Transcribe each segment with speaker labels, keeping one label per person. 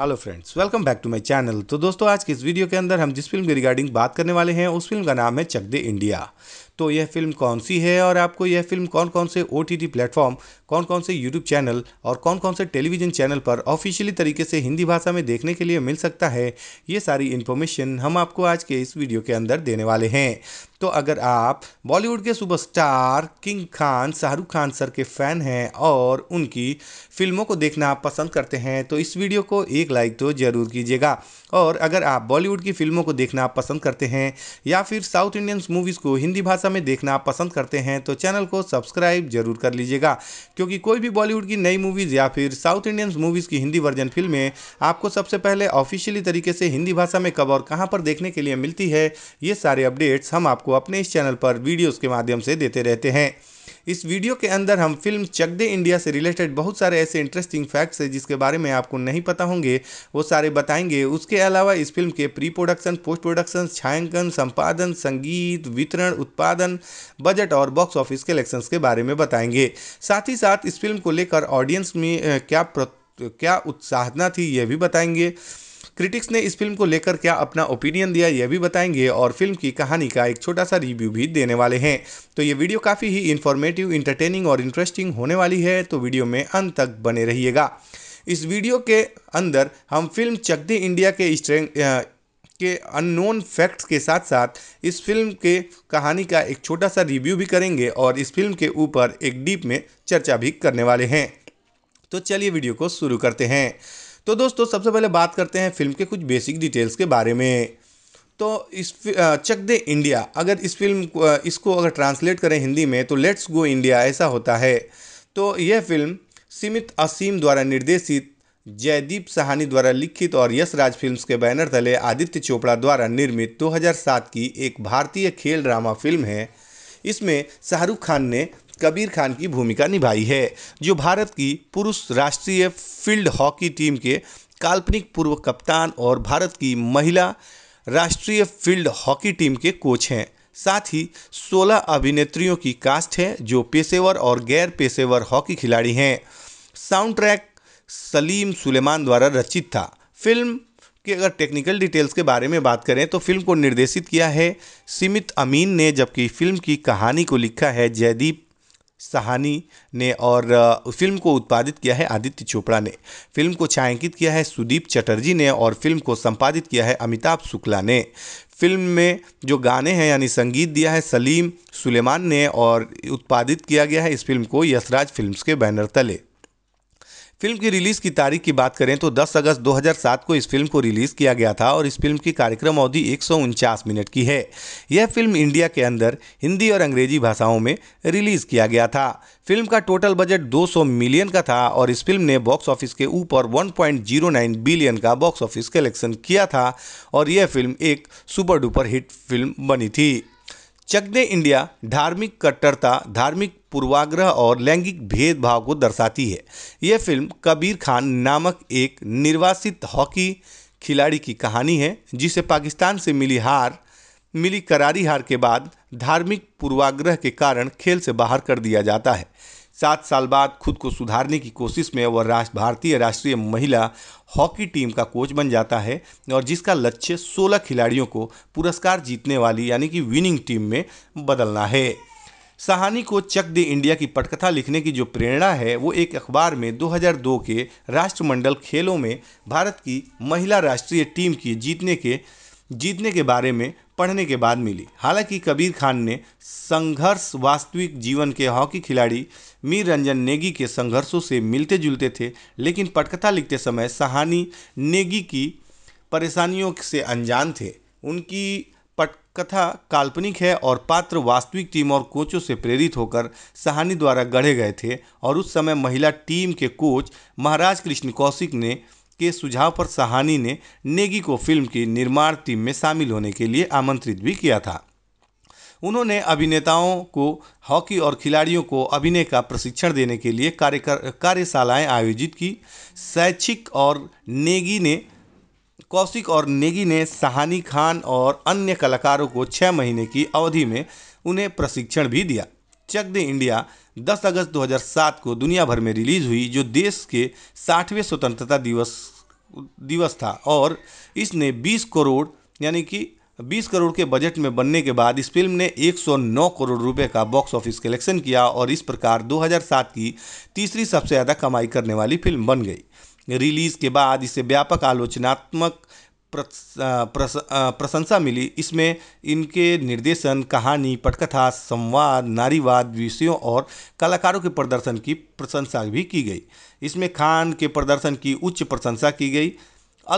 Speaker 1: hello friends welcome back to my channel तो दोस्तों आज की इस वीडियो के अंदर हम जिस फिल्म के रिगार्डिंग बात करने वाले हैं उस फिल्म का नाम है चक दे इंडिया तो यह फिल्म कौन सी है और आपको यह फिल्म कौन कौन से ओ टी प्लेटफॉर्म कौन कौन से यूट्यूब चैनल और कौन कौन से टेलीविजन चैनल पर ऑफिशियली तरीके से हिंदी भाषा में देखने के लिए मिल सकता है ये सारी इन्फॉर्मेशन हम आपको आज के इस वीडियो के अंदर देने वाले हैं तो अगर आप बॉलीवुड के superstar king Khan Shahrukh Khan sir के फ़ैन हैं और उनकी फिल्मों को देखना आप पसंद करते हैं तो इस वीडियो को एक लाइक तो ज़रूर कीजिएगा और अगर आप बॉलीवुड की फिल्मों को देखना पसंद करते हैं या फिर साउथ इंडियंस मूवीज़ को हिंदी भाषा समय देखना पसंद करते हैं तो चैनल को सब्सक्राइब जरूर कर लीजिएगा क्योंकि कोई भी बॉलीवुड की नई मूवीज़ या फिर साउथ इंडियन मूवीज़ की हिंदी वर्जन फिल्में आपको सबसे पहले ऑफिशियली तरीके से हिंदी भाषा में कब और कहाँ पर देखने के लिए मिलती है ये सारे अपडेट्स हम आपको अपने इस चैनल पर वीडियोज़ के माध्यम से देते रहते हैं इस वीडियो के अंदर हम फिल्म चक दे इंडिया से रिलेटेड बहुत सारे ऐसे इंटरेस्टिंग फैक्ट्स हैं जिसके बारे में आपको नहीं पता होंगे वो सारे बताएंगे उसके अलावा इस फिल्म के प्री प्रोडक्शन पोस्ट प्रोडक्शन छायांकन संपादन संगीत वितरण उत्पादन बजट और बॉक्स ऑफिस कलेक्शन के बारे में बताएंगे साथ ही साथ इस फिल्म को लेकर ऑडियंस में क्या क्या उत्साहना थी यह भी बताएंगे क्रिटिक्स ने इस फिल्म को लेकर क्या अपना ओपिनियन दिया यह भी बताएंगे और फिल्म की कहानी का एक छोटा सा रिव्यू भी देने वाले हैं तो ये वीडियो काफ़ी ही इन्फॉर्मेटिव इंटरटेनिंग और इंटरेस्टिंग होने वाली है तो वीडियो में अंत तक बने रहिएगा इस वीडियो के अंदर हम फिल्म चक दी इंडिया के के अननोन फैक्ट्स के साथ साथ इस फिल्म के कहानी का एक छोटा सा रिव्यू भी करेंगे और इस फिल्म के ऊपर एक डीप में चर्चा भी करने वाले हैं तो चलिए वीडियो को शुरू करते हैं तो दोस्तों सबसे पहले बात करते हैं फिल्म के कुछ बेसिक डिटेल्स के बारे में तो इस चक दे इंडिया अगर इस फिल्म इसको अगर ट्रांसलेट करें हिंदी में तो लेट्स गो इंडिया ऐसा होता है तो यह फिल्म सीमित असीम द्वारा निर्देशित जयदीप सहानी द्वारा लिखित और यश राज फिल्म्स के बैनर तले आदित्य चोपड़ा द्वारा निर्मित 2007 की एक भारतीय खेल ड्रामा फिल्म है इसमें शाहरुख खान ने कबीर खान की भूमिका निभाई है जो भारत की पुरुष राष्ट्रीय फील्ड हॉकी टीम के काल्पनिक पूर्व कप्तान और भारत की महिला राष्ट्रीय फील्ड हॉकी टीम के कोच हैं साथ ही 16 अभिनेत्रियों की कास्ट है जो पेशेवर और गैर पेशेवर हॉकी खिलाड़ी हैं साउंड ट्रैक सलीम सुलेमान द्वारा रचित था फिल्म के अगर टेक्निकल डिटेल्स के बारे में बात करें तो फिल्म को निर्देशित किया है सीमित अमीन ने जबकि फिल्म की कहानी को लिखा है जयदीप सहानी ने और फिल्म को उत्पादित किया है आदित्य चोपड़ा ने फिल्म को छायांकित किया है सुदीप चटर्जी ने और फिल्म को संपादित किया है अमिताभ शुक्ला ने फिल्म में जो गाने हैं यानी संगीत दिया है सलीम सुलेमान ने और उत्पादित किया गया है इस फिल्म को यशराज फिल्म्स के बैनर तले फिल्म की रिलीज़ की तारीख की बात करें तो 10 अगस्त 2007 को इस फिल्म को रिलीज़ किया गया था और इस फिल्म की कार्यक्रम अवधि एक मिनट की है यह फिल्म इंडिया के अंदर हिंदी और अंग्रेजी भाषाओं में रिलीज़ किया गया था फिल्म का टोटल बजट 200 मिलियन का था और इस फिल्म ने बॉक्स ऑफिस के ऊपर 1.09 बिलियन का बॉक्स ऑफिस कलेक्शन किया था और यह फिल्म एक सुपर डुपर हिट फिल्म बनी थी चक दे इंडिया धार्मिक कट्टरता धार्मिक पूर्वाग्रह और लैंगिक भेदभाव को दर्शाती है यह फिल्म कबीर खान नामक एक निर्वासित हॉकी खिलाड़ी की कहानी है जिसे पाकिस्तान से मिली हार मिली करारी हार के बाद धार्मिक पूर्वाग्रह के कारण खेल से बाहर कर दिया जाता है सात साल बाद खुद को सुधारने की कोशिश में वह राष्ट्र भारतीय राष्ट्रीय महिला हॉकी टीम का कोच बन जाता है और जिसका लक्ष्य 16 खिलाड़ियों को पुरस्कार जीतने वाली यानी कि विनिंग टीम में बदलना है सहानी को चक दे इंडिया की पटकथा लिखने की जो प्रेरणा है वो एक अखबार में 2002 के राष्ट्रमंडल खेलों में भारत की महिला राष्ट्रीय टीम की जीतने के जीतने के बारे में पढ़ने के बाद मिली हालांकि कबीर खान ने संघर्ष वास्तविक जीवन के हॉकी खिलाड़ी मीर रंजन नेगी के संघर्षों से मिलते जुलते थे लेकिन पटकथा लिखते समय सहानी नेगी की परेशानियों से अनजान थे उनकी पटकथा काल्पनिक है और पात्र वास्तविक टीम और कोचों से प्रेरित होकर सहानी द्वारा गढ़े गए थे और उस समय महिला टीम के कोच महाराज कृष्ण कौशिक ने के सुझाव पर सहानी ने नेगी को फिल्म की निर्माण टीम में शामिल होने के लिए आमंत्रित भी किया था उन्होंने अभिनेताओं को हॉकी और खिलाड़ियों को अभिनय का प्रशिक्षण देने के लिए कार्यशालाएं कार्यशालाएँ आयोजित की शैक्षिक और नेगी ने कौशिक और नेगी ने सहानी खान और अन्य कलाकारों को छः महीने की अवधि में उन्हें प्रशिक्षण भी दिया चक दे इंडिया 10 अगस्त 2007 को दुनिया भर में रिलीज हुई जो देश के साठवें स्वतंत्रता दिवस दिवस था और इसने 20 करोड़ यानी कि 20 करोड़ के बजट में बनने के बाद इस फिल्म ने 109 करोड़ रुपए का बॉक्स ऑफिस कलेक्शन किया और इस प्रकार 2007 की तीसरी सबसे ज़्यादा कमाई करने वाली फिल्म बन गई रिलीज़ के बाद इसे व्यापक आलोचनात्मक प्रशंसा मिली इसमें इनके निर्देशन कहानी पटकथा संवाद नारीवाद विषयों और कलाकारों के प्रदर्शन की प्रशंसा भी की गई इसमें खान के प्रदर्शन की उच्च प्रशंसा की गई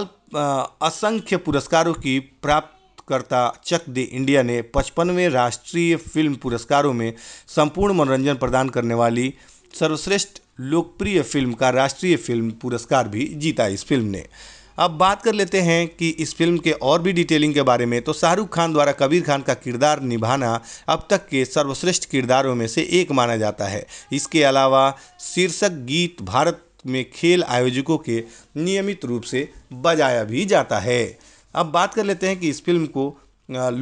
Speaker 1: अल्प असंख्य पुरस्कारों की प्राप्तकर्ता चक दे इंडिया ने पचपनवें राष्ट्रीय फिल्म पुरस्कारों में संपूर्ण मनोरंजन प्रदान करने वाली सर्वश्रेष्ठ लोकप्रिय फिल्म का राष्ट्रीय फिल्म पुरस्कार भी जीता इस फिल्म ने अब बात कर लेते हैं कि इस फिल्म के और भी डिटेलिंग के बारे में तो शाहरुख खान द्वारा कबीर खान का किरदार निभाना अब तक के सर्वश्रेष्ठ किरदारों में से एक माना जाता है इसके अलावा शीर्षक गीत भारत में खेल आयोजकों के नियमित रूप से बजाया भी जाता है अब बात कर लेते हैं कि इस फिल्म को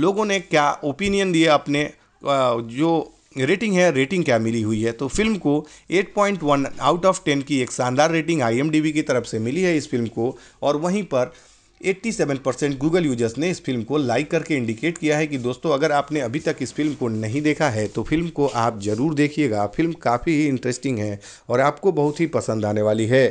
Speaker 1: लोगों ने क्या ओपिनियन दिया अपने जो रेटिंग है रेटिंग क्या मिली हुई है तो फिल्म को 8.1 आउट ऑफ 10 की एक शानदार रेटिंग आई की तरफ से मिली है इस फिल्म को और वहीं पर 87 परसेंट गूगल यूजर्स ने इस फिल्म को लाइक करके इंडिकेट किया है कि दोस्तों अगर आपने अभी तक इस फिल्म को नहीं देखा है तो फिल्म को आप ज़रूर देखिएगा फिल्म काफ़ी ही इंटरेस्टिंग है और आपको बहुत ही पसंद आने वाली है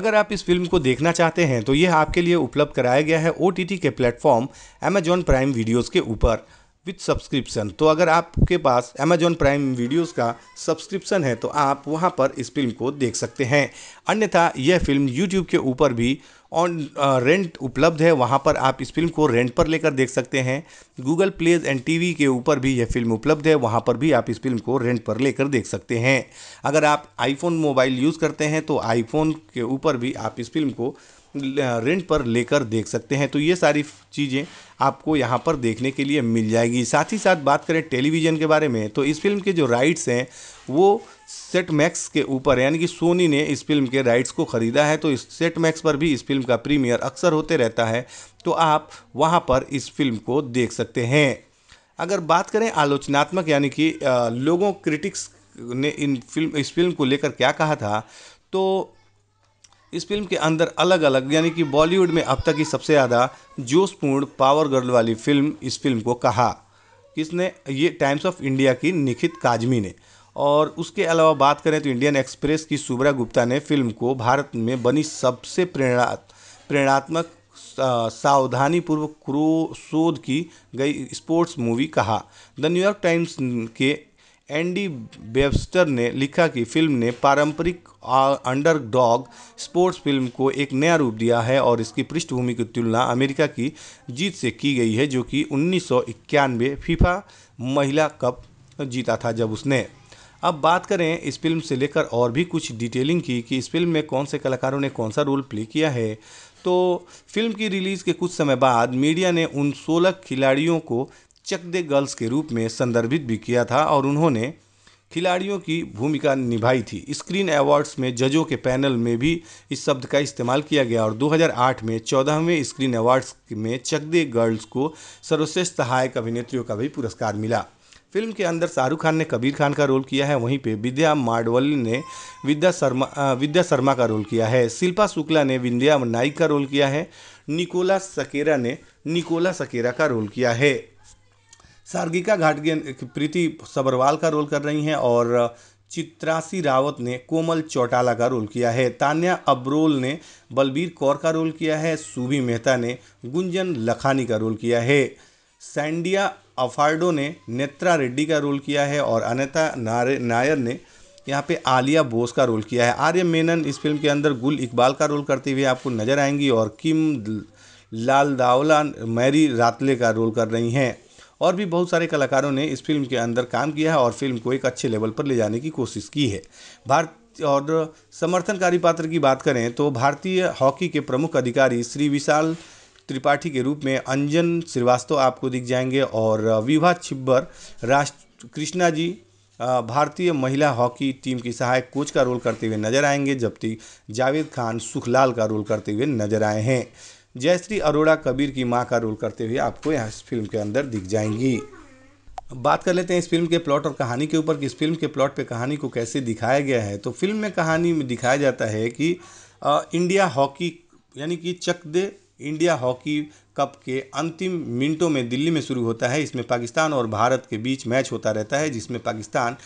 Speaker 1: अगर आप इस फिल्म को देखना चाहते हैं तो यह आपके लिए उपलब्ध कराया गया है ओ के प्लेटफॉर्म अमेजॉन प्राइम वीडियोज़ के ऊपर विथ सब्सक्रिप्शन तो अगर आपके पास अमेजॉन प्राइम वीडियोस का सब्सक्रिप्शन है तो आप वहां पर इस फिल्म को देख सकते हैं अन्यथा यह फिल्म यूट्यूब के ऊपर भी ऑन रेंट उपलब्ध है वहाँ पर आप इस फिल्म को रेंट पर लेकर देख सकते हैं गूगल प्लेज एंड टीवी के ऊपर भी यह फिल्म उपलब्ध है वहाँ पर भी आप इस फिल्म को रेंट पर लेकर देख सकते हैं अगर आप आईफोन मोबाइल यूज़ करते हैं तो आईफोन के ऊपर भी आप इस फिल्म को रेंट पर लेकर देख सकते हैं तो ये सारी चीज़ें आपको यहाँ पर देखने के लिए मिल जाएगी साथ ही साथ बात करें टेलीविज़न के बारे में तो इस फिल्म के जो राइट्स हैं वो सेट मैक्स के ऊपर यानी कि सोनी ने इस फिल्म के राइट्स को ख़रीदा है तो इस सेट मैक्स पर भी इस फिल्म का प्रीमियर अक्सर होते रहता है तो आप वहाँ पर इस फिल्म को देख सकते हैं अगर बात करें आलोचनात्मक यानी कि लोगों क्रिटिक्स ने इन फिल्म इस फिल्म को लेकर क्या कहा था तो इस फिल्म के अंदर अलग अलग यानी कि बॉलीवुड में अब तक की सबसे ज़्यादा जोशपूर्ण पावर गर्ल वाली फिल्म इस फिल्म को कहा किसने ये टाइम्स ऑफ इंडिया की निखित काजमी ने और उसके अलावा बात करें तो इंडियन एक्सप्रेस की सुब्रा गुप्ता ने फिल्म को भारत में बनी सबसे प्रेरणा प्रेरणात्मक सावधानीपूर्वक क्रो शोध की गई स्पोर्ट्स मूवी कहा द न्यूयॉर्क टाइम्स के एंडी बेबस्टर ने लिखा कि फिल्म ने पारंपरिक अंडरडॉग स्पोर्ट्स फिल्म को एक नया रूप दिया है और इसकी पृष्ठभूमि की तुलना अमेरिका की जीत से की गई है जो कि उन्नीस फीफा महिला कप जीता था जब उसने अब बात करें इस फिल्म से लेकर और भी कुछ डिटेलिंग की कि इस फिल्म में कौन से कलाकारों ने कौन सा रोल प्ले किया है तो फिल्म की रिलीज़ के कुछ समय बाद मीडिया ने उन 16 खिलाड़ियों को चक दे गर्ल्स के रूप में संदर्भित भी किया था और उन्होंने खिलाड़ियों की भूमिका निभाई थी स्क्रीन अवार्ड्स में जजों के पैनल में भी इस शब्द का इस्तेमाल किया गया और 2008 में चौदहवें स्क्रीन अवार्ड्स में चक दे गर्ल्स को सर्वश्रेष्ठ सहायक अभिनेत्रियों का भी पुरस्कार मिला फिल्म के अंदर शाहरुख खान ने कबीर खान का रोल किया है वहीं पे विद्या माडवल ने विद्या शर्मा विद्या शर्मा का रोल किया है शिल्पा शुक्ला ने विद्या नाइक का रोल किया है निकोला सकेरा ने निकोला सकेरा का रोल किया है सार्गिका घाटगे प्रीति सबरवाल का रोल कर रही हैं और चित्रासी रावत ने कोमल चौटाला का रोल किया है तान्या अब्रोल ने बलबीर कौर का रोल किया है सूबी मेहता ने गुंजन लखानी का रोल किया है सैंडिया अफार्डो ने नेत्रा रेड्डी का रोल किया है और अनिता नायर ने यहाँ पे आलिया बोस का रोल किया है आर्य मेनन इस फिल्म के अंदर गुल इकबाल का रोल करते हुए आपको नजर आएंगी और किम लाल दावला मैरी रातले का रोल कर रही हैं और भी बहुत सारे कलाकारों ने इस फिल्म के अंदर काम किया है और फिल्म को एक अच्छे लेवल पर ले जाने की कोशिश की है भारत और समर्थनकारी पात्र की बात करें तो भारतीय हॉकी के प्रमुख अधिकारी श्री विशाल त्रिपाठी के रूप में अंजन श्रीवास्तव आपको दिख जाएंगे और विभा छिब्बर राष्ट्र कृष्णा जी भारतीय महिला हॉकी टीम की सहायक कोच का रोल करते हुए नजर आएंगे जबकि जावेद खान सुखलाल का रोल करते हुए नजर आए हैं जयश्री अरोड़ा कबीर की माँ का रोल करते हुए आपको यहाँ इस फिल्म के अंदर दिख जाएंगी बात कर लेते हैं इस फिल्म के प्लॉट और कहानी के ऊपर कि इस फिल्म के प्लॉट पे कहानी को कैसे दिखाया गया है तो फिल्म में कहानी में दिखाया जाता है कि आ, इंडिया हॉकी यानी कि Chak De India hockey cup के अंतिम मिनटों में दिल्ली में शुरू होता है इसमें पाकिस्तान और भारत के बीच मैच होता रहता है जिसमें पाकिस्तान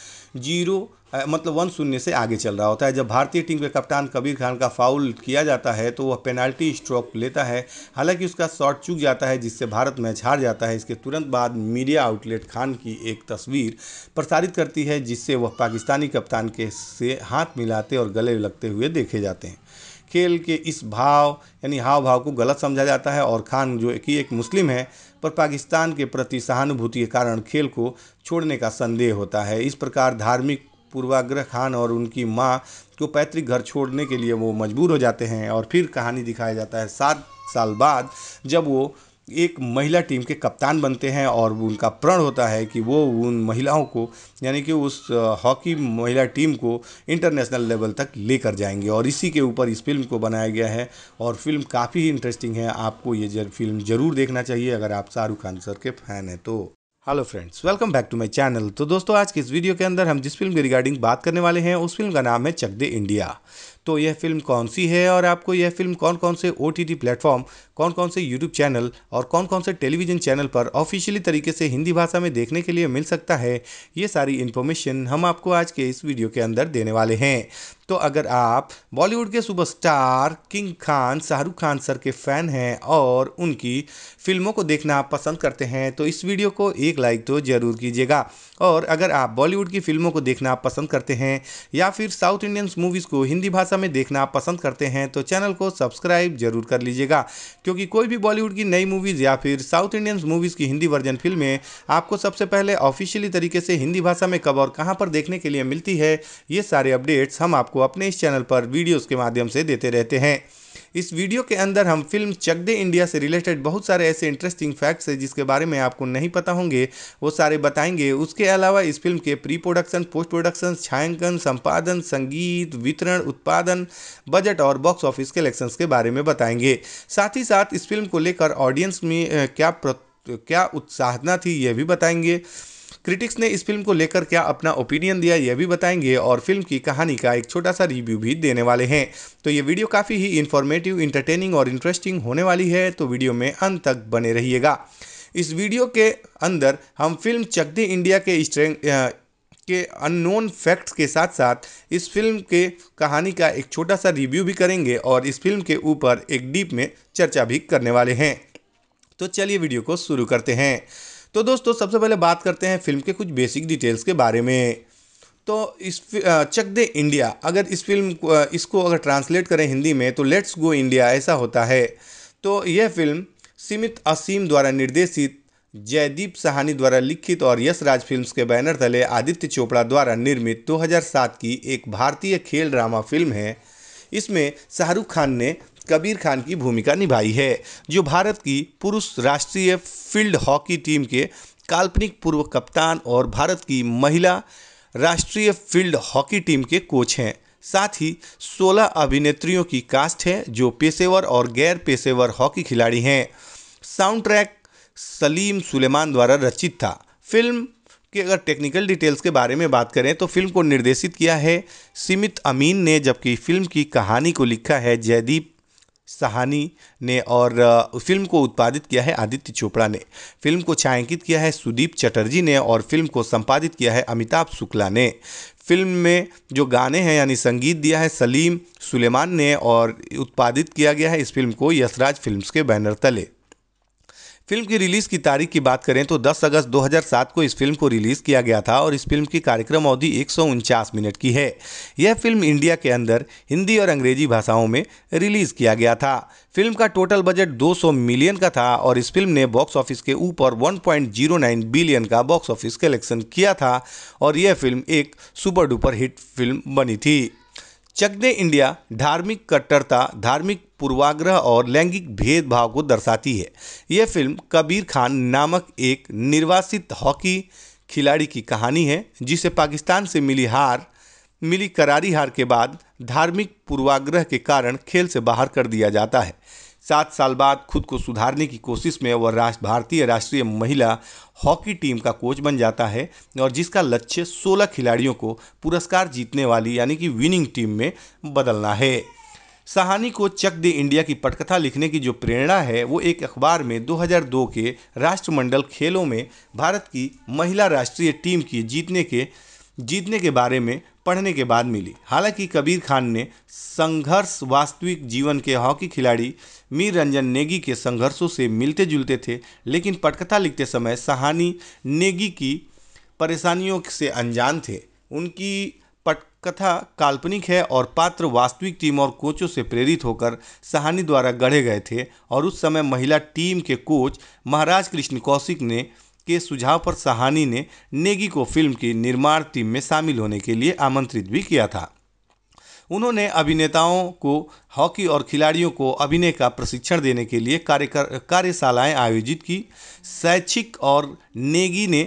Speaker 1: जीरो मतलब वन शून्य से आगे चल रहा होता है जब भारतीय टीम के कप्तान कबीर खान का फाउल किया जाता है तो वह पेनाल्टी स्ट्रोक लेता है हालांकि उसका शॉट चूक जाता है जिससे भारत मैच हार जाता है इसके तुरंत बाद मीडिया आउटलेट खान की एक तस्वीर प्रसारित करती है जिससे वह पाकिस्तानी कप्तान के से हाथ मिलाते और गले लगते हुए देखे जाते हैं खेल के इस भाव यानी हाव भाव को गलत समझा जाता है और खान जो कि एक मुस्लिम है पर पाकिस्तान के प्रति सहानुभूति के कारण खेल को छोड़ने का संदेह होता है इस प्रकार धार्मिक पूर्वाग्रह खान और उनकी माँ को पैतृक घर छोड़ने के लिए वो मजबूर हो जाते हैं और फिर कहानी दिखाया जाता है सात साल बाद जब वो एक महिला टीम के कप्तान बनते हैं और उनका प्रण होता है कि वो उन महिलाओं को यानी कि उस हॉकी महिला टीम को इंटरनेशनल लेवल तक लेकर जाएंगे और इसी के ऊपर इस फिल्म को बनाया गया है और फिल्म काफ़ी इंटरेस्टिंग है आपको ये जर, फिल्म ज़रूर देखना चाहिए अगर आप शाहरुख खान सर के फ़ैन हैं तो hello friends welcome back to my channel तो दोस्तों आज के इस वीडियो के अंदर हम जिस फिल्म के रिगार्डिंग बात करने वाले हैं उस फिल्म का नाम है चक दे इंडिया तो यह फिल्म कौन सी है और आपको यह फिल्म कौन कौन से ओ टी प्लेटफॉर्म कौन कौन से यूट्यूब चैनल और कौन कौन से टेलीविजन चैनल पर ऑफिशियली तरीके से हिंदी भाषा में देखने के लिए मिल सकता है ये सारी इन्फॉर्मेशन हम आपको आज के इस वीडियो के अंदर देने वाले हैं तो अगर आप बॉलीवुड के superstar king Khan Shahrukh Khan sir के फ़ैन हैं और उनकी फिल्मों को देखना पसंद करते हैं तो इस वीडियो को एक लाइक तो ज़रूर कीजिएगा और अगर आप बॉलीवुड की फिल्मों को देखना पसंद करते हैं या फिर साउथ इंडियंस मूवीज़ को हिंदी भाषा में देखना पसंद करते हैं तो चैनल को सब्सक्राइब जरूर कर लीजिएगा क्योंकि कोई भी बॉलीवुड की नई मूवीज़ या फिर साउथ इंडियंस मूवीज़ की हिंदी वर्जन फिल्में आपको सबसे पहले ऑफिशियली तरीके से हिंदी भाषा में कब और कहाँ पर देखने के लिए मिलती है ये सारे अपडेट्स हम आपको आपको अपने इस चैनल पर वीडियोस के माध्यम से देते रहते हैं इस वीडियो के अंदर हम फिल्म चक दे इंडिया से रिलेटेड बहुत सारे ऐसे इंटरेस्टिंग फैक्ट्स हैं जिसके बारे में आपको नहीं पता होंगे वो सारे बताएंगे उसके अलावा इस फिल्म के प्री प्रोडक्शन पोस्ट प्रोडक्शन छायांकन संपादन संगीत वितरण उत्पादन बजट और बॉक्स ऑफिस कलेक्शंस के बारे में बताएंगे साथ ही साथ इस फिल्म को लेकर ऑडियंस में क्या क्या उत्साहना थी यह भी बताएंगे क्रिटिक्स ने इस फिल्म को लेकर क्या अपना ओपिनियन दिया यह भी बताएंगे और फिल्म की कहानी का एक छोटा सा रिव्यू भी देने वाले हैं तो ये वीडियो काफ़ी ही इन्फॉर्मेटिव इंटरटेनिंग और इंटरेस्टिंग होने वाली है तो वीडियो में अंत तक बने रहिएगा इस वीडियो के अंदर हम फिल्म चक दी इंडिया के स्ट्रेंग के अननोन फैक्ट्स के साथ साथ इस फिल्म के कहानी का एक छोटा सा रिव्यू भी करेंगे और इस फिल्म के ऊपर एक डीप में चर्चा भी करने वाले हैं तो चलिए वीडियो को शुरू करते हैं तो दोस्तों सबसे पहले बात करते हैं फिल्म के कुछ बेसिक डिटेल्स के बारे में तो इस चक दे इंडिया अगर इस फिल्म इसको अगर ट्रांसलेट करें हिंदी में तो लेट्स गो इंडिया ऐसा होता है तो यह फिल्म सीमित असीम द्वारा निर्देशित जयदीप सहानी द्वारा लिखित और यश राज फिल्म्स के बैनर तले आदित्य चोपड़ा द्वारा निर्मित 2007 की एक भारतीय खेल ड्रामा फिल्म है इसमें शाहरुख खान ने कबीर खान की भूमिका निभाई है जो भारत की पुरुष राष्ट्रीय फील्ड हॉकी टीम के काल्पनिक पूर्व कप्तान और भारत की महिला राष्ट्रीय फील्ड हॉकी टीम के कोच हैं साथ ही 16 अभिनेत्रियों की कास्ट है जो पेशेवर और गैर पेशेवर हॉकी खिलाड़ी हैं साउंड ट्रैक सलीम सुलेमान द्वारा रचित था फिल्म के अगर टेक्निकल डिटेल्स के बारे में बात करें तो फिल्म को निर्देशित किया है सीमित अमीन ने जबकि फिल्म की कहानी को लिखा है जयदीप सहानी ने और फिल्म को उत्पादित किया है आदित्य चोपड़ा ने फिल्म को छायांकित किया है सुदीप चटर्जी ने और फिल्म को संपादित किया है अमिताभ शुक्ला ने फिल्म में जो गाने हैं यानी संगीत दिया है सलीम सुलेमान ने और उत्पादित किया गया है इस फिल्म को यशराज फिल्म्स के बैनर तले फिल्म की रिलीज़ की तारीख की बात करें तो 10 अगस्त 2007 को इस फिल्म को रिलीज़ किया गया था और इस फिल्म की कार्यक्रम अवधि एक मिनट की है यह फिल्म इंडिया के अंदर हिंदी और अंग्रेजी भाषाओं में रिलीज़ किया गया था फिल्म का टोटल बजट 200 मिलियन का था और इस फिल्म ने बॉक्स ऑफिस के ऊपर 1.09 बिलियन का बॉक्स ऑफिस कलेक्शन किया था और यह फिल्म एक सुपर डुपर हिट फिल्म बनी थी चक दे इंडिया धार्मिक कट्टरता धार्मिक पूर्वाग्रह और लैंगिक भेदभाव को दर्शाती है यह फिल्म कबीर खान नामक एक निर्वासित हॉकी खिलाड़ी की कहानी है जिसे पाकिस्तान से मिली हार मिली करारी हार के बाद धार्मिक पूर्वाग्रह के कारण खेल से बाहर कर दिया जाता है सात साल बाद खुद को सुधारने की कोशिश में वह राष्ट्र भारतीय राष्ट्रीय महिला हॉकी टीम का कोच बन जाता है और जिसका लक्ष्य 16 खिलाड़ियों को पुरस्कार जीतने वाली यानी कि विनिंग टीम में बदलना है सहानी को चक दे इंडिया की पटकथा लिखने की जो प्रेरणा है वो एक अखबार में 2002 के राष्ट्रमंडल खेलों में भारत की महिला राष्ट्रीय टीम की जीतने के जीतने के बारे में पढ़ने के बाद मिली हालांकि कबीर खान ने संघर्ष वास्तविक जीवन के हॉकी खिलाड़ी मीर रंजन नेगी के संघर्षों से मिलते जुलते थे लेकिन पटकथा लिखते समय सहानी नेगी की परेशानियों से अनजान थे उनकी पटकथा काल्पनिक है और पात्र वास्तविक टीम और कोचों से प्रेरित होकर सहानी द्वारा गढ़े गए थे और उस समय महिला टीम के कोच महाराज कृष्ण कौशिक ने के सुझाव पर सहानी ने नेगी को फिल्म की निर्माण टीम में शामिल होने के लिए आमंत्रित भी किया था उन्होंने अभिनेताओं को हॉकी और खिलाड़ियों को अभिनय का प्रशिक्षण देने के लिए कार्यशालाएं कार्यशालाएँ आयोजित की शैक्षिक और नेगी ने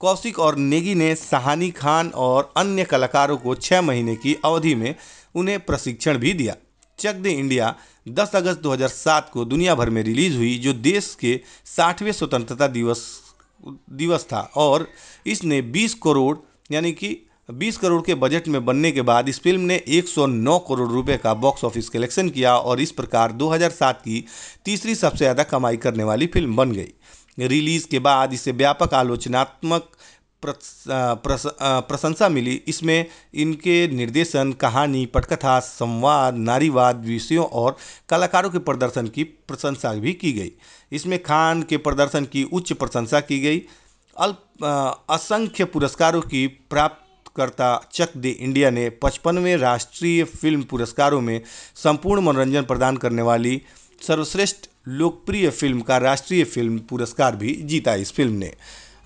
Speaker 1: कौशिक और नेगी ने सहानी खान और अन्य कलाकारों को छः महीने की अवधि में उन्हें प्रशिक्षण भी दिया चक दे इंडिया 10 अगस्त 2007 को दुनिया भर में रिलीज हुई जो देश के साठवें स्वतंत्रता दिवस दिवस था और इसने 20 करोड़ यानी कि 20 करोड़ के बजट में बनने के बाद इस फिल्म ने 109 करोड़ रुपए का बॉक्स ऑफिस कलेक्शन किया और इस प्रकार 2007 की तीसरी सबसे ज़्यादा कमाई करने वाली फिल्म बन गई रिलीज़ के बाद इसे व्यापक आलोचनात्मक प्रशंसा मिली इसमें इनके निर्देशन कहानी पटकथा संवाद नारीवाद विषयों और कलाकारों के प्रदर्शन की प्रशंसा भी की गई इसमें खान के प्रदर्शन की उच्च प्रशंसा की गई अल्प असंख्य पुरस्कारों की प्राप्तकर्ता चक दे इंडिया ने पचपनवें राष्ट्रीय फिल्म पुरस्कारों में संपूर्ण मनोरंजन प्रदान करने वाली सर्वश्रेष्ठ लोकप्रिय फिल्म का राष्ट्रीय फिल्म पुरस्कार भी जीता इस फिल्म ने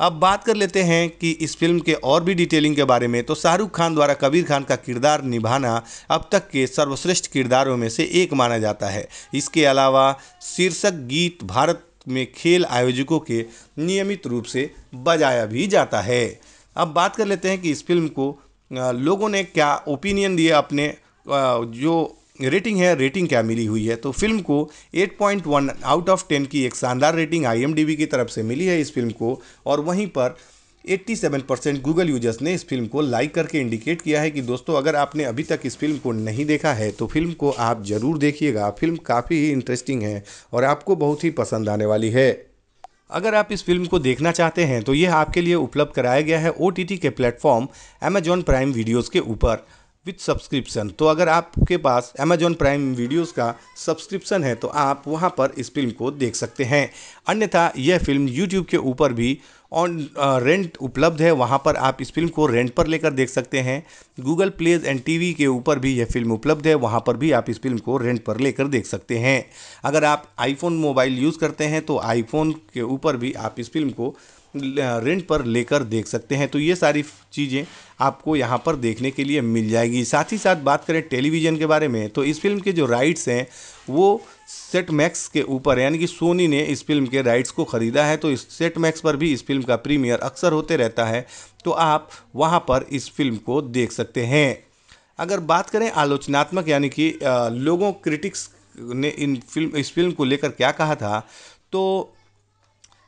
Speaker 1: अब बात कर लेते हैं कि इस फिल्म के और भी डिटेलिंग के बारे में तो शाहरुख खान द्वारा कबीर खान का किरदार निभाना अब तक के सर्वश्रेष्ठ किरदारों में से एक माना जाता है इसके अलावा शीर्षक गीत भारत में खेल आयोजकों के नियमित रूप से बजाया भी जाता है अब बात कर लेते हैं कि इस फिल्म को लोगों ने क्या ओपिनियन दिया अपने जो रेटिंग है रेटिंग क्या मिली हुई है तो फिल्म को 8.1 आउट ऑफ 10 की एक शानदार रेटिंग आई की तरफ से मिली है इस फिल्म को और वहीं पर 87 परसेंट गूगल यूजर्स ने इस फिल्म को लाइक करके इंडिकेट किया है कि दोस्तों अगर आपने अभी तक इस फिल्म को नहीं देखा है तो फिल्म को आप ज़रूर देखिएगा फिल्म काफ़ी ही इंटरेस्टिंग है और आपको बहुत ही पसंद आने वाली है अगर आप इस फिल्म को देखना चाहते हैं तो यह आपके लिए उपलब्ध कराया गया है ओ के प्लेटफॉर्म अमेजॉन प्राइम वीडियोज़ के ऊपर विथ सब्सक्रिप्शन तो अगर आपके पास अमेजॉन प्राइम वीडियोस का सब्सक्रिप्शन है तो आप वहां पर इस फिल्म को देख सकते हैं अन्यथा यह फिल्म यूट्यूब के ऊपर भी ऑन रेंट उपलब्ध है वहाँ पर आप इस फिल्म को रेंट पर लेकर देख सकते हैं गूगल प्लेज एंड टीवी के ऊपर भी यह फिल्म उपलब्ध है वहाँ पर भी आप इस फिल्म को रेंट पर लेकर देख सकते हैं अगर आप आईफोन मोबाइल यूज़ करते हैं तो आईफोन के ऊपर भी आप इस फिल्म को रेंट पर लेकर देख सकते हैं तो ये सारी चीज़ें आपको यहाँ पर देखने के लिए मिल जाएगी साथ ही साथ बात करें टेलीविज़न के बारे में तो इस फिल्म के जो राइट्स हैं वो सेट मैक्स के ऊपर यानी कि सोनी ने इस फिल्म के राइट्स को ख़रीदा है तो इस सेट मैक्स पर भी इस फिल्म का प्रीमियर अक्सर होते रहता है तो आप वहाँ पर इस फिल्म को देख सकते हैं अगर बात करें आलोचनात्मक यानी कि लोगों क्रिटिक्स ने इन फिल्म इस फिल्म को लेकर क्या कहा था तो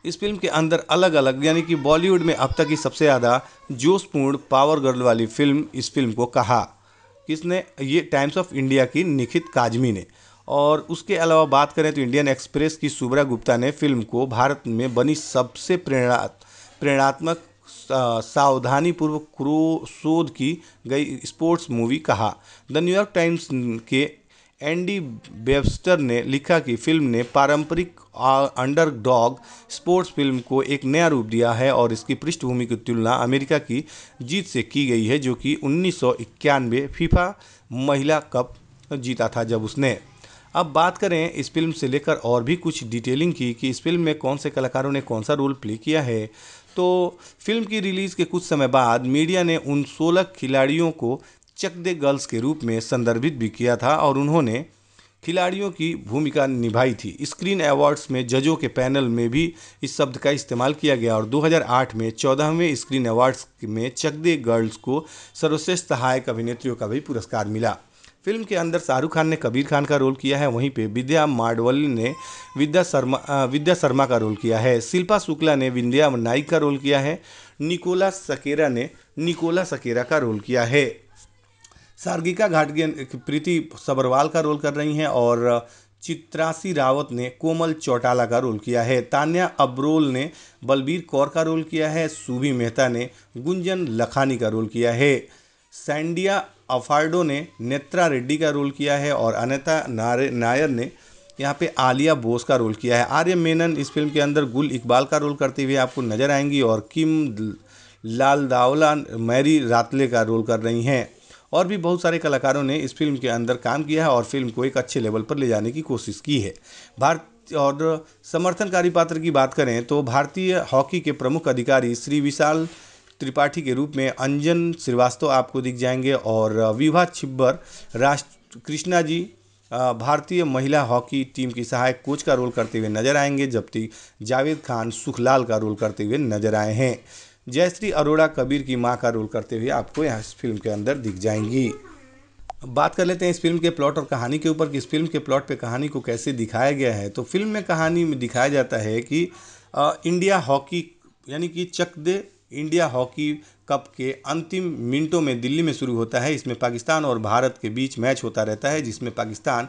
Speaker 1: इस फिल्म के अंदर अलग अलग यानी कि बॉलीवुड में अब तक की सबसे ज़्यादा जोशपूर्ण पावर गर्ल वाली फिल्म इस फिल्म को कहा किसने ये टाइम्स ऑफ इंडिया की निखित काजमी ने और उसके अलावा बात करें तो इंडियन एक्सप्रेस की सुब्रा गुप्ता ने फिल्म को भारत में बनी सबसे प्रेरणा प्रेरणात्मक सावधानीपूर्वक क्रो शोध की गई स्पोर्ट्स मूवी कहा द न्यूयॉर्क टाइम्स के एंडी बेबस्टर ने लिखा कि फिल्म ने पारंपरिक अंडरडॉग स्पोर्ट्स फिल्म को एक नया रूप दिया है और इसकी पृष्ठभूमि की तुलना अमेरिका की जीत से की गई है जो कि उन्नीस फीफा महिला कप जीता था जब उसने अब बात करें इस फिल्म से लेकर और भी कुछ डिटेलिंग की कि इस फिल्म में कौन से कलाकारों ने कौन सा रोल प्ले किया है तो फिल्म की रिलीज़ के कुछ समय बाद मीडिया ने उन 16 खिलाड़ियों को चक दे गर्ल्स के रूप में संदर्भित भी किया था और उन्होंने खिलाड़ियों की भूमिका निभाई थी स्क्रीन अवार्ड्स में जजों के पैनल में भी इस शब्द का इस्तेमाल किया गया और 2008 में चौदहवें स्क्रीन अवार्ड्स में चकदे गर्ल्स को सर्वश्रेष्ठ सहायक अभिनेत्रियों का भी पुरस्कार मिला फिल्म के अंदर शाहरुख खान ने कबीर खान का रोल किया है वहीं पे विद्या माडवल ने विद्या शर्मा विद्या शर्मा का रोल किया है शिल्पा शुक्ला ने विद्या नाइक का रोल किया है निकोला सकेरा ने निकोला सकेरा का रोल किया है सार्गिका घाटगे प्रीति सबरवाल का रोल कर रही हैं और चित्रासी रावत ने कोमल चौटाला का रोल किया है तान्या अब्रोल ने बलबीर कौर का रोल किया है सूभी मेहता ने गुंजन लखानी का रोल किया है सैंडिया अफार्डो ने नेत्रा रेड्डी का रोल किया है और अनिता नायर ने यहाँ पे आलिया बोस का रोल किया है आर्य मेनन इस फिल्म के अंदर गुल इकबाल का रोल करते हुए आपको नज़र आएंगी और किम लाल दावला मैरी रातले का रोल कर रही हैं और भी बहुत सारे कलाकारों ने इस फिल्म के अंदर काम किया है और फिल्म को एक अच्छे लेवल पर ले जाने की कोशिश की है भारत और समर्थनकारी पात्र की बात करें तो भारतीय हॉकी के प्रमुख अधिकारी श्री विशाल त्रिपाठी के रूप में अंजन श्रीवास्तव आपको दिख जाएंगे और विभा छिब्बर राष्ट्र कृष्णा जी भारतीय महिला हॉकी टीम की सहायक कोच का रोल करते हुए नजर आएंगे जबकि जावेद खान सुखलाल का रोल करते हुए नजर आए हैं जयश्री अरोड़ा कबीर की माँ का रोल करते हुए आपको यहाँ इस फिल्म के अंदर दिख जाएंगी बात कर लेते हैं इस फिल्म के प्लॉट और कहानी के ऊपर कि इस फिल्म के प्लॉट पे कहानी को कैसे दिखाया गया है तो फिल्म में कहानी में दिखाया जाता है कि आ, इंडिया हॉकी यानी कि Chak De India hockey cup के अंतिम मिनटों में दिल्ली में शुरू होता है इसमें पाकिस्तान और भारत के बीच मैच होता रहता है जिसमें पाकिस्तान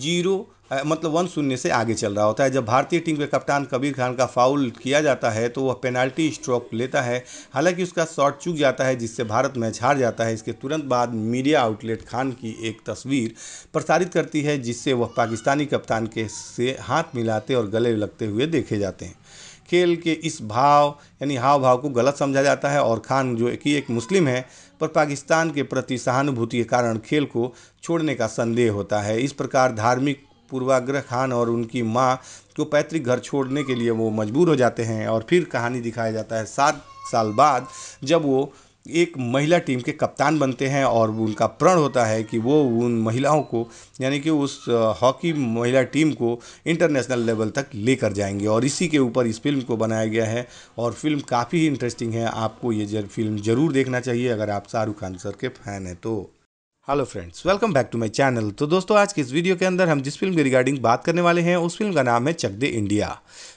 Speaker 1: जीरो मतलब वन शून्य से आगे चल रहा होता है जब भारतीय टीम के कप्तान कबीर खान का फाउल किया जाता है तो वह पेनाल्टी स्ट्रोक लेता है हालांकि उसका शॉट चूक जाता है जिससे भारत मैच हार जाता है इसके तुरंत बाद मीडिया आउटलेट खान की एक तस्वीर प्रसारित करती है जिससे वह पाकिस्तानी कप्तान के से हाथ मिलाते और गले लगते हुए देखे जाते हैं खेल के इस भाव यानी हाव भाव को गलत समझा जाता है और खान जो कि एक मुस्लिम है पर पाकिस्तान के प्रति सहानुभूति के कारण खेल को छोड़ने का संदेह होता है इस प्रकार धार्मिक पूर्वाग्रह खान और उनकी माँ को पैतृक घर छोड़ने के लिए वो मजबूर हो जाते हैं और फिर कहानी दिखाया जाता है सात साल बाद जब वो एक महिला टीम के कप्तान बनते हैं और उनका प्रण होता है कि वो उन महिलाओं को यानी कि उस हॉकी महिला टीम को इंटरनेशनल लेवल तक लेकर जाएंगे और इसी के ऊपर इस फिल्म को बनाया गया है और फिल्म काफ़ी इंटरेस्टिंग है आपको ये जर, फिल्म ज़रूर देखना चाहिए अगर आप शाहरुख खान सर के फ़ैन हैं तो hello friends welcome back to my channel तो दोस्तों आज की इस वीडियो के अंदर हम जिस फिल्म के रिगार्डिंग बात करने वाले हैं उस फिल्म का नाम है चक दे इंडिया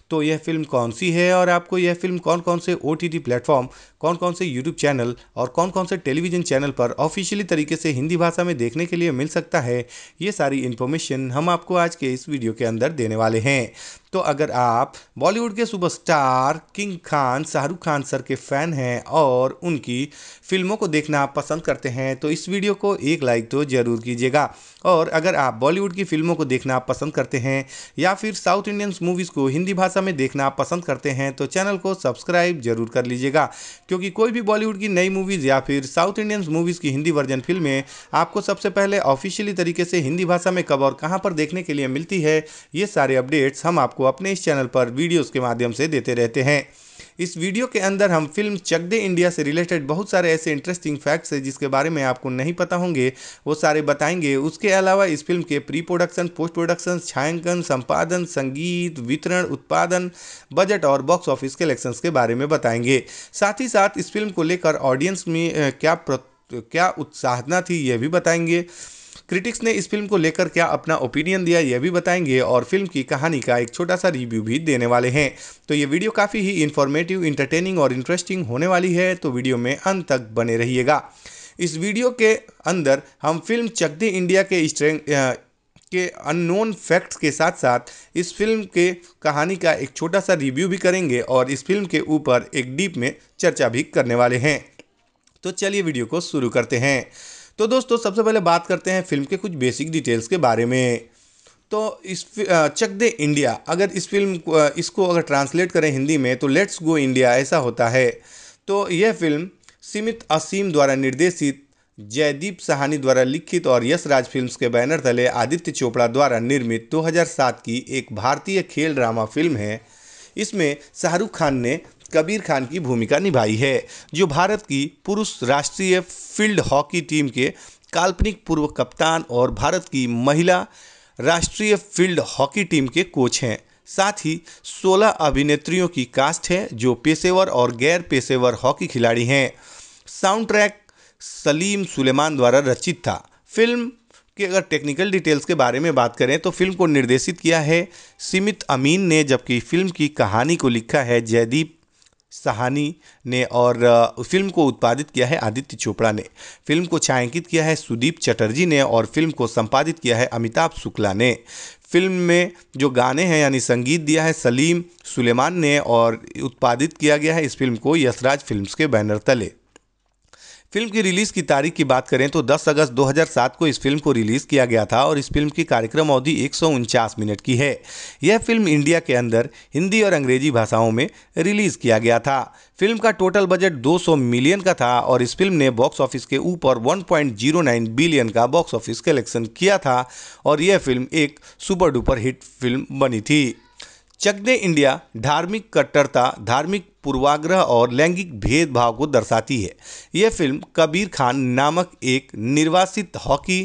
Speaker 1: तो यह फिल्म कौन सी है और आपको यह फिल्म कौन कौन से ओ टी प्लेटफॉर्म कौन कौन से यूट्यूब चैनल और कौन कौन से टेलीविजन चैनल पर ऑफिशियली तरीके से हिंदी भाषा में देखने के लिए मिल सकता है ये सारी इन्फॉर्मेशन हम आपको आज के इस वीडियो के अंदर देने वाले हैं तो अगर आप बॉलीवुड के superstar king Khan Shahrukh Khan sir के फ़ैन हैं और उनकी फिल्मों को देखना पसंद करते हैं तो इस वीडियो को एक लाइक तो ज़रूर कीजिएगा और अगर आप बॉलीवुड की फिल्मों को देखना पसंद करते हैं या फिर साउथ इंडियन मूवीज़ को हिंदी भाषा में देखना पसंद करते हैं तो चैनल को सब्सक्राइब जरूर कर लीजिएगा क्योंकि कोई भी बॉलीवुड की नई मूवीज़ या फिर साउथ इंडियन मूवीज़ की हिंदी वर्जन फिल्में आपको सबसे पहले ऑफिशियली तरीके से हिंदी भाषा में कब और कहाँ पर देखने के लिए मिलती है ये सारे अपडेट्स हम आपको अपने इस चैनल पर वीडियोज़ के माध्यम से देते रहते हैं इस वीडियो के अंदर हम फिल्म चक दे इंडिया से रिलेटेड बहुत सारे ऐसे इंटरेस्टिंग फैक्ट्स है जिसके बारे में आपको नहीं पता होंगे वो सारे बताएंगे उसके अलावा इस फिल्म के प्री प्रोडक्शन पोस्ट प्रोडक्शन छायांकन संपादन संगीत वितरण उत्पादन बजट और बॉक्स ऑफिस कलेक्शन के बारे में बताएंगे साथ ही साथ इस फिल्म को लेकर ऑडियंस में क्या प्र... क्या उत्साहना थी ये भी बताएंगे क्रिटिक्स ने इस फिल्म को लेकर क्या अपना ओपिनियन दिया यह भी बताएंगे और फिल्म की कहानी का एक छोटा सा रिव्यू भी देने वाले हैं तो ये वीडियो काफ़ी ही इन्फॉर्मेटिव इंटरटेनिंग और इंटरेस्टिंग होने वाली है तो वीडियो में अंत तक बने रहिएगा इस वीडियो के अंदर हम फिल्म चक दे इंडिया के स्ट्रें के अननोन फैक्ट्स के साथ साथ इस फिल्म के कहानी का एक छोटा सा रिव्यू भी करेंगे और इस फिल्म के ऊपर एक डीप में चर्चा भी करने वाले हैं तो चलिए वीडियो को शुरू करते हैं तो दोस्तों सबसे पहले बात करते हैं फिल्म के कुछ बेसिक डिटेल्स के बारे में तो इस चक दे इंडिया अगर इस फिल्म इसको अगर ट्रांसलेट करें हिंदी में तो लेट्स गो इंडिया ऐसा होता है तो यह फिल्म सीमित असीम द्वारा निर्देशित जयदीप सहानी द्वारा लिखित और यश राज फिल्म्स के बैनर तले आदित्य चोपड़ा द्वारा निर्मित 2007 की एक भारतीय खेल ड्रामा फिल्म है इसमें शाहरुख खान ने कबीर खान की भूमिका निभाई है जो भारत की पुरुष राष्ट्रीय फील्ड हॉकी टीम के काल्पनिक पूर्व कप्तान और भारत की महिला राष्ट्रीय फील्ड हॉकी टीम के कोच हैं साथ ही 16 अभिनेत्रियों की कास्ट है जो पेशेवर और गैर पेशेवर हॉकी खिलाड़ी हैं साउंड ट्रैक सलीम सुलेमान द्वारा रचित था फिल्म के अगर टेक्निकल डिटेल्स के बारे में बात करें तो फिल्म को निर्देशित किया है सीमित अमीन ने जबकि फिल्म की कहानी को लिखा है जयदीप सहानी ने और फिल्म को उत्पादित किया है आदित्य चोपड़ा ने फिल्म को छायांकित किया है सुदीप चटर्जी ने और फिल्म को संपादित किया है अमिताभ शुक्ला ने फिल्म में जो गाने हैं यानी संगीत दिया है सलीम सुलेमान ने और उत्पादित किया गया है इस फिल्म को यशराज फिल्म्स के बैनर तले फिल्म की रिलीज़ की तारीख की बात करें तो 10 अगस्त 2007 को इस फिल्म को रिलीज़ किया गया था और इस फिल्म की कार्यक्रम अवधि एक मिनट की है यह फिल्म इंडिया के अंदर हिंदी और अंग्रेजी भाषाओं में रिलीज़ किया गया था फिल्म का टोटल बजट 200 मिलियन का था और इस फिल्म ने बॉक्स ऑफिस के ऊपर 1.09 बिलियन का बॉक्स ऑफिस कलेक्शन किया था और यह फिल्म एक सुपर डुपर हिट फिल्म बनी थी चकने इंडिया धार्मिक कट्टरता धार्मिक पूर्वाग्रह और लैंगिक भेदभाव को दर्शाती है यह फिल्म कबीर खान नामक एक निर्वासित हॉकी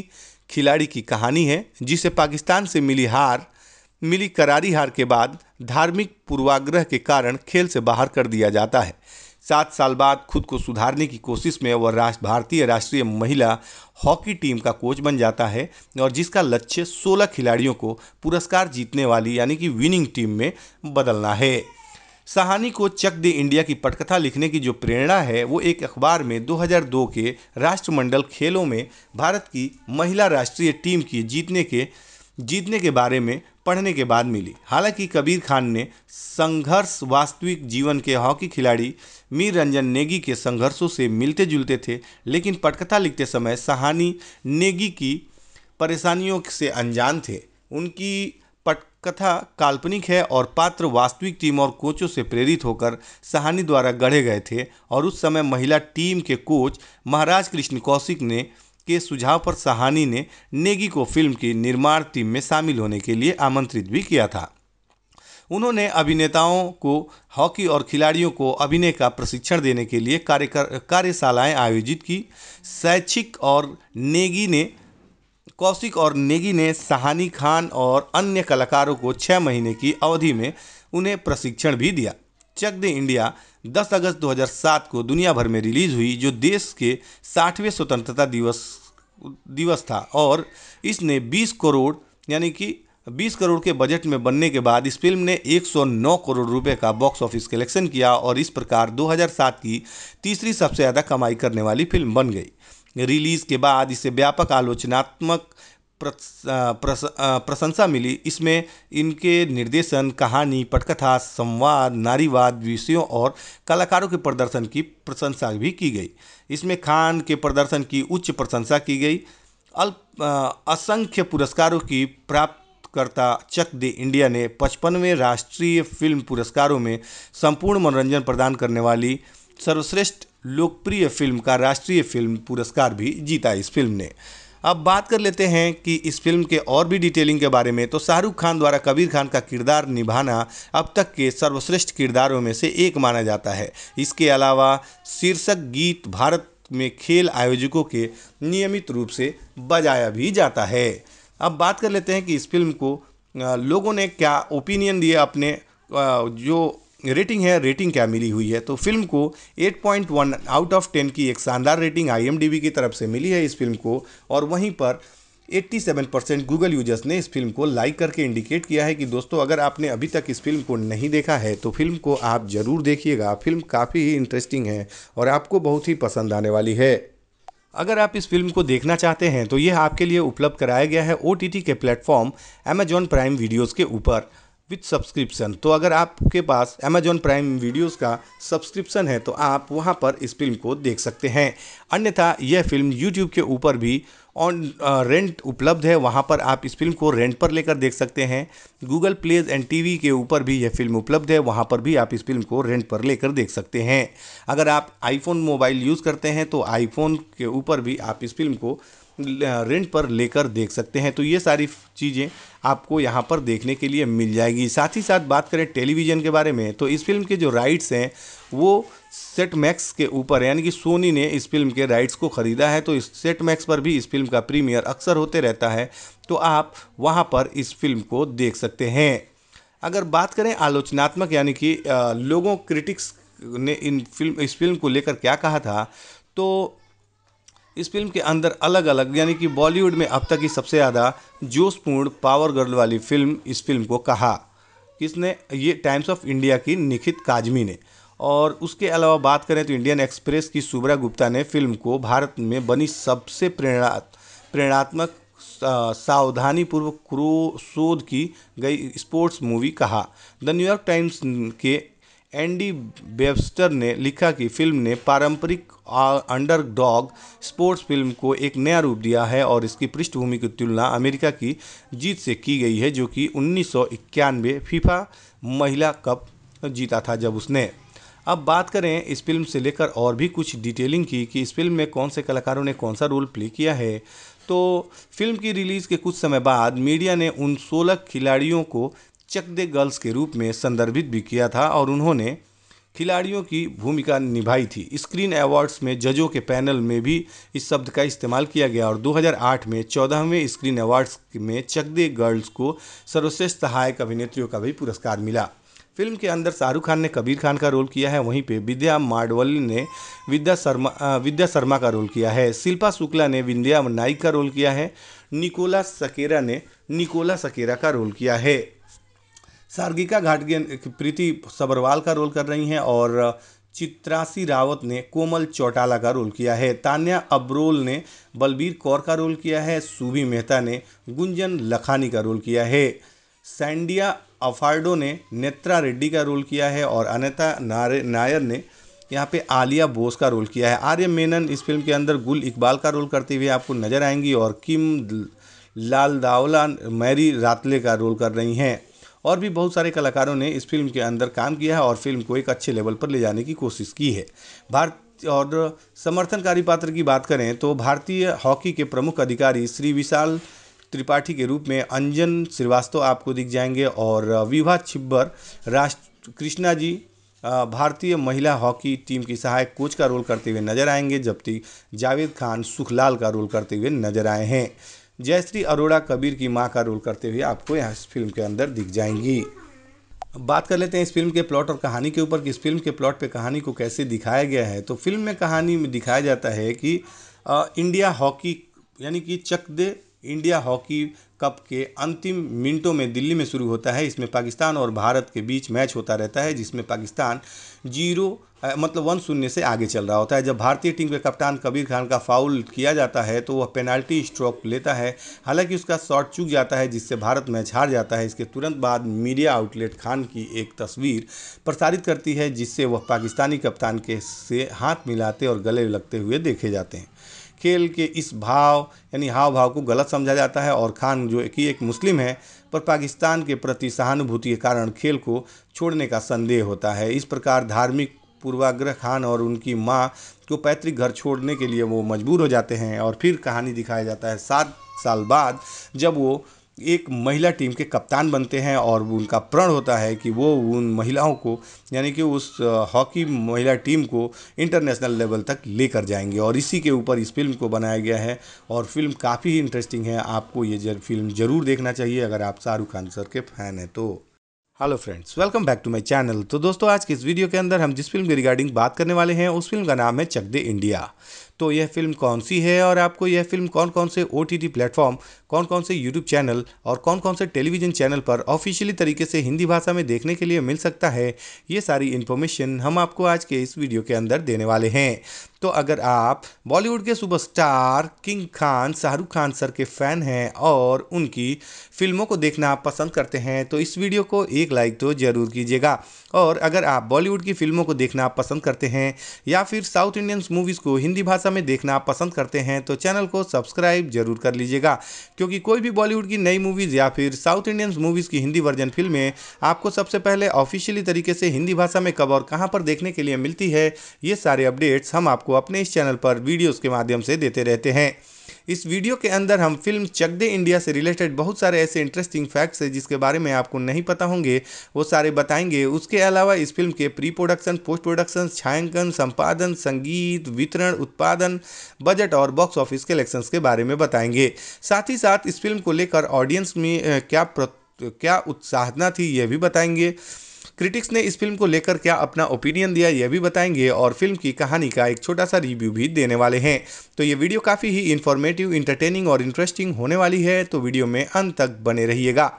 Speaker 1: खिलाड़ी की कहानी है जिसे पाकिस्तान से मिली हार मिली करारी हार के बाद धार्मिक पूर्वाग्रह के कारण खेल से बाहर कर दिया जाता है सात साल बाद खुद को सुधारने की कोशिश में वह राष्ट्र भारतीय राष्ट्रीय महिला हॉकी टीम का कोच बन जाता है और जिसका लक्ष्य 16 खिलाड़ियों को पुरस्कार जीतने वाली यानी कि विनिंग टीम में बदलना है सहानी को चक दे इंडिया की पटकथा लिखने की जो प्रेरणा है वो एक अखबार में 2002 के राष्ट्रमंडल खेलों में भारत की महिला राष्ट्रीय टीम की जीतने के जीतने के बारे में पढ़ने के बाद मिली हालांकि कबीर खान ने संघर्ष वास्तविक जीवन के हॉकी खिलाड़ी मीर रंजन नेगी के संघर्षों से मिलते जुलते थे लेकिन पटकथा लिखते समय सहानी नेगी की परेशानियों से अनजान थे उनकी पटकथा काल्पनिक है और पात्र वास्तविक टीम और कोचों से प्रेरित होकर सहानी द्वारा गढ़े गए थे और उस समय महिला टीम के कोच महाराज कृष्ण कौशिक ने के सुझाव पर सहानी ने नेगी को फिल्म की निर्माण टीम में शामिल होने के लिए आमंत्रित भी किया था उन्होंने अभिनेताओं को हॉकी और खिलाड़ियों को अभिनय का प्रशिक्षण देने के लिए कार्य कार्यशालाएं आयोजित की शैक्षिक और नेगी ने कौशिक और नेगी ने सहानी खान और अन्य कलाकारों को छः महीने की अवधि में उन्हें प्रशिक्षण भी दिया चक दे इंडिया 10 अगस्त 2007 को दुनिया भर में रिलीज हुई जो देश के 60वें स्वतंत्रता दिवस दिवस था और इसने 20 करोड़ यानी कि 20 करोड़ के बजट में बनने के बाद इस फिल्म ने 109 करोड़ रुपए का बॉक्स ऑफिस कलेक्शन किया और इस प्रकार 2007 की तीसरी सबसे ज़्यादा कमाई करने वाली फिल्म बन गई रिलीज़ के बाद इसे व्यापक आलोचनात्मक प्रशंसा मिली इसमें इनके निर्देशन कहानी पटकथा संवाद नारीवाद विषयों और कलाकारों के प्रदर्शन की प्रशंसा भी की गई इसमें खान के प्रदर्शन की उच्च प्रशंसा की गई अल्प असंख्य पुरस्कारों की प्राप्तकर्ता चक दे इंडिया ने पचपनवें राष्ट्रीय फिल्म पुरस्कारों में संपूर्ण मनोरंजन प्रदान करने वाली सर्वश्रेष्ठ लोकप्रिय फिल्म का राष्ट्रीय फिल्म पुरस्कार भी जीता इस फिल्म ने अब बात कर लेते हैं कि इस फिल्म के और भी डिटेलिंग के बारे में तो शाहरुख खान द्वारा कबीर खान का किरदार निभाना अब तक के सर्वश्रेष्ठ किरदारों में से एक माना जाता है इसके अलावा शीर्षक गीत भारत में खेल आयोजकों के नियमित रूप से बजाया भी जाता है अब बात कर लेते हैं कि इस फिल्म को लोगों ने क्या ओपिनियन दिया अपने जो रेटिंग है रेटिंग क्या मिली हुई है तो फिल्म को 8.1 आउट ऑफ 10 की एक शानदार रेटिंग आई की तरफ से मिली है इस फिल्म को और वहीं पर 87 परसेंट गूगल यूजर्स ने इस फिल्म को लाइक करके इंडिकेट किया है कि दोस्तों अगर आपने अभी तक इस फिल्म को नहीं देखा है तो फिल्म को आप ज़रूर देखिएगा फिल्म काफ़ी ही इंटरेस्टिंग है और आपको बहुत ही पसंद आने वाली है अगर आप इस फिल्म को देखना चाहते हैं तो यह आपके लिए उपलब्ध कराया गया है ओ के प्लेटफॉर्म अमेजॉन प्राइम वीडियोज़ के ऊपर विथ सब्सक्रिप्शन तो अगर आपके पास अमेजॉन प्राइम वीडियोज़ का सब्सक्रिप्शन है तो आप वहां पर इस फिल्म को देख सकते हैं अन्यथा यह फिल्म यूट्यूब के ऊपर भी ऑन रेंट उपलब्ध है वहाँ पर आप इस फिल्म को रेंट पर लेकर देख सकते हैं गूगल प्लेज एंड वी के ऊपर भी यह फिल्म उपलब्ध है वहाँ पर भी आप इस फिल्म को रेंट पर लेकर देख सकते हैं अगर आप आईफोन मोबाइल यूज़ करते हैं तो आईफोन के ऊपर भी आप इस फिल्म को रेंट पर लेकर देख सकते हैं तो ये सारी चीज़ें आपको यहाँ पर देखने के लिए मिल जाएगी साथ ही साथ बात करें टेलीविज़न के बारे में तो इस फिल्म के जो राइट्स हैं वो सेट मैक्स के ऊपर यानी कि सोनी ने इस फिल्म के राइट्स को ख़रीदा है तो इस सेट मैक्स पर भी इस फिल्म का प्रीमियर अक्सर होते रहता है तो आप वहाँ पर इस फिल्म को देख सकते हैं अगर बात करें आलोचनात्मक यानी कि लोगों क्रिटिक्स ने इन फिल्म इस फिल्म को लेकर क्या कहा था तो इस फिल्म के अंदर अलग अलग यानी कि बॉलीवुड में अब तक की सबसे ज़्यादा जोशपूर्ण पावर गर्ल वाली फिल्म इस फिल्म को कहा किसने ये टाइम्स ऑफ इंडिया की निखित काजमी ने और उसके अलावा बात करें तो इंडियन एक्सप्रेस की सुब्रा गुप्ता ने फिल्म को भारत में बनी सबसे प्रेरणा प्रेरणात्मक सावधानीपूर्वक क्रो शोध की गई स्पोर्ट्स मूवी कहा द न्यूयॉर्क टाइम्स के एंडी बेबस्टर ने लिखा कि फिल्म ने पारंपरिक अंडरडॉग स्पोर्ट्स फिल्म को एक नया रूप दिया है और इसकी पृष्ठभूमि की तुलना अमेरिका की जीत से की गई है जो कि उन्नीस फीफा महिला कप जीता था जब उसने अब बात करें इस फिल्म से लेकर और भी कुछ डिटेलिंग की कि इस फिल्म में कौन से कलाकारों ने कौन सा रोल प्ले किया है तो फिल्म की रिलीज़ के कुछ समय बाद मीडिया ने उन 16 खिलाड़ियों को चक दे गर्ल्स के रूप में संदर्भित भी किया था और उन्होंने खिलाड़ियों की भूमिका निभाई थी स्क्रीन अवार्ड्स में जजों के पैनल में भी इस शब्द का इस्तेमाल किया गया और 2008 में चौदहवें स्क्रीन अवार्ड्स में चक दे गर्ल्स को सर्वश्रेष्ठ सहायक अभिनेत्रियों का भी पुरस्कार मिला फिल्म के अंदर शाहरुख खान ने कबीर खान का रोल किया है वहीं पे विद्या माडवल ने विद्या शर्मा विद्या शर्मा का रोल किया है शिल्पा शुक्ला ने विद्या नाइक का रोल किया है निकोला सकेरा ने निकोला सकेरा का रोल किया है सार्गिका घाटगे प्रीति सबरवाल का रोल कर रही हैं और चित्रासी रावत ने कोमल चौटाला का रोल किया है तान्या अब्रोल ने बलबीर कौर का रोल किया है सूबी मेहता ने गुंजन लखानी का रोल किया है सैंडिया अफार्डो ने नेत्रा रेड्डी का रोल किया है और अनिता नायर ने यहाँ पे आलिया बोस का रोल किया है आर्य मेनन इस फिल्म के अंदर गुल इकबाल का रोल करते हुए आपको नजर आएंगी और किम लाल दावला मैरी रातले का रोल कर रही हैं और भी बहुत सारे कलाकारों ने इस फिल्म के अंदर काम किया है और फिल्म को एक अच्छे लेवल पर ले जाने की कोशिश की है भारत और समर्थनकारी पात्र की बात करें तो भारतीय हॉकी के प्रमुख अधिकारी श्री विशाल त्रिपाठी के रूप में अंजन श्रीवास्तव आपको दिख जाएंगे और विभा छिब्बर राष्ट्र कृष्णा जी भारतीय महिला हॉकी टीम की सहायक कोच का रोल करते हुए नजर आएंगे जबकि जावेद खान सुखलाल का रोल करते हुए नजर आए हैं जयश्री अरोड़ा कबीर की माँ का रोल करते हुए आपको यहाँ इस फिल्म के अंदर दिख जाएंगी बात कर लेते हैं इस फिल्म के प्लॉट और कहानी के ऊपर कि इस फिल्म के प्लॉट पे कहानी को कैसे दिखाया गया है तो फिल्म में कहानी में दिखाया जाता है कि आ, इंडिया हॉकी यानी कि Chak De India hockey cup के अंतिम मिनटों में दिल्ली में शुरू होता है इसमें पाकिस्तान और भारत के बीच मैच होता रहता है जिसमें पाकिस्तान जीरो मतलब वन शून्य से आगे चल रहा होता है जब भारतीय टीम के कप्तान कबीर खान का फाउल किया जाता है तो वह पेनाल्टी स्ट्रोक लेता है हालांकि उसका शॉट चूक जाता है जिससे भारत मैच हार जाता है इसके तुरंत बाद मीडिया आउटलेट खान की एक तस्वीर प्रसारित करती है जिससे वह पाकिस्तानी कप्तान के से हाथ मिलाते और गले लगते हुए देखे जाते हैं खेल के इस भाव यानी हाव भाव को गलत समझा जाता है और खान जो कि एक मुस्लिम है पर पाकिस्तान के प्रति सहानुभूति के कारण खेल को छोड़ने का संदेह होता है इस प्रकार धार्मिक पूर्वाग्रह खान और उनकी माँ को पैतृक घर छोड़ने के लिए वो मजबूर हो जाते हैं और फिर कहानी दिखाया जाता है सात साल बाद जब वो एक महिला टीम के कप्तान बनते हैं और उनका प्रण होता है कि वो उन महिलाओं को यानी कि उस हॉकी महिला टीम को इंटरनेशनल लेवल तक लेकर जाएंगे और इसी के ऊपर इस फिल्म को बनाया गया है और फिल्म काफ़ी इंटरेस्टिंग है आपको ये फिल्म ज़रूर देखना चाहिए अगर आप शाहरुख खान सर के फ़ैन हैं तो hello friends welcome back to my channel तो दोस्तों आज के इस वीडियो के अंदर हम जिस फिल्म के रिगार्डिंग बात करने वाले हैं उस फिल्म का नाम है चक दे इंडिया तो यह फिल्म कौन सी है और आपको यह फिल्म कौन कौन से ओ टी प्लेटफॉर्म कौन कौन से यूट्यूब चैनल और कौन कौन से टेलीविजन चैनल पर ऑफिशियली तरीके से हिंदी भाषा में देखने के लिए मिल सकता है ये सारी इन्फॉर्मेशन हम आपको आज के इस वीडियो के अंदर देने वाले हैं तो अगर आप बॉलीवुड के superstar king Khan Shahrukh Khan sir के फ़ैन हैं और उनकी फिल्मों को देखना आप पसंद करते हैं तो इस वीडियो को एक लाइक तो ज़रूर कीजिएगा और अगर आप बॉलीवुड की फिल्मों को देखना आप पसंद करते हैं या फिर साउथ इंडियन मूवीज़ को हिंदी भाषा में देखना आप पसंद करते हैं तो चैनल को सब्सक्राइब जरूर कर लीजिएगा क्योंकि कोई भी बॉलीवुड की नई मूवीज़ या फिर साउथ इंडियन मूवीज़ की हिंदी वर्जन फिल्में आपको सबसे पहले ऑफिशियली तरीके से हिंदी भाषा में कब और कहाँ पर देखने के लिए मिलती है ये सारे अपडेट्स हम आपको अपने इस चैनल पर वीडियोस के माध्यम से देते रहते हैं इस वीडियो के अंदर हम फिल्म चक दे इंडिया से रिलेटेड बहुत सारे ऐसे इंटरेस्टिंग फैक्ट्स हैं जिसके बारे में आपको नहीं पता होंगे वो सारे बताएंगे उसके अलावा इस फिल्म के प्री प्रोडक्शन पोस्ट प्रोडक्शन छायांकन संपादन संगीत वितरण उत्पादन बजट और बॉक्स ऑफिस कलेक्शंस के बारे में बताएंगे साथ ही साथ इस फिल्म को लेकर ऑडियंस में क्या प्र... क्या उत्साहना थी यह भी बताएंगे क्रिटिक्स ने इस फिल्म को लेकर क्या अपना ओपिनियन दिया यह भी बताएंगे और फिल्म की कहानी का एक छोटा सा रिव्यू भी देने वाले हैं तो ये वीडियो काफ़ी ही इन्फॉर्मेटिव इंटरटेनिंग और इंटरेस्टिंग होने वाली है तो वीडियो में अंत तक बने रहिएगा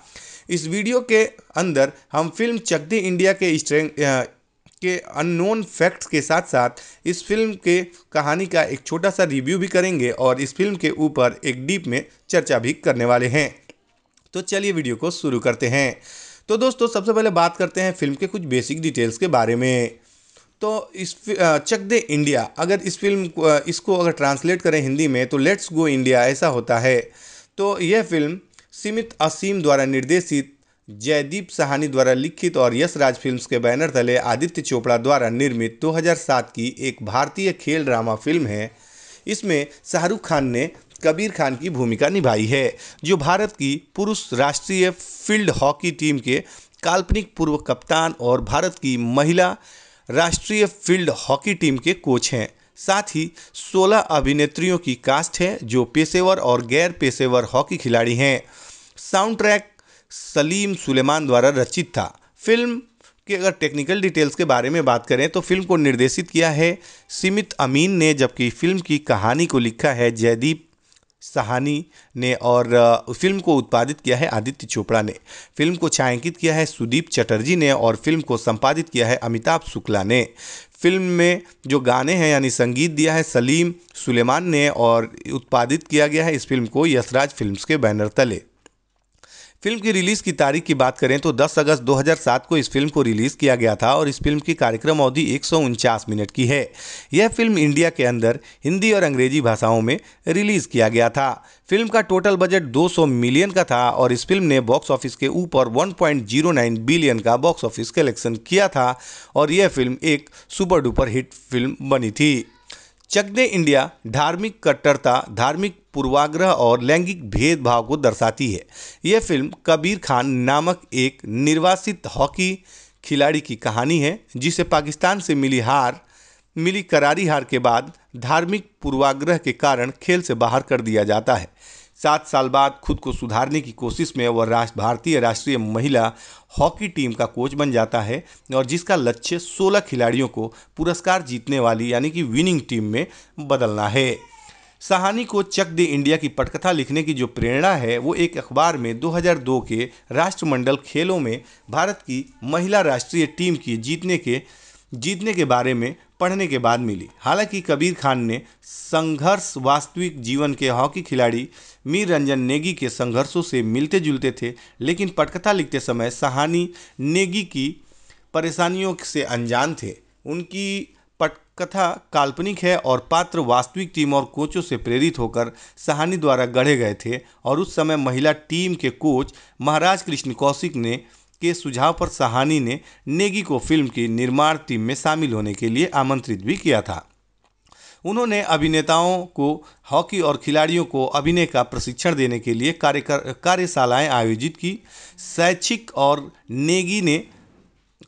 Speaker 1: इस वीडियो के अंदर हम फिल्म चक दे इंडिया के स्ट्रेंग के अननोन फैक्ट्स के साथ साथ इस फिल्म के कहानी का एक छोटा सा रिव्यू भी करेंगे और इस फिल्म के ऊपर एक डीप में चर्चा भी करने वाले हैं तो चलिए वीडियो को शुरू करते हैं तो दोस्तों सबसे पहले बात करते हैं फिल्म के कुछ बेसिक डिटेल्स के बारे में तो इस चक दे इंडिया अगर इस फिल्म इसको अगर ट्रांसलेट करें हिंदी में तो लेट्स गो इंडिया ऐसा होता है तो यह फिल्म सीमित असीम द्वारा निर्देशित जयदीप सहानी द्वारा लिखित और यश राज फिल्म्स के बैनर तले आदित्य चोपड़ा द्वारा निर्मित 2007 की एक भारतीय खेल ड्रामा फिल्म है इसमें शाहरुख खान ने कबीर खान की भूमिका निभाई है जो भारत की पुरुष राष्ट्रीय फील्ड हॉकी टीम के काल्पनिक पूर्व कप्तान और भारत की महिला राष्ट्रीय फील्ड हॉकी टीम के कोच हैं साथ ही 16 अभिनेत्रियों की कास्ट है जो पेशेवर और गैर पेशेवर हॉकी खिलाड़ी हैं साउंड ट्रैक सलीम सुलेमान द्वारा रचित था फिल्म के अगर टेक्निकल डिटेल्स के बारे में बात करें तो फिल्म को निर्देशित किया है सीमित अमीन ने जबकि फिल्म की कहानी को लिखा है जयदीप सहानी ने और फिल्म को उत्पादित किया है आदित्य चोपड़ा ने फिल्म को छायांकित किया है सुदीप चटर्जी ने और फिल्म को संपादित किया है अमिताभ शुक्ला ने फिल्म में जो गाने हैं यानी संगीत दिया है सलीम सुलेमान ने और उत्पादित किया गया है इस फिल्म को यशराज फिल्म्स के बैनर तले फिल्म की रिलीज की तारीख की बात करें तो 10 अगस्त 2007 को इस फिल्म को रिलीज किया गया था और इस फिल्म की कार्यक्रम अवधि एक मिनट की है यह फिल्म इंडिया के अंदर हिंदी और अंग्रेजी भाषाओं में रिलीज किया गया था फिल्म का टोटल बजट 200 मिलियन का था और इस फिल्म ने बॉक्स ऑफिस के ऊपर 1.09 बिलियन का बॉक्स ऑफिस कलेक्शन किया था और यह फिल्म एक सुपर डुपर हिट फिल्म बनी थी चक दे इंडिया धार्मिक कट्टरता धार्मिक पूर्वाग्रह और लैंगिक भेदभाव को दर्शाती है यह फिल्म कबीर खान नामक एक निर्वासित हॉकी खिलाड़ी की कहानी है जिसे पाकिस्तान से मिली हार मिली करारी हार के बाद धार्मिक पूर्वाग्रह के कारण खेल से बाहर कर दिया जाता है सात साल बाद खुद को सुधारने की कोशिश में वह राष्ट्र भारतीय राष्ट्रीय महिला हॉकी टीम का कोच बन जाता है और जिसका लक्ष्य 16 खिलाड़ियों को पुरस्कार जीतने वाली यानी कि विनिंग टीम में बदलना है सहानी को चक दे इंडिया की पटकथा लिखने की जो प्रेरणा है वो एक अखबार में 2002 के राष्ट्रमंडल खेलों में भारत की महिला राष्ट्रीय टीम की जीतने के जीतने के बारे में पढ़ने के बाद मिली हालांकि कबीर खान ने संघर्ष वास्तविक जीवन के हॉकी खिलाड़ी मीर रंजन नेगी के संघर्षों से मिलते जुलते थे लेकिन पटकथा लिखते समय सहानी नेगी की परेशानियों से अनजान थे उनकी पटकथा काल्पनिक है और पात्र वास्तविक टीम और कोचों से प्रेरित होकर सहानी द्वारा गढ़े गए थे और उस समय महिला टीम के कोच महाराज कृष्ण कौशिक ने के सुझाव पर सहानी ने नेगी को फिल्म की निर्माण टीम में शामिल होने के लिए आमंत्रित भी किया था उन्होंने अभिनेताओं को हॉकी और खिलाड़ियों को अभिनय का प्रशिक्षण देने के लिए कार्य कार्यशालाएँ आयोजित की शैक्षिक और नेगी ने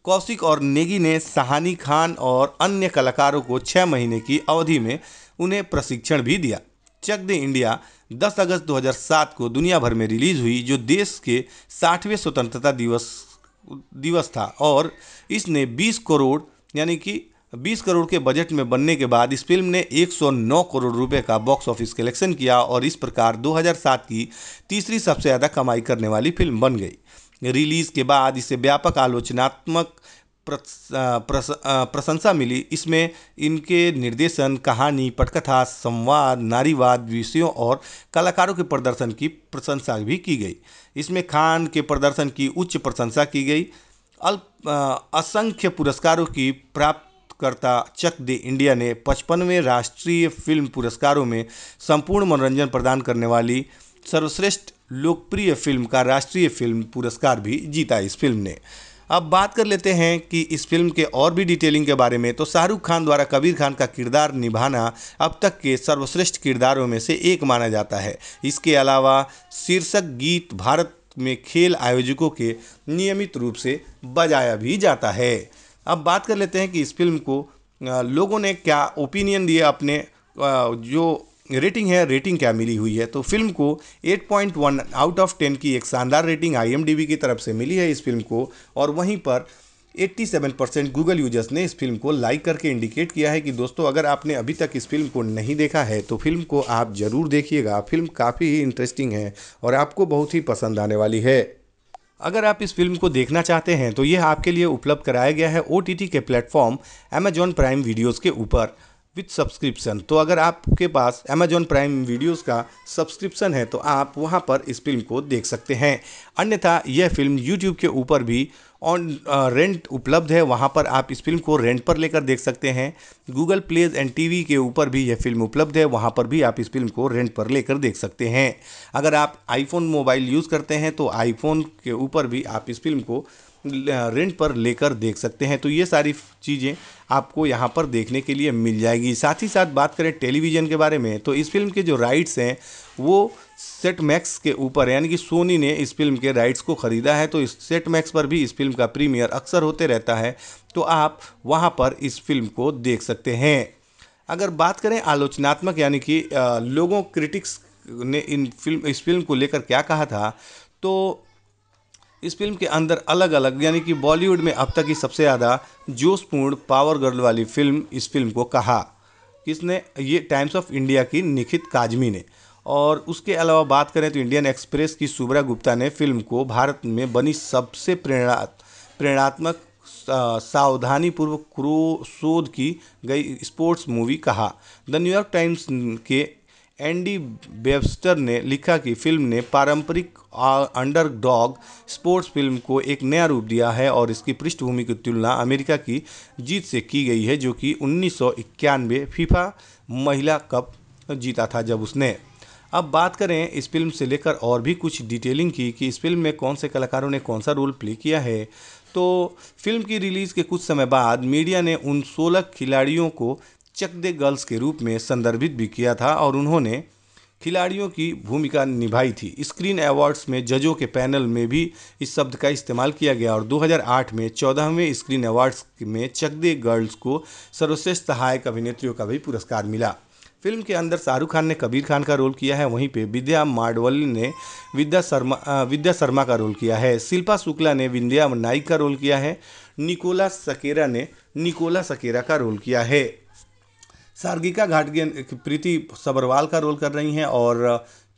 Speaker 1: कौशिक और नेगी ने सहानी खान और अन्य कलाकारों को छः महीने की अवधि में उन्हें प्रशिक्षण भी दिया चक दे इंडिया 10 अगस्त 2007 को दुनिया भर में रिलीज हुई जो देश के 60वें स्वतंत्रता दिवस दिवस था और इसने 20 करोड़ यानी कि 20 करोड़ के बजट में बनने के बाद इस फिल्म ने 109 करोड़ रुपए का बॉक्स ऑफिस कलेक्शन किया और इस प्रकार 2007 की तीसरी सबसे ज़्यादा कमाई करने वाली फिल्म बन गई रिलीज़ के बाद इसे व्यापक आलोचनात्मक प्रशंसा मिली इसमें इनके निर्देशन कहानी पटकथा संवाद नारीवाद विषयों और कलाकारों के प्रदर्शन की प्रशंसा भी की गई इसमें खान के प्रदर्शन की उच्च प्रशंसा की गई अल्प असंख्य पुरस्कारों की प्राप्त करता चक दे इंडिया ने पचपनवें राष्ट्रीय फिल्म पुरस्कारों में संपूर्ण मनोरंजन प्रदान करने वाली सर्वश्रेष्ठ लोकप्रिय फिल्म का राष्ट्रीय फिल्म पुरस्कार भी जीता इस फिल्म ने अब बात कर लेते हैं कि इस फिल्म के और भी डिटेलिंग के बारे में तो शाहरुख खान द्वारा कबीर खान का किरदार निभाना अब तक के सर्वश्रेष्ठ किरदारों में से एक माना जाता है इसके अलावा शीर्षक गीत भारत में खेल आयोजकों के नियमित रूप से बजाया भी जाता है अब बात कर लेते हैं कि इस फिल्म को लोगों ने क्या ओपिनियन दिया अपने जो रेटिंग है रेटिंग क्या मिली हुई है तो फिल्म को 8.1 आउट ऑफ 10 की एक शानदार रेटिंग आई की तरफ से मिली है इस फिल्म को और वहीं पर 87 परसेंट गूगल यूजर्स ने इस फिल्म को लाइक करके इंडिकेट किया है कि दोस्तों अगर आपने अभी तक इस फिल्म को नहीं देखा है तो फिल्म को आप ज़रूर देखिएगा फिल्म काफ़ी ही इंटरेस्टिंग है और आपको बहुत ही पसंद आने वाली है अगर आप इस फिल्म को देखना चाहते हैं तो यह आपके लिए उपलब्ध कराया गया है ओ के प्लेटफॉर्म अमेजॉन प्राइम वीडियोज़ के ऊपर विथ सब्सक्रिप्शन तो अगर आपके पास अमेजॉन प्राइम वीडियोज़ का सब्सक्रिप्शन है तो आप वहाँ पर इस फिल्म को देख सकते हैं अन्यथा यह फिल्म यूट्यूब के ऊपर भी ऑन रेंट उपलब्ध है वहाँ पर आप इस फिल्म को रेंट पर लेकर देख सकते हैं गूगल प्लेज एंड टीवी के ऊपर भी यह फिल्म उपलब्ध है वहाँ पर भी आप इस फिल्म को रेंट पर लेकर देख सकते हैं अगर आप आईफोन मोबाइल यूज़ करते हैं तो आईफोन के ऊपर भी आप इस फिल्म को रेंट पर लेकर देख सकते हैं तो ये सारी चीज़ें आपको यहाँ पर देखने के लिए मिल जाएगी साथ ही साथ बात करें टेलीविज़न के बारे में तो इस फिल्म के जो राइट्स हैं वो सेट मैक्स के ऊपर यानी कि सोनी ने इस फिल्म के राइट्स को ख़रीदा है तो इस सेट मैक्स पर भी इस फिल्म का प्रीमियर अक्सर होते रहता है तो आप वहाँ पर इस फिल्म को देख सकते हैं अगर बात करें आलोचनात्मक यानी कि लोगों क्रिटिक्स ने इन फिल्म इस फिल्म को लेकर क्या कहा था तो इस फिल्म के अंदर अलग अलग यानी कि बॉलीवुड में अब तक की सबसे ज़्यादा जोशपूर्ण पावर गर्ल वाली फिल्म इस फिल्म को कहा किसने ये टाइम्स ऑफ इंडिया की निखित काजमी ने और उसके अलावा बात करें तो इंडियन एक्सप्रेस की सुब्रा गुप्ता ने फिल्म को भारत में बनी सबसे प्रेरणा प्रेरणात्मक सावधानीपूर्वक क्रो शोध की गई स्पोर्ट्स मूवी कहा द न्यूयॉर्क टाइम्स के एंडी बेबस्टर ने लिखा कि फिल्म ने पारंपरिक अंडरडॉग स्पोर्ट्स फिल्म को एक नया रूप दिया है और इसकी पृष्ठभूमि की तुलना अमेरिका की जीत से की गई है जो कि उन्नीस फीफा महिला कप जीता था जब उसने अब बात करें इस फिल्म से लेकर और भी कुछ डिटेलिंग की कि इस फिल्म में कौन से कलाकारों ने कौन सा रोल प्ले किया है तो फिल्म की रिलीज़ के कुछ समय बाद मीडिया ने उन 16 खिलाड़ियों को चक दे गर्ल्स के रूप में संदर्भित भी किया था और उन्होंने खिलाड़ियों की भूमिका निभाई थी स्क्रीन अवार्ड्स में जजों के पैनल में भी इस शब्द का इस्तेमाल किया गया और 2008 में चौदहवें स्क्रीन अवार्ड्स में चक दे गर्ल्स को सर्वश्रेष्ठ सहायक अभिनेत्रियों का भी पुरस्कार मिला फिल्म के अंदर शाहरुख खान ने कबीर खान का रोल किया है वहीं पे विद्या माडवली ने विद्या शर्मा विद्या शर्मा का रोल किया है शिल्पा शुक्ला ने विंध्या नाइक का रोल किया है निकोला सकेरा ने निकोला सकेरा का रोल किया है सार्गिका घाटगे प्रीति सबरवाल का रोल कर रही हैं और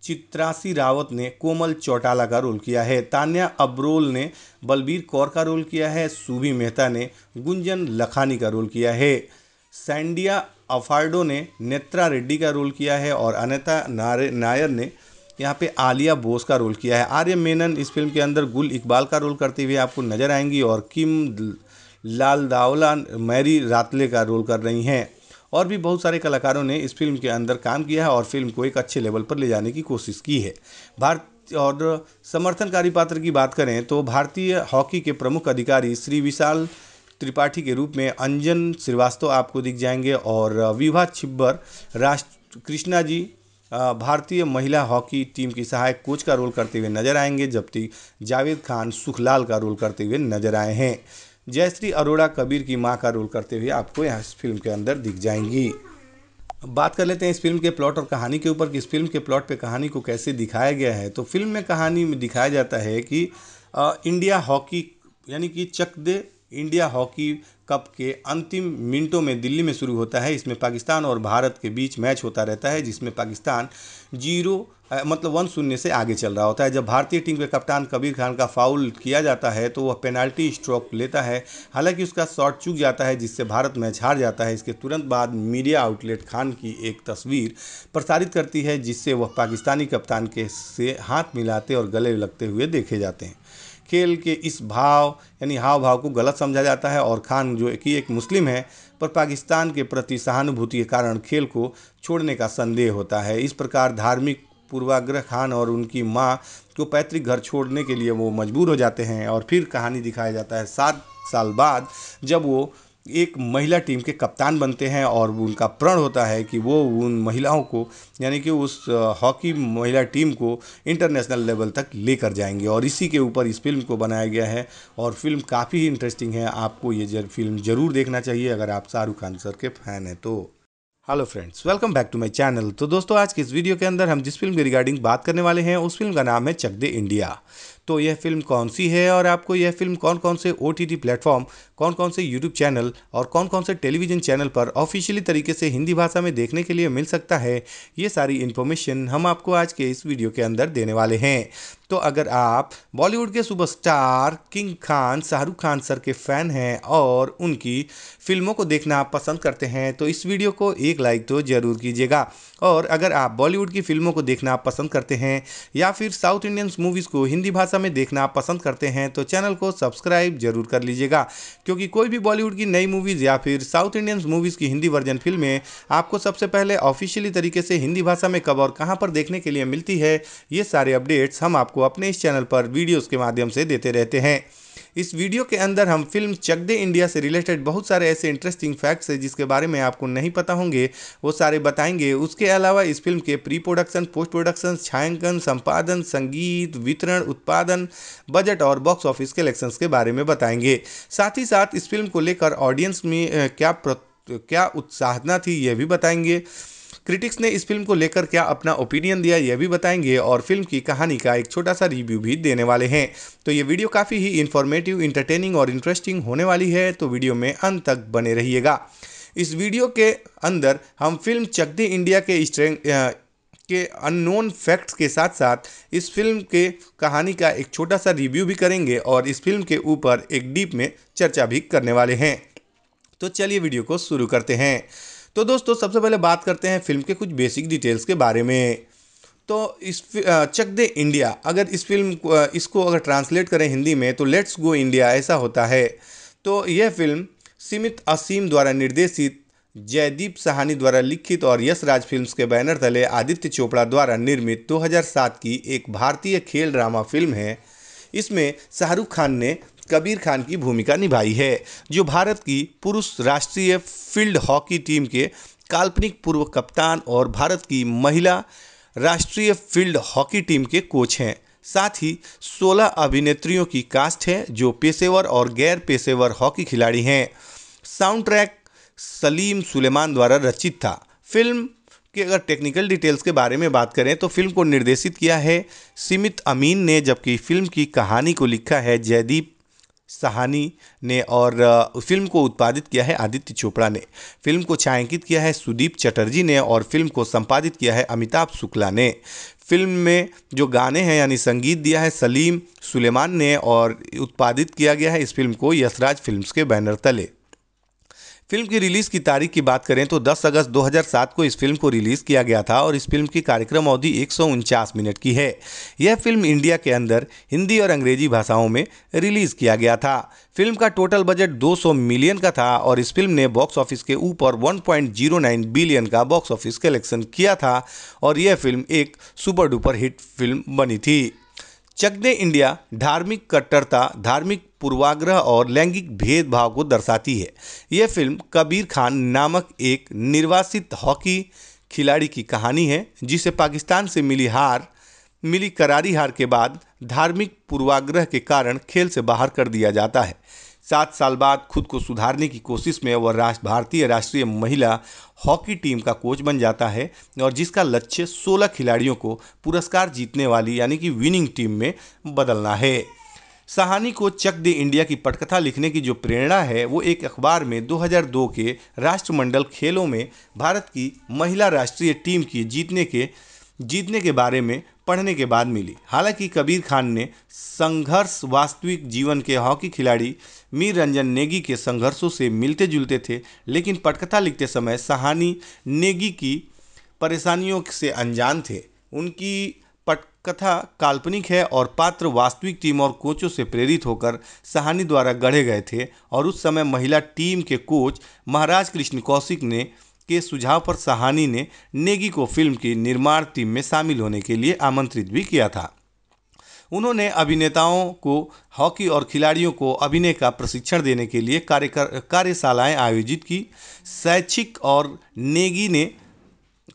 Speaker 1: चित्रासी रावत ने कोमल चौटाला का रोल किया है तान्या अब्रोल ने बलबीर कौर का रोल किया है सूभी मेहता ने गुंजन लखानी का रोल किया है सैंडिया अफार्डो ने नेत्रा रेड्डी का रोल किया है और अनिता नायर ने यहाँ पे आलिया बोस का रोल किया है आर्य मेनन इस फिल्म के अंदर गुल इकबाल का रोल करते हुए आपको नजर आएंगी और किम लाल दावला मैरी रातले का रोल कर रही हैं और भी बहुत सारे कलाकारों ने इस फिल्म के अंदर काम किया है और फिल्म को एक अच्छे लेवल पर ले जाने की कोशिश की है भारत और समर्थनकारी पात्र की बात करें तो भारतीय हॉकी के प्रमुख अधिकारी श्री विशाल त्रिपाठी के रूप में अंजन श्रीवास्तव आपको दिख जाएंगे और विभा छिब्बर राष्ट्र कृष्णा जी भारतीय महिला हॉकी टीम की सहायक कोच का रोल करते हुए नजर आएंगे जबकि जावेद खान सुखलाल का रोल करते हुए नजर आए हैं जयश्री अरोड़ा कबीर की मां का रोल करते हुए आपको यहाँ इस फिल्म के अंदर दिख जाएंगी बात कर लेते हैं इस फिल्म के प्लॉट और कहानी के ऊपर कि इस फिल्म के प्लॉट पे कहानी को कैसे दिखाया गया है तो फिल्म में कहानी में दिखाया जाता है कि आ, इंडिया हॉकी यानी कि Chak De India hockey cup के अंतिम मिनटों में दिल्ली में शुरू होता है इसमें पाकिस्तान और भारत के बीच मैच होता रहता है जिसमें पाकिस्तान जीरो मतलब वन शून्य से आगे चल रहा होता है जब भारतीय टीम के कप्तान कबीर खान का फाउल किया जाता है तो वह पेनाल्टी स्ट्रोक लेता है हालांकि उसका शॉट चूक जाता है जिससे भारत मैच हार जाता है इसके तुरंत बाद मीडिया आउटलेट खान की एक तस्वीर प्रसारित करती है जिससे वह पाकिस्तानी कप्तान के से हाथ मिलाते और गले लगते हुए देखे जाते हैं खेल के इस भाव यानी हाव भाव को गलत समझा जाता है और खान जो कि एक मुस्लिम है पर पाकिस्तान के प्रति सहानुभूति के कारण खेल को छोड़ने का संदेह होता है इस प्रकार धार्मिक पूर्वाग्रह खान और उनकी माँ को पैतृक घर छोड़ने के लिए वो मजबूर हो जाते हैं और फिर कहानी दिखाया जाता है सात साल बाद जब वो एक महिला टीम के कप्तान बनते हैं और उनका प्रण होता है कि वो उन महिलाओं को यानी कि उस हॉकी महिला टीम को इंटरनेशनल लेवल तक लेकर जाएंगे और इसी के ऊपर इस फिल्म को बनाया गया है और फिल्म काफ़ी इंटरेस्टिंग है आपको ये फिल्म ज़रूर देखना चाहिए अगर आप शाहरुख खान सर के फ़ैन हैं तो hello friends welcome back to my channel तो दोस्तों आज के इस वीडियो के अंदर हम जिस फिल्म के रिगार्डिंग बात करने वाले हैं उस फिल्म का नाम है चक दे इंडिया तो यह फिल्म कौन सी है और आपको यह फिल्म कौन कौन से ओ टी प्लेटफॉर्म कौन कौन से यूट्यूब चैनल और कौन कौन से टेलीविजन चैनल पर ऑफिशियली तरीके से हिंदी भाषा में देखने के लिए मिल सकता है ये सारी इन्फॉर्मेशन हम आपको आज के इस वीडियो के अंदर देने वाले हैं तो अगर आप बॉलीवुड के superstar king Khan Shahrukh Khan sir के फ़ैन हैं और उनकी फिल्मों को देखना पसंद करते हैं तो इस वीडियो को एक लाइक तो ज़रूर कीजिएगा और अगर आप बॉलीवुड की फिल्मों को देखना पसंद करते हैं या फिर साउथ इंडियन मूवीज़ को हिंदी भाषा में देखना पसंद करते हैं तो चैनल को सब्सक्राइब जरूर कर लीजिएगा क्योंकि कोई भी बॉलीवुड की नई मूवीज़ या फिर साउथ इंडियन मूवीज़ की हिंदी वर्जन फिल्में आपको सबसे पहले ऑफिशियली तरीके से हिंदी भाषा में कब और कहाँ पर देखने के लिए मिलती है ये सारे अपडेट्स हम आपको आपको अपने इस चैनल पर वीडियोस के माध्यम से देते रहते हैं इस वीडियो के अंदर हम फिल्म चक दे इंडिया से रिलेटेड बहुत सारे ऐसे इंटरेस्टिंग फैक्ट्स हैं जिसके बारे में आपको नहीं पता होंगे वो सारे बताएंगे उसके अलावा इस फिल्म के प्री प्रोडक्शन पोस्ट प्रोडक्शन छायांकन संपादन संगीत वितरण उत्पादन बजट और बॉक्स ऑफिस कलेक्शंस के बारे में बताएंगे साथ ही साथ इस फिल्म को लेकर ऑडियंस में क्या क्या उत्साहना थी यह भी बताएंगे क्रिटिक्स ने इस फिल्म को लेकर क्या अपना ओपिनियन दिया यह भी बताएंगे और फिल्म की कहानी का एक छोटा सा रिव्यू भी देने वाले हैं तो ये वीडियो काफ़ी ही इन्फॉर्मेटिव इंटरटेनिंग और इंटरेस्टिंग होने वाली है तो वीडियो में अंत तक बने रहिएगा इस वीडियो के अंदर हम फिल्म चक दी इंडिया के के अननोन फैक्ट्स के साथ साथ इस फिल्म के कहानी का एक छोटा सा रिव्यू भी करेंगे और इस फिल्म के ऊपर एक डीप में चर्चा भी करने वाले हैं तो चलिए वीडियो को शुरू करते हैं तो दोस्तों सबसे पहले बात करते हैं फिल्म के कुछ बेसिक डिटेल्स के बारे में तो इस चक दे इंडिया अगर इस फिल्म इसको अगर ट्रांसलेट करें हिंदी में तो लेट्स गो इंडिया ऐसा होता है तो यह फिल्म सीमित असीम द्वारा निर्देशित जयदीप सहानी द्वारा लिखित और यश राज फिल्म्स के बैनर तले आदित्य चोपड़ा द्वारा निर्मित 2007 की एक भारतीय खेल ड्रामा फिल्म है इसमें शाहरुख खान ने कबीर खान की भूमिका निभाई है जो भारत की पुरुष राष्ट्रीय फील्ड हॉकी टीम के काल्पनिक पूर्व कप्तान और भारत की महिला राष्ट्रीय फील्ड हॉकी टीम के कोच हैं साथ ही 16 अभिनेत्रियों की कास्ट है जो पेशेवर और गैर पेशेवर हॉकी खिलाड़ी हैं साउंड ट्रैक सलीम सुलेमान द्वारा रचित था फिल्म के अगर टेक्निकल डिटेल्स के बारे में बात करें तो फिल्म को निर्देशित किया है सीमित अमीन ने जबकि फिल्म की कहानी को लिखा है जयदीप सहानी ने और फिल्म को उत्पादित किया है आदित्य चोपड़ा ने फिल्म को छायांकित किया है सुदीप चटर्जी ने और फिल्म को संपादित किया है अमिताभ शुक्ला ने फिल्म में जो गाने हैं यानी संगीत दिया है सलीम सुलेमान ने और उत्पादित किया गया है इस फिल्म को यशराज फिल्म्स के बैनर तले फिल्म की रिलीज़ की तारीख की बात करें तो 10 अगस्त 2007 को इस फिल्म को रिलीज़ किया गया था और इस फिल्म की कार्यक्रम अवधि एक मिनट की है यह फिल्म इंडिया के अंदर हिंदी और अंग्रेजी भाषाओं में रिलीज़ किया गया था फिल्म का टोटल बजट 200 मिलियन का था और इस फिल्म ने बॉक्स ऑफिस के ऊपर 1.09 बिलियन का बॉक्स ऑफिस कलेक्शन किया था और यह फिल्म एक सुपर डुपर हिट फिल्म बनी थी चक दे इंडिया धार्मिक कट्टरता धार्मिक पूर्वाग्रह और लैंगिक भेदभाव को दर्शाती है यह फिल्म कबीर खान नामक एक निर्वासित हॉकी खिलाड़ी की कहानी है जिसे पाकिस्तान से मिली हार मिली करारी हार के बाद धार्मिक पूर्वाग्रह के कारण खेल से बाहर कर दिया जाता है सात साल बाद खुद को सुधारने की कोशिश में वह राष्ट्र भारतीय राष्ट्रीय महिला हॉकी टीम का कोच बन जाता है और जिसका लक्ष्य 16 खिलाड़ियों को पुरस्कार जीतने वाली यानी कि विनिंग टीम में बदलना है सहानी को चक दे इंडिया की पटकथा लिखने की जो प्रेरणा है वो एक अखबार में 2002 के राष्ट्रमंडल खेलों में भारत की महिला राष्ट्रीय टीम की जीतने के जीतने के बारे में पढ़ने के बाद मिली हालांकि कबीर खान ने संघर्ष वास्तविक जीवन के हॉकी खिलाड़ी मीर रंजन नेगी के संघर्षों से मिलते जुलते थे लेकिन पटकथा लिखते समय सहानी नेगी की परेशानियों से अनजान थे उनकी पटकथा काल्पनिक है और पात्र वास्तविक टीम और कोचों से प्रेरित होकर सहानी द्वारा गढ़े गए थे और उस समय महिला टीम के कोच महाराज कृष्ण कौशिक ने के सुझाव पर सहानी ने नेगी को फिल्म की निर्माण टीम में शामिल होने के लिए आमंत्रित भी किया था उन्होंने अभिनेताओं को हॉकी और खिलाड़ियों को अभिनय का प्रशिक्षण देने के लिए कार्य कार्यशालाएँ आयोजित की शैक्षिक और नेगी ने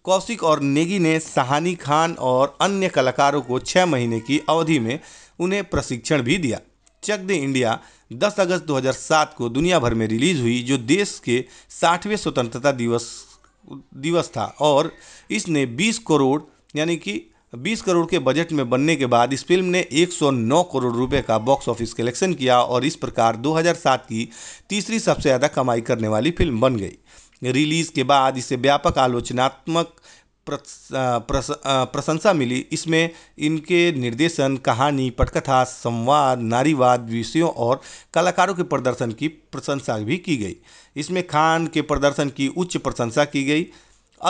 Speaker 1: कौशिक और नेगी ने सहानी खान और अन्य कलाकारों को छः महीने की अवधि में उन्हें प्रशिक्षण भी दिया चक दे इंडिया 10 अगस्त 2007 को दुनिया भर में रिलीज हुई जो देश के 60वें स्वतंत्रता दिवस दिवस था और इसने 20 करोड़ यानी कि 20 करोड़ के बजट में बनने के बाद इस फिल्म ने 109 करोड़ रुपए का बॉक्स ऑफिस कलेक्शन किया और इस प्रकार 2007 की तीसरी सबसे ज़्यादा कमाई करने वाली फिल्म बन गई रिलीज़ के बाद इसे व्यापक आलोचनात्मक प्रशंसा मिली इसमें इनके निर्देशन कहानी पटकथा संवाद नारीवाद विषयों और कलाकारों के प्रदर्शन की प्रशंसा भी की गई इसमें खान के प्रदर्शन की उच्च प्रशंसा की गई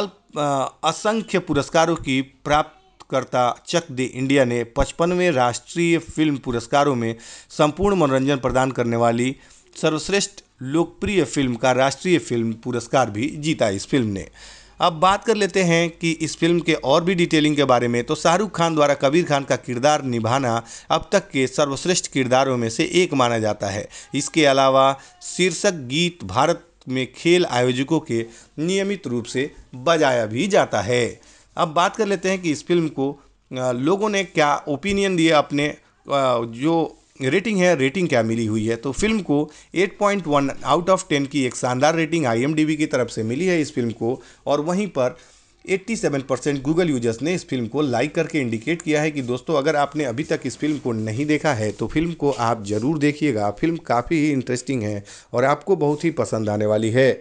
Speaker 1: अल्प असंख्य पुरस्कारों की प्राप्त करता चक दे इंडिया ने पचपनवें राष्ट्रीय फिल्म पुरस्कारों में संपूर्ण मनोरंजन प्रदान करने वाली सर्वश्रेष्ठ लोकप्रिय फिल्म का राष्ट्रीय फिल्म पुरस्कार भी जीता इस फिल्म ने अब बात कर लेते हैं कि इस फिल्म के और भी डिटेलिंग के बारे में तो शाहरुख खान द्वारा कबीर खान का किरदार निभाना अब तक के सर्वश्रेष्ठ किरदारों में से एक माना जाता है इसके अलावा शीर्षक गीत भारत में खेल आयोजकों के नियमित रूप से बजाया भी जाता है अब बात कर लेते हैं कि इस फिल्म को लोगों ने क्या ओपिनियन दिया अपने जो रेटिंग है रेटिंग क्या मिली हुई है तो फिल्म को 8.1 आउट ऑफ 10 की एक शानदार रेटिंग आई की तरफ से मिली है इस फिल्म को और वहीं पर 87 परसेंट गूगल यूजर्स ने इस फिल्म को लाइक करके इंडिकेट किया है कि दोस्तों अगर आपने अभी तक इस फिल्म को नहीं देखा है तो फिल्म को आप ज़रूर देखिएगा फिल्म काफ़ी ही इंटरेस्टिंग है और आपको बहुत ही पसंद आने वाली है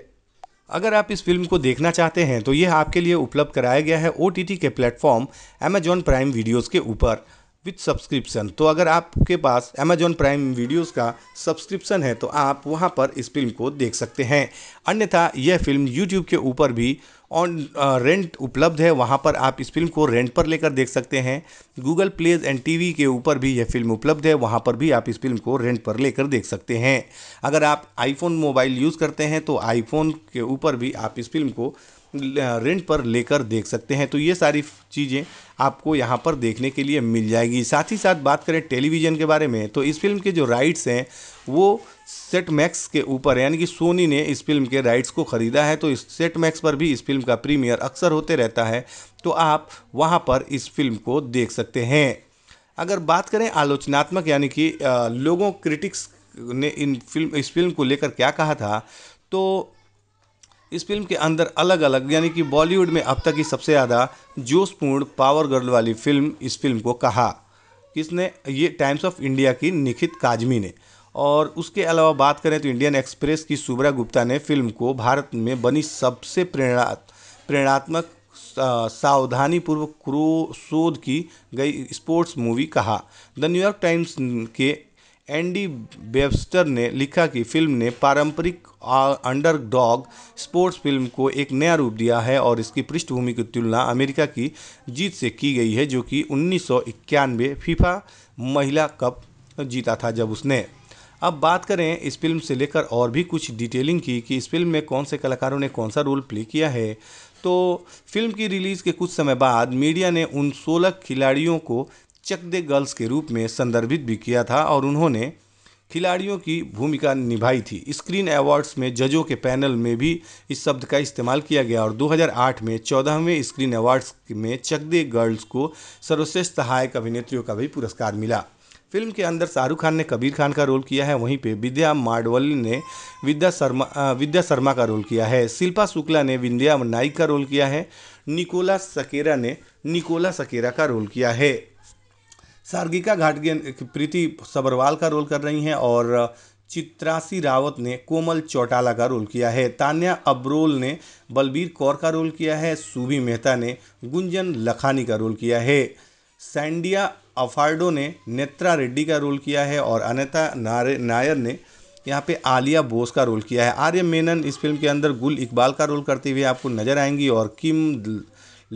Speaker 1: अगर आप इस फिल्म को देखना चाहते हैं तो यह आपके लिए उपलब्ध कराया गया है ओ के प्लेटफॉर्म अमेजॉन प्राइम वीडियोज़ के ऊपर विथ सब्सक्रिप्शन तो अगर आपके पास अमेजॉन प्राइम वीडियोज़ का सब्सक्रिप्शन है तो आप वहाँ पर इस फिल्म को देख सकते हैं अन्यथा यह फिल्म यूट्यूब के ऊपर भी ऑन रेंट उपलब्ध है वहाँ पर आप इस फिल्म को रेंट पर लेकर देख सकते हैं गूगल प्लेज एंड टी के ऊपर भी यह फिल्म उपलब्ध है वहाँ पर भी आप इस फिल्म को रेंट पर लेकर देख सकते हैं अगर आप आईफोन मोबाइल यूज़ करते हैं तो आईफोन के ऊपर भी आप इस फिल्म को रेंट पर लेकर देख सकते हैं तो ये सारी चीज़ें आपको यहाँ पर देखने के लिए मिल जाएगी साथ ही साथ बात करें टेलीविज़न के बारे में तो इस फिल्म के जो राइट्स हैं वो सेट मैक्स के ऊपर यानी कि सोनी ने इस फिल्म के राइट्स को ख़रीदा है तो इस सेट मैक्स पर भी इस फिल्म का प्रीमियर अक्सर होते रहता है तो आप वहाँ पर इस फिल्म को देख सकते हैं अगर बात करें आलोचनात्मक यानी कि लोगों क्रिटिक्स ने इन फिल्म इस फिल्म को लेकर क्या कहा था तो इस फिल्म के अंदर अलग अलग यानी कि बॉलीवुड में अब तक की सबसे ज़्यादा जोशपूर्ण पावर गर्ल वाली फिल्म इस फिल्म को कहा किसने ये टाइम्स ऑफ इंडिया की निखित काजमी ने और उसके अलावा बात करें तो इंडियन एक्सप्रेस की सुब्रा गुप्ता ने फिल्म को भारत में बनी सबसे प्रेरणा प्रेरणात्मक सावधानीपूर्वक क्रो शोध की गई स्पोर्ट्स मूवी कहा द न्यूयॉर्क टाइम्स के एंडी बेबस्टर ने लिखा कि फिल्म ने पारंपरिक अंडर डॉग स्पोर्ट्स फिल्म को एक नया रूप दिया है और इसकी पृष्ठभूमि की तुलना अमेरिका की जीत से की गई है जो कि उन्नीस फीफा महिला कप जीता था जब उसने अब बात करें इस फिल्म से लेकर और भी कुछ डिटेलिंग की कि इस फिल्म में कौन से कलाकारों ने कौन सा रोल प्ले किया है तो फिल्म की रिलीज़ के कुछ समय बाद मीडिया ने उन 16 खिलाड़ियों को चक दे गर्ल्स के रूप में संदर्भित भी किया था और उन्होंने खिलाड़ियों की भूमिका निभाई थी स्क्रीन अवार्ड्स में जजों के पैनल में भी इस शब्द का इस्तेमाल किया गया और 2008 में चौदहवें स्क्रीन अवार्ड्स में चक दे गर्ल्स को सर्वश्रेष्ठ सहायक अभिनेत्रियों का भी पुरस्कार मिला फिल्म के अंदर शाहरुख खान ने कबीर खान का रोल किया है वहीं पे विद्या मार्डवल ने विद्या शर्मा विद्या शर्मा का रोल किया है शिल्पा शुक्ला ने विद्या नाइक का रोल किया है निकोला सकेरा ने निकोला सकेरा का रोल किया है सार्गिका घाटगे प्रीति सबरवाल का रोल कर रही हैं और चित्रासी रावत ने कोमल चौटाला का रोल किया है तान्या अब्रोल ने बलबीर कौर का रोल किया है सूभी मेहता ने गुंजन लखानी का रोल किया है सैंडिया अफार्डो ने नेत्रा रेड्डी का रोल किया है और अनिता नायर ने यहाँ पे आलिया बोस का रोल किया है आर्य मेनन इस फिल्म के अंदर गुल इकबाल का रोल करते हुए आपको नजर आएंगी और किम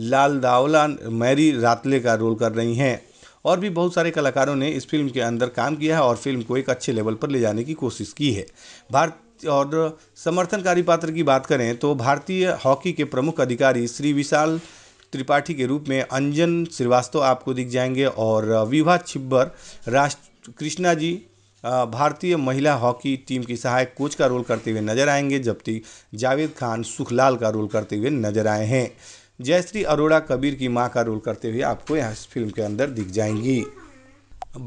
Speaker 1: लाल दावला मैरी रातले का रोल कर रही हैं और भी बहुत सारे कलाकारों ने इस फिल्म के अंदर काम किया है और फिल्म को एक अच्छे लेवल पर ले जाने की कोशिश की है भारत और समर्थनकारी पात्र की बात करें तो भारतीय हॉकी के प्रमुख अधिकारी श्री विशाल त्रिपाठी के रूप में अंजन श्रीवास्तव आपको दिख जाएंगे और विभा छिब्बर राष्ट्र कृष्णा जी भारतीय महिला हॉकी टीम की सहायक कोच का रोल करते हुए नजर आएंगे जबकि जावेद खान सुखलाल का रोल करते हुए नजर आए हैं जयश्री अरोड़ा कबीर की माँ का रोल करते हुए आपको यहाँ इस फिल्म के अंदर दिख जाएंगी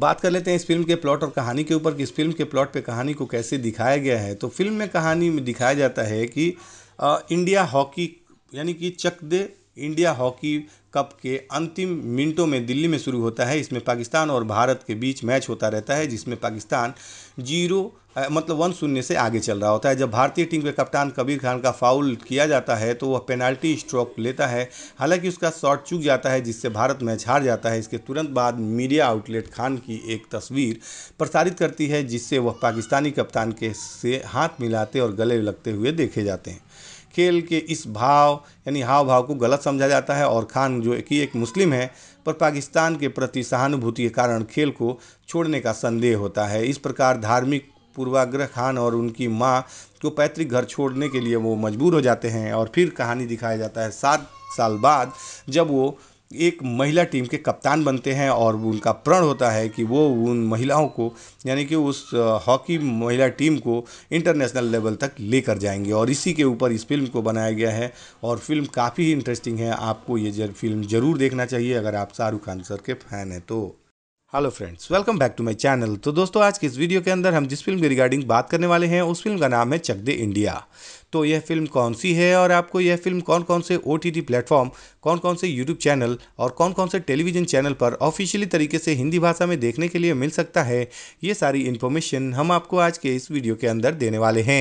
Speaker 1: बात कर लेते हैं इस फिल्म के प्लॉट और कहानी के ऊपर कि इस फिल्म के प्लॉट पे कहानी को कैसे दिखाया गया है तो फिल्म में कहानी में दिखाया जाता है कि आ, इंडिया हॉकी यानी कि Chak De India hockey cup के अंतिम मिनटों में दिल्ली में शुरू होता है इसमें पाकिस्तान और भारत के बीच मैच होता रहता है जिसमें पाकिस्तान जीरो मतलब वन शून्य से आगे चल रहा होता है जब भारतीय टीम के कप्तान कबीर खान का फाउल किया जाता है तो वह पेनाल्टी स्ट्रोक लेता है हालांकि उसका शॉट चूक जाता है जिससे भारत मैच हार जाता है इसके तुरंत बाद मीडिया आउटलेट खान की एक तस्वीर प्रसारित करती है जिससे वह पाकिस्तानी कप्तान के से हाथ मिलाते और गले लगते हुए देखे जाते हैं खेल के इस भाव यानी हाव भाव को गलत समझा जाता है और खान जो कि एक मुस्लिम है पर पाकिस्तान के प्रति सहानुभूति के कारण खेल को छोड़ने का संदेह होता है इस प्रकार धार्मिक पूर्वाग्रह खान और उनकी माँ को पैतृक घर छोड़ने के लिए वो मजबूर हो जाते हैं और फिर कहानी दिखाया जाता है सात साल बाद जब वो एक महिला टीम के कप्तान बनते हैं और उनका प्रण होता है कि वो उन महिलाओं को यानी कि उस हॉकी महिला टीम को इंटरनेशनल लेवल तक लेकर जाएंगे और इसी के ऊपर इस फिल्म को बनाया गया है और फिल्म काफ़ी ही इंटरेस्टिंग है आपको ये जर, फिल्म ज़रूर देखना चाहिए अगर आप शाहरुख खान सर के फ़ैन हैं तो hello friends welcome back to my channel तो दोस्तों आज की इस वीडियो के अंदर हम जिस फिल्म के रिगार्डिंग बात करने वाले हैं उस फिल्म का नाम है चक दे इंडिया तो यह फिल्म कौन सी है और आपको यह फिल्म कौन कौन से ओ टी प्लेटफॉर्म कौन कौन से यूट्यूब चैनल और कौन कौन से टेलीविज़न चैनल पर ऑफिशियली तरीके से हिंदी भाषा में देखने के लिए मिल सकता है ये सारी इन्फॉर्मेशन हम आपको आज के इस वीडियो के अंदर देने वाले हैं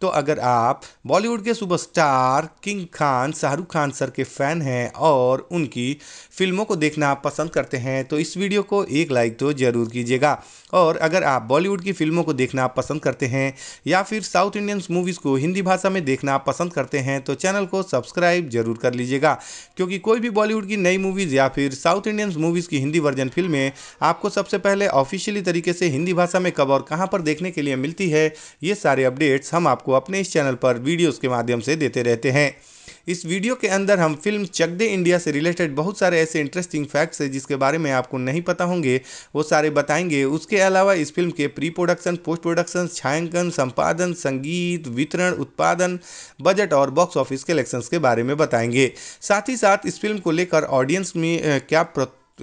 Speaker 1: तो अगर आप बॉलीवुड के superstar king Khan Shahrukh Khan sir के फ़ैन हैं और उनकी फिल्मों को देखना पसंद करते हैं तो इस वीडियो को एक लाइक तो ज़रूर कीजिएगा और अगर आप बॉलीवुड की फिल्मों को देखना पसंद करते हैं या फिर साउथ इंडियन मूवीज़ को हिंदी भाषा में देखना पसंद करते हैं तो चैनल को सब्सक्राइब जरूर कर लीजिएगा क्योंकि कोई भी बॉलीवुड की नई मूवीज़ या फिर साउथ इंडियन मूवीज़ की हिंदी वर्जन फिल्में आपको सबसे पहले ऑफिशियली तरीके से हिंदी भाषा में कब और कहाँ पर देखने के लिए मिलती है ये सारे अपडेट्स हम आपको अपने इस चैनल पर वीडियोज़ के माध्यम से देते रहते हैं इस वीडियो के अंदर हम फिल्म चक दे इंडिया से रिलेटेड बहुत सारे ऐसे इंटरेस्टिंग फैक्ट्स है जिसके बारे में आपको नहीं पता होंगे वो सारे बताएंगे उसके अलावा इस फिल्म के प्री प्रोडक्शन पोस्ट प्रोडक्शन छायांकन संपादन संगीत वितरण उत्पादन बजट और बॉक्स ऑफिस कलेक्शन के बारे में बताएंगे साथ ही साथ इस फिल्म को लेकर ऑडियंस में क्या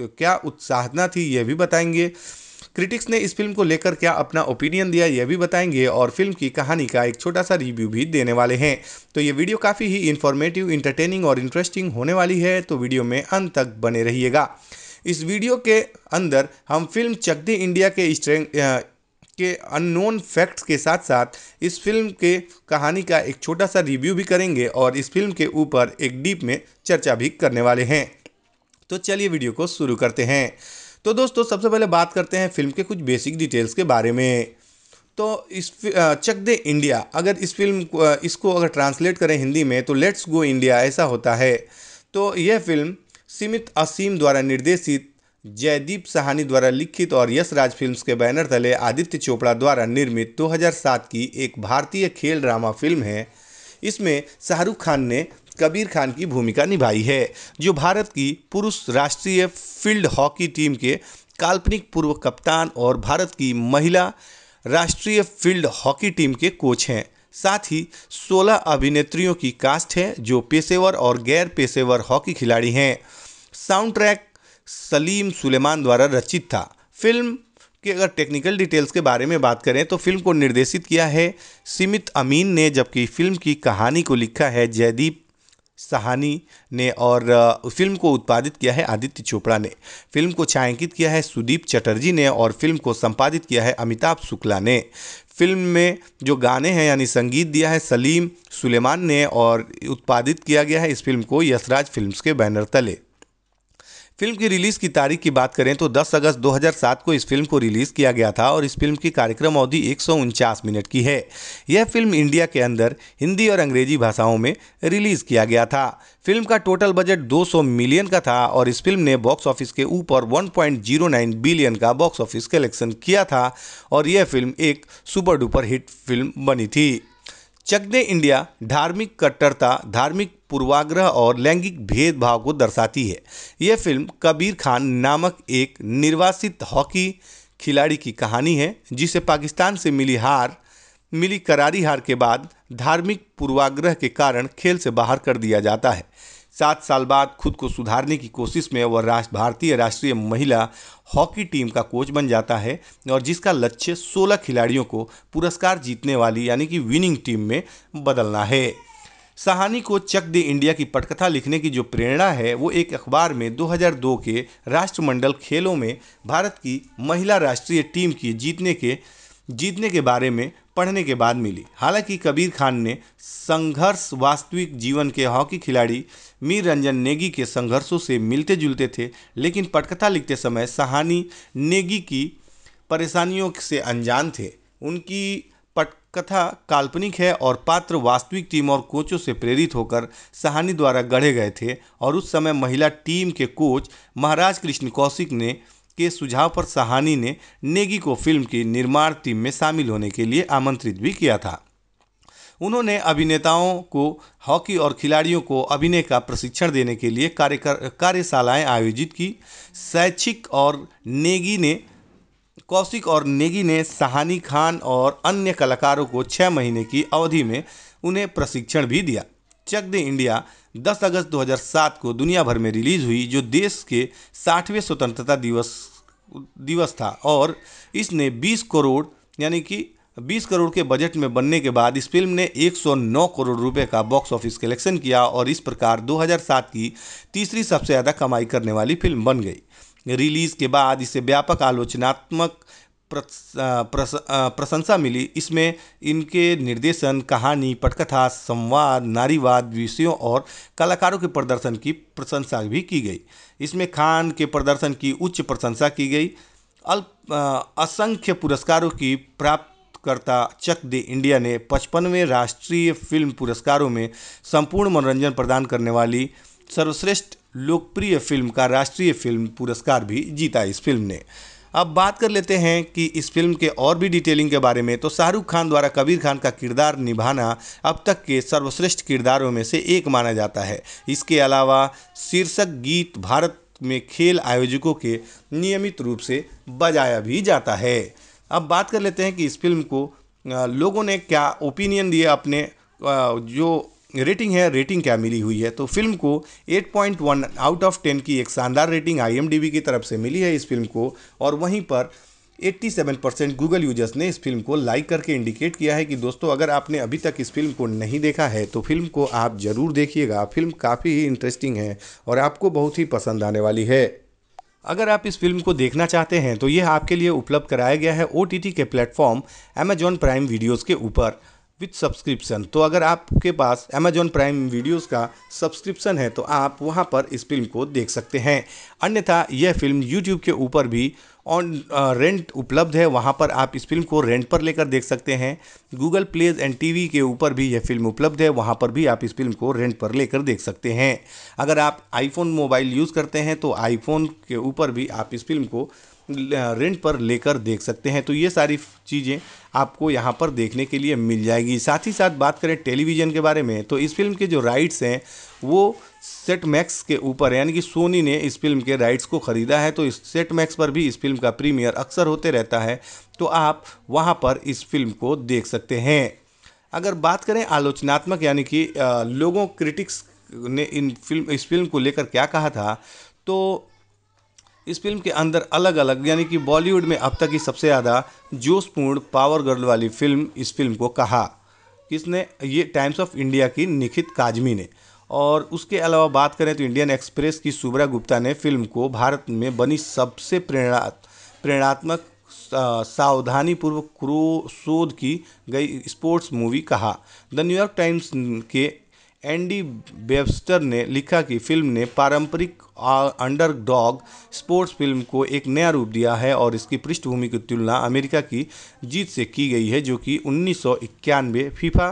Speaker 1: क्या उत्साहना थी यह भी बताएंगे क्रिटिक्स ने इस फिल्म को लेकर क्या अपना ओपिनियन दिया यह भी बताएंगे और फिल्म की कहानी का एक छोटा सा रिव्यू भी देने वाले हैं तो ये वीडियो काफ़ी ही इन्फॉर्मेटिव इंटरटेनिंग और इंटरेस्टिंग होने वाली है तो वीडियो में अंत तक बने रहिएगा इस वीडियो के अंदर हम फिल्म चक दे इंडिया के के अननोन फैक्ट्स के साथ साथ इस फिल्म के कहानी का एक छोटा सा रिव्यू भी करेंगे और इस फिल्म के ऊपर एक डीप में चर्चा भी करने वाले हैं तो चलिए वीडियो को शुरू करते हैं तो दोस्तों सबसे पहले बात करते हैं फिल्म के कुछ बेसिक डिटेल्स के बारे में तो इस चक दे इंडिया अगर इस फिल्म इसको अगर ट्रांसलेट करें हिंदी में तो लेट्स गो इंडिया ऐसा होता है तो यह फिल्म सीमित असीम द्वारा निर्देशित जयदीप सहानी द्वारा लिखित और यश राज फिल्म्स के बैनर तले आदित्य चोपड़ा द्वारा निर्मित 2007 की एक भारतीय खेल ड्रामा फिल्म है इसमें शाहरुख खान ने कबीर खान की भूमिका निभाई है जो भारत की पुरुष राष्ट्रीय फील्ड हॉकी टीम के काल्पनिक पूर्व कप्तान और भारत की महिला राष्ट्रीय फील्ड हॉकी टीम के कोच हैं साथ ही 16 अभिनेत्रियों की कास्ट है जो पेशेवर और गैर पेशेवर हॉकी खिलाड़ी हैं साउंड ट्रैक सलीम सुलेमान द्वारा रचित था फिल्म के अगर टेक्निकल डिटेल्स के बारे में बात करें तो फिल्म को निर्देशित किया है सीमित अमीन ने जबकि फिल्म की कहानी को लिखा है जयदीप सहानी ने और फिल्म को उत्पादित किया है आदित्य चोपड़ा ने फिल्म को छायांकित किया है सुदीप चटर्जी ने और फिल्म को संपादित किया है अमिताभ शुक्ला ने फिल्म में जो गाने हैं यानी संगीत दिया है सलीम सुलेमान ने और उत्पादित किया गया है इस फिल्म को यशराज फिल्म्स के बैनर तले फिल्म की रिलीज़ की तारीख की बात करें तो 10 अगस्त 2007 को इस फिल्म को रिलीज़ किया गया था और इस फिल्म की कार्यक्रम अवधि एक मिनट की है यह फिल्म इंडिया के अंदर हिंदी और अंग्रेजी भाषाओं में रिलीज़ किया गया था फिल्म का टोटल बजट 200 मिलियन का था और इस फिल्म ने बॉक्स ऑफिस के ऊपर 1.09 बिलियन का बॉक्स ऑफिस कलेक्शन किया था और यह फिल्म एक सुपर डुपर हिट फिल्म बनी थी चक दे इंडिया धार्मिक कट्टरता धार्मिक पूर्वाग्रह और लैंगिक भेदभाव को दर्शाती है यह फिल्म कबीर खान नामक एक निर्वासित हॉकी खिलाड़ी की कहानी है जिसे पाकिस्तान से मिली हार मिली करारी हार के बाद धार्मिक पूर्वाग्रह के कारण खेल से बाहर कर दिया जाता है सात साल बाद खुद को सुधारने की कोशिश में वह राष्ट्र भारतीय राष्ट्रीय महिला हॉकी टीम का कोच बन जाता है और जिसका लक्ष्य 16 खिलाड़ियों को पुरस्कार जीतने वाली यानी कि विनिंग टीम में बदलना है सहानी को चक दे इंडिया की पटकथा लिखने की जो प्रेरणा है वो एक अखबार में 2002 के राष्ट्रमंडल खेलों में भारत की महिला राष्ट्रीय टीम की जीतने के जीतने के बारे में पढ़ने के बाद मिली हालांकि कबीर खान ने संघर्ष वास्तविक जीवन के हॉकी खिलाड़ी मीर रंजन नेगी के संघर्षों से मिलते जुलते थे लेकिन पटकथा लिखते समय सहानी नेगी की परेशानियों से अनजान थे उनकी पटकथा काल्पनिक है और पात्र वास्तविक टीम और कोचों से प्रेरित होकर सहानी द्वारा गढ़े गए थे और उस समय महिला टीम के कोच महाराज कृष्ण कौशिक ने के सुझाव पर सहानी ने नेगी को फिल्म की निर्माण टीम में शामिल होने के लिए आमंत्रित भी किया था उन्होंने अभिनेताओं को हॉकी और खिलाड़ियों को अभिनय का प्रशिक्षण देने के लिए कार्य कार्यशालाएं आयोजित की शैक्षिक और नेगी ने कौशिक और नेगी ने सहानी खान और अन्य कलाकारों को छः महीने की अवधि में उन्हें प्रशिक्षण भी दिया चक दे इंडिया 10 अगस्त 2007 को दुनिया भर में रिलीज हुई जो देश के साठवें स्वतंत्रता दिवस दिवस था और इसने 20 करोड़ यानी कि 20 करोड़ के बजट में बनने के बाद इस फिल्म ने 109 करोड़ रुपए का बॉक्स ऑफिस कलेक्शन किया और इस प्रकार 2007 की तीसरी सबसे ज़्यादा कमाई करने वाली फिल्म बन गई रिलीज़ के बाद इसे व्यापक आलोचनात्मक प्रशंसा मिली इसमें इनके निर्देशन कहानी पटकथा संवाद नारीवाद विषयों और कलाकारों के प्रदर्शन की प्रशंसा भी की गई इसमें खान के प्रदर्शन की उच्च प्रशंसा की गई अल्प असंख्य पुरस्कारों की प्राप्तकर्ता चक दे इंडिया ने पचपनवें राष्ट्रीय फिल्म पुरस्कारों में संपूर्ण मनोरंजन प्रदान करने वाली सर्वश्रेष्ठ लोकप्रिय फिल्म का राष्ट्रीय फिल्म पुरस्कार भी जीता इस फिल्म ने अब बात कर लेते हैं कि इस फिल्म के और भी डिटेलिंग के बारे में तो शाहरुख खान द्वारा कबीर खान का किरदार निभाना अब तक के सर्वश्रेष्ठ किरदारों में से एक माना जाता है इसके अलावा शीर्षक गीत भारत में खेल आयोजकों के नियमित रूप से बजाया भी जाता है अब बात कर लेते हैं कि इस फिल्म को लोगों ने क्या ओपिनियन दिया अपने जो रेटिंग है रेटिंग क्या मिली हुई है तो फिल्म को 8.1 आउट ऑफ 10 की एक शानदार रेटिंग आई की तरफ से मिली है इस फिल्म को और वहीं पर 87 परसेंट गूगल यूजर्स ने इस फिल्म को लाइक करके इंडिकेट किया है कि दोस्तों अगर आपने अभी तक इस फिल्म को नहीं देखा है तो फिल्म को आप ज़रूर देखिएगा फिल्म काफ़ी ही इंटरेस्टिंग है और आपको बहुत ही पसंद आने वाली है अगर आप इस फिल्म को देखना चाहते हैं तो यह आपके लिए उपलब्ध कराया गया है ओ के प्लेटफॉर्म अमेजॉन प्राइम वीडियोज़ के ऊपर विथ सब्सक्रिप्शन तो अगर आपके पास अमेजॉन प्राइम वीडियोज़ का सब्सक्रिप्शन है तो आप वहां पर इस फिल्म को देख सकते हैं अन्यथा यह फिल्म यूट्यूब के ऊपर भी ऑन रेंट उपलब्ध है वहाँ पर आप इस फिल्म को रेंट पर लेकर देख सकते हैं गूगल प्लेज एंड वी के ऊपर भी यह फिल्म उपलब्ध है वहाँ पर भी आप इस फिल्म को रेंट पर लेकर देख सकते हैं अगर आप आईफोन मोबाइल यूज़ करते हैं तो आईफोन के ऊपर भी आप इस फिल्म को रेंट पर लेकर देख सकते हैं तो ये सारी चीज़ें आपको यहाँ पर देखने के लिए मिल जाएगी साथ ही साथ बात करें टेलीविज़न के बारे में तो इस फिल्म के जो राइट्स हैं वो सेट मैक्स के ऊपर यानी कि सोनी ने इस फिल्म के राइट्स को ख़रीदा है तो इस सेट मैक्स पर भी इस फिल्म का प्रीमियर अक्सर होते रहता है तो आप वहाँ पर इस फिल्म को देख सकते हैं अगर बात करें आलोचनात्मक यानी कि लोगों क्रिटिक्स ने इन फिल्म इस फिल्म को लेकर क्या कहा था तो इस फिल्म के अंदर अलग अलग यानी कि बॉलीवुड में अब तक की सबसे ज़्यादा जोशपूर्ण पावर गर्ल वाली फिल्म इस फिल्म को कहा किसने ये टाइम्स ऑफ इंडिया की निखित काजमी ने और उसके अलावा बात करें तो इंडियन एक्सप्रेस की सुब्रा गुप्ता ने फिल्म को भारत में बनी सबसे प्रेरणा प्रेरणात्मक सावधानीपूर्वक क्रो शोध की गई स्पोर्ट्स मूवी कहा द न्यूयॉर्क टाइम्स के एंडी बेबस्टर ने लिखा कि फिल्म ने पारंपरिक अंडरडॉग स्पोर्ट्स फिल्म को एक नया रूप दिया है और इसकी पृष्ठभूमि की तुलना अमेरिका की जीत से की गई है जो कि उन्नीस फीफा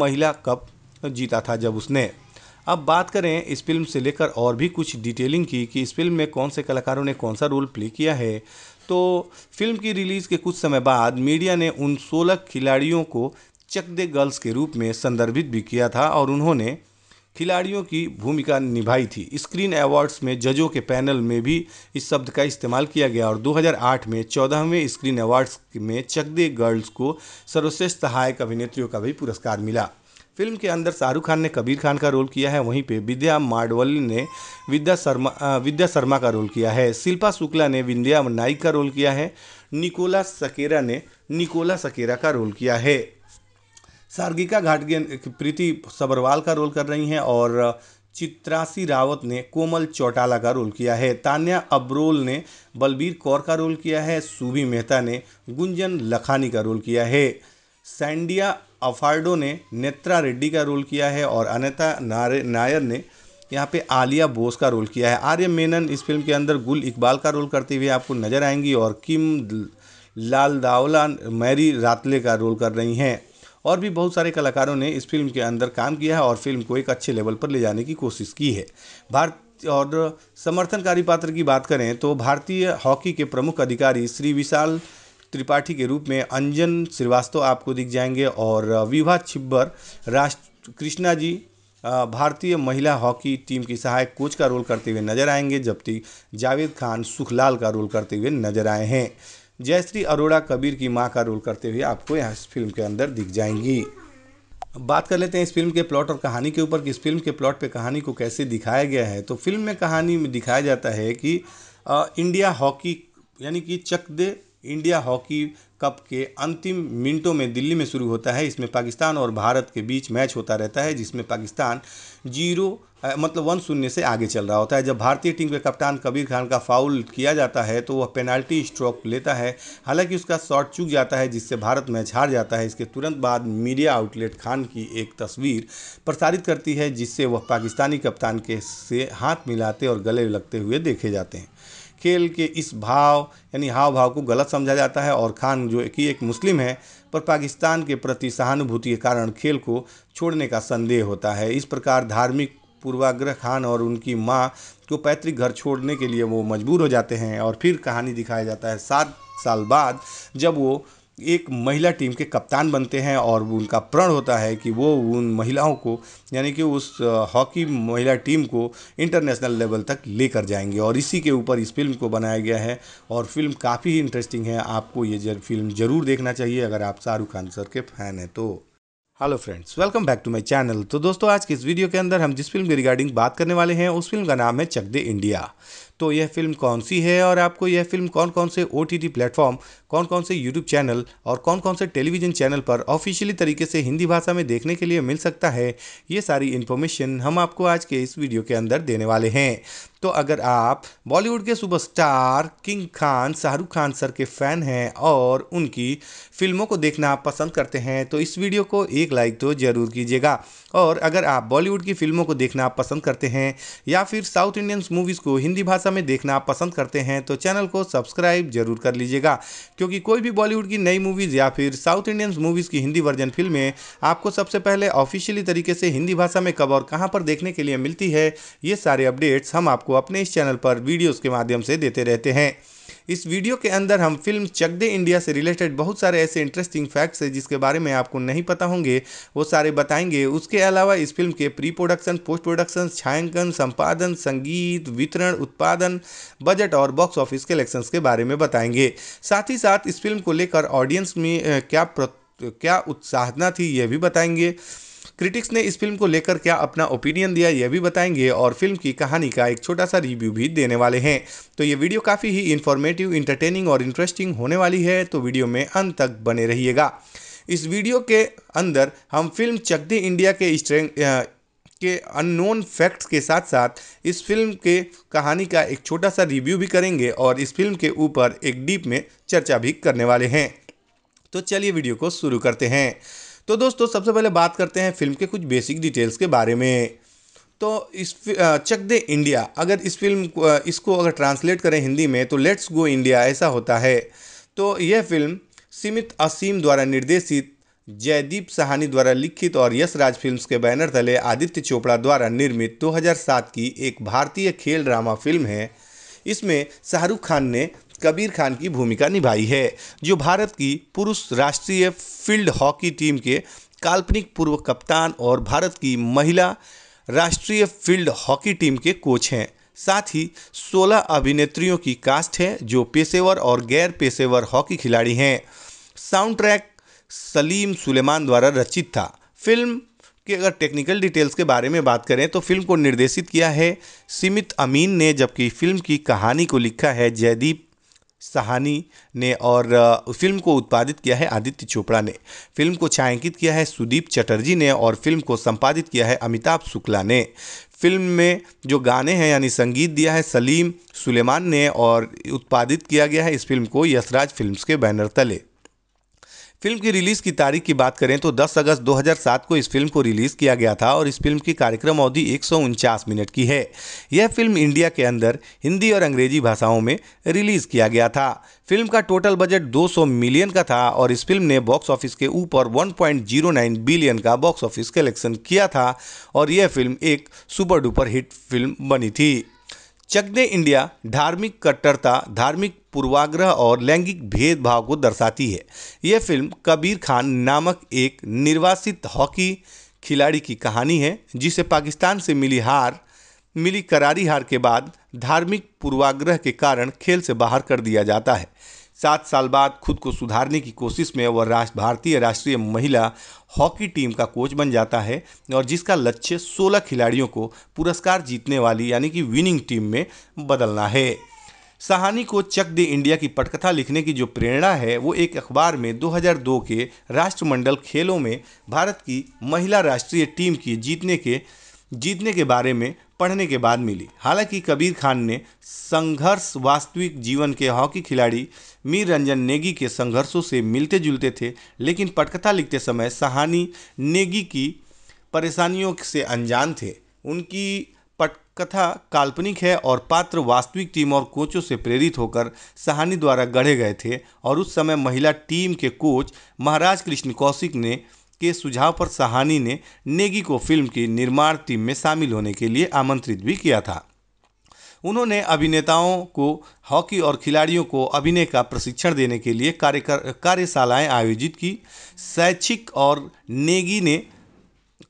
Speaker 1: महिला कप जीता था जब उसने अब बात करें इस फिल्म से लेकर और भी कुछ डिटेलिंग की कि इस फिल्म में कौन से कलाकारों ने कौन सा रोल प्ले किया है तो फिल्म की रिलीज़ के कुछ समय बाद मीडिया ने उन 16 खिलाड़ियों को चक दे गर्ल्स के रूप में संदर्भित भी किया था और उन्होंने खिलाड़ियों की भूमिका निभाई थी स्क्रीन अवार्ड्स में जजों के पैनल में भी इस शब्द का इस्तेमाल किया गया और 2008 में चौदहवें स्क्रीन अवार्ड्स में चक दे गर्ल्स को सर्वश्रेष्ठ सहायक अभिनेत्रियों का भी पुरस्कार मिला फिल्म के अंदर शाहरुख खान ने कबीर खान का रोल किया है वहीं पे विद्या माडवल ने विद्या शर्मा विद्या शर्मा का रोल किया है शिल्पा शुक्ला ने विद्या नाइक का रोल किया है निकोला सकेरा ने निकोला सकेरा का रोल किया है सार्गिका घाटगे प्रीति सबरवाल का रोल कर रही हैं और चित्रासी रावत ने कोमल चौटाला का रोल किया है तान्या अब्रोल ने बलबीर कौर का रोल किया है सूबी मेहता ने गुंजन लखानी का रोल किया है सैंडिया अफार्डो ने नेत्रा रेड्डी का रोल किया है और अनिता नायर ने यहाँ पे आलिया बोस का रोल किया है आर्य मेनन इस फिल्म के अंदर गुल इकबाल का रोल करते हुए आपको नजर आएंगी और किम लाल दावला मैरी रातले का रोल कर रही हैं और भी बहुत सारे कलाकारों ने इस फिल्म के अंदर काम किया है और फिल्म को एक अच्छे लेवल पर ले जाने की कोशिश की है भारत और समर्थनकारी पात्र की बात करें तो भारतीय हॉकी के प्रमुख अधिकारी श्री विशाल त्रिपाठी के रूप में अंजन श्रीवास्तव आपको दिख जाएंगे और विभा छिब्बर राष्ट्र कृष्णा जी भारतीय महिला हॉकी टीम की सहायक कोच का रोल करते हुए नजर आएंगे जबकि जावेद खान सुखलाल का रोल करते हुए नजर आए हैं जयश्री अरोड़ा कबीर की माँ का रोल करते हुए आपको यहाँ इस फिल्म के अंदर दिख जाएंगी बात कर लेते हैं इस फिल्म के प्लॉट और कहानी के ऊपर कि इस फिल्म के प्लॉट पे कहानी को कैसे दिखाया गया है तो फिल्म में कहानी में दिखाया जाता है कि आ, इंडिया हॉकी यानी कि Chak De India hockey cup के अंतिम मिनटों में दिल्ली में शुरू होता है इसमें पाकिस्तान और भारत के बीच मैच होता रहता है जिसमें पाकिस्तान जीरो मतलब वन शून्य से आगे चल रहा होता है जब भारतीय टीम के कप्तान कबीर खान का फाउल किया जाता है तो वह पेनाल्टी स्ट्रोक लेता है हालांकि उसका शॉट चूक जाता है जिससे भारत मैच हार जाता है इसके तुरंत बाद मीडिया आउटलेट खान की एक तस्वीर प्रसारित करती है जिससे वह पाकिस्तानी कप्तान के से हाथ मिलाते और गले लगते हुए देखे जाते हैं खेल के इस भाव यानी हाव भाव को गलत समझा जाता है और खान जो कि एक मुस्लिम है पर पाकिस्तान के प्रति सहानुभूति के कारण खेल को छोड़ने का संदेह होता है इस प्रकार धार्मिक पूर्वाग्रह खान और उनकी माँ को पैतृक घर छोड़ने के लिए वो मजबूर हो जाते हैं और फिर कहानी दिखाया जाता है सात साल बाद जब वो एक महिला टीम के कप्तान बनते हैं और उनका प्रण होता है कि वो उन महिलाओं को यानी कि उस हॉकी महिला टीम को इंटरनेशनल लेवल तक लेकर जाएंगे और इसी के ऊपर इस फिल्म को बनाया गया है और फिल्म काफ़ी इंटरेस्टिंग है आपको ये फिल्म ज़रूर देखना चाहिए अगर आप शाहरुख खान सर के फ़ैन हैं तो hello friends welcome back to my channel तो दोस्तों आज के इस वीडियो के अंदर हम जिस फिल्म के रिगार्डिंग बात करने वाले हैं उस फिल्म का नाम है चक दे इंडिया तो यह फिल्म कौन सी है और आपको यह फिल्म कौन कौन से ओ टी प्लेटफॉर्म कौन कौन से यूट्यूब चैनल और कौन कौन से टेलीविजन चैनल पर ऑफिशियली तरीके से हिंदी भाषा में देखने के लिए मिल सकता है ये सारी इन्फॉर्मेशन हम आपको आज के इस वीडियो के अंदर देने वाले हैं तो अगर आप बॉलीवुड के superstar king Khan Shahrukh Khan sir के फ़ैन हैं और उनकी फिल्मों को देखना आप पसंद करते हैं तो इस वीडियो को एक लाइक तो ज़रूर कीजिएगा और अगर आप बॉलीवुड की फिल्मों को देखना आप पसंद करते हैं या फिर साउथ इंडियन मूवीज़ को हिंदी भाषा में देखना आप पसंद करते हैं तो चैनल को सब्सक्राइब जरूर कर लीजिएगा क्योंकि कोई भी बॉलीवुड की नई मूवीज़ या फिर साउथ इंडियन मूवीज़ की हिंदी वर्जन फिल्में आपको सबसे पहले ऑफिशियली तरीके से हिंदी भाषा में कब और कहाँ पर देखने के लिए मिलती है ये सारे अपडेट्स हम आपको अपने इस चैनल पर वीडियोस के माध्यम से देते रहते हैं इस वीडियो के अंदर हम फिल्म चक दे इंडिया से रिलेटेड बहुत सारे ऐसे इंटरेस्टिंग फैक्ट्स हैं जिसके बारे में आपको नहीं पता होंगे वो सारे बताएंगे उसके अलावा इस फिल्म के प्री प्रोडक्शन पोस्ट प्रोडक्शन छायांकन संपादन संगीत वितरण उत्पादन बजट और बॉक्स ऑफिस कलेक्शंस के बारे में बताएंगे साथ ही साथ इस फिल्म को लेकर ऑडियंस में क्या प्र... क्या उत्साहना थी ये भी बताएंगे क्रिटिक्स ने इस फिल्म को लेकर क्या अपना ओपिनियन दिया यह भी बताएंगे और फिल्म की कहानी का एक छोटा सा रिव्यू भी देने वाले हैं तो ये वीडियो काफ़ी ही इन्फॉर्मेटिव इंटरटेनिंग और इंटरेस्टिंग होने वाली है तो वीडियो में अंत तक बने रहिएगा इस वीडियो के अंदर हम फिल्म चक दे इंडिया के स्ट्रेंग के अननोन फैक्ट्स के साथ साथ इस फिल्म के कहानी का एक छोटा सा रिव्यू भी करेंगे और इस फिल्म के ऊपर एक डीप में चर्चा भी करने वाले हैं तो चलिए वीडियो को शुरू करते हैं तो दोस्तों सबसे पहले बात करते हैं फिल्म के कुछ बेसिक डिटेल्स के बारे में तो इस चक दे इंडिया अगर इस फिल्म इसको अगर ट्रांसलेट करें हिंदी में तो लेट्स गो इंडिया ऐसा होता है तो यह फिल्म सीमित असीम द्वारा निर्देशित जयदीप सहानी द्वारा लिखित और यश राज फिल्म्स के बैनर तले आदित्य चोपड़ा द्वारा निर्मित 2007 की एक भारतीय खेल ड्रामा फिल्म है इसमें शाहरुख खान ने कबीर खान की भूमिका निभाई है जो भारत की पुरुष राष्ट्रीय फील्ड हॉकी टीम के काल्पनिक पूर्व कप्तान और भारत की महिला राष्ट्रीय फील्ड हॉकी टीम के कोच हैं साथ ही 16 अभिनेत्रियों की कास्ट है जो पेशेवर और गैर पेशेवर हॉकी खिलाड़ी हैं साउंड ट्रैक सलीम सुलेमान द्वारा रचित था फिल्म के अगर टेक्निकल डिटेल्स के बारे में बात करें तो फिल्म को निर्देशित किया है सीमित अमीन ने जबकि फिल्म की कहानी को लिखा है जयदीप सहानी ने और फिल्म को उत्पादित किया है आदित्य चोपड़ा ने फिल्म को छायांकित किया है सुदीप चटर्जी ने और फिल्म को संपादित किया है अमिताभ शुक्ला ने फिल्म में जो गाने हैं यानी संगीत दिया है सलीम सुलेमान ने और उत्पादित किया गया है इस फिल्म को यशराज फिल्म्स के बैनर तले फिल्म की रिलीज की तारीख की बात करें तो 10 अगस्त 2007 को इस फिल्म को रिलीज किया गया था और इस फिल्म की कार्यक्रम अवधि एक मिनट की है यह फिल्म इंडिया के अंदर हिंदी और अंग्रेजी भाषाओं में रिलीज किया गया था फिल्म का टोटल बजट 200 मिलियन का था और इस फिल्म ने बॉक्स ऑफिस के ऊपर 1.09 बिलियन का बॉक्स ऑफिस कलेक्शन किया था और यह फिल्म एक सुपर डुपर हिट फिल्म बनी थी चक दे इंडिया धार्मिक कट्टरता धार्मिक पूर्वाग्रह और लैंगिक भेदभाव को दर्शाती है यह फिल्म कबीर खान नामक एक निर्वासित हॉकी खिलाड़ी की कहानी है जिसे पाकिस्तान से मिली हार मिली करारी हार के बाद धार्मिक पूर्वाग्रह के कारण खेल से बाहर कर दिया जाता है सात साल बाद खुद को सुधारने की कोशिश में वह राष्ट्र भारतीय राष्ट्रीय महिला हॉकी टीम का कोच बन जाता है और जिसका लक्ष्य 16 खिलाड़ियों को पुरस्कार जीतने वाली यानी कि विनिंग टीम में बदलना है सहानी को चक दे इंडिया की पटकथा लिखने की जो प्रेरणा है वो एक अखबार में 2002 के राष्ट्रमंडल खेलों में भारत की महिला राष्ट्रीय टीम की जीतने के जीतने के बारे में पढ़ने के बाद मिली हालांकि कबीर खान ने संघर्ष वास्तविक जीवन के हॉकी खिलाड़ी मीर रंजन नेगी के संघर्षों से मिलते जुलते थे लेकिन पटकथा लिखते समय सहानी नेगी की परेशानियों से अनजान थे उनकी पटकथा काल्पनिक है और पात्र वास्तविक टीम और कोचों से प्रेरित होकर सहानी द्वारा गढ़े गए थे और उस समय महिला टीम के कोच महाराज कृष्ण कौशिक ने के सुझाव पर सहानी ने नेगी को फिल्म की निर्माण टीम में शामिल होने के लिए आमंत्रित भी किया था उन्होंने अभिनेताओं को हॉकी और खिलाड़ियों को अभिनय का प्रशिक्षण देने के लिए कार्यकर कार्यशालाएँ आयोजित की शैक्षिक और नेगी ने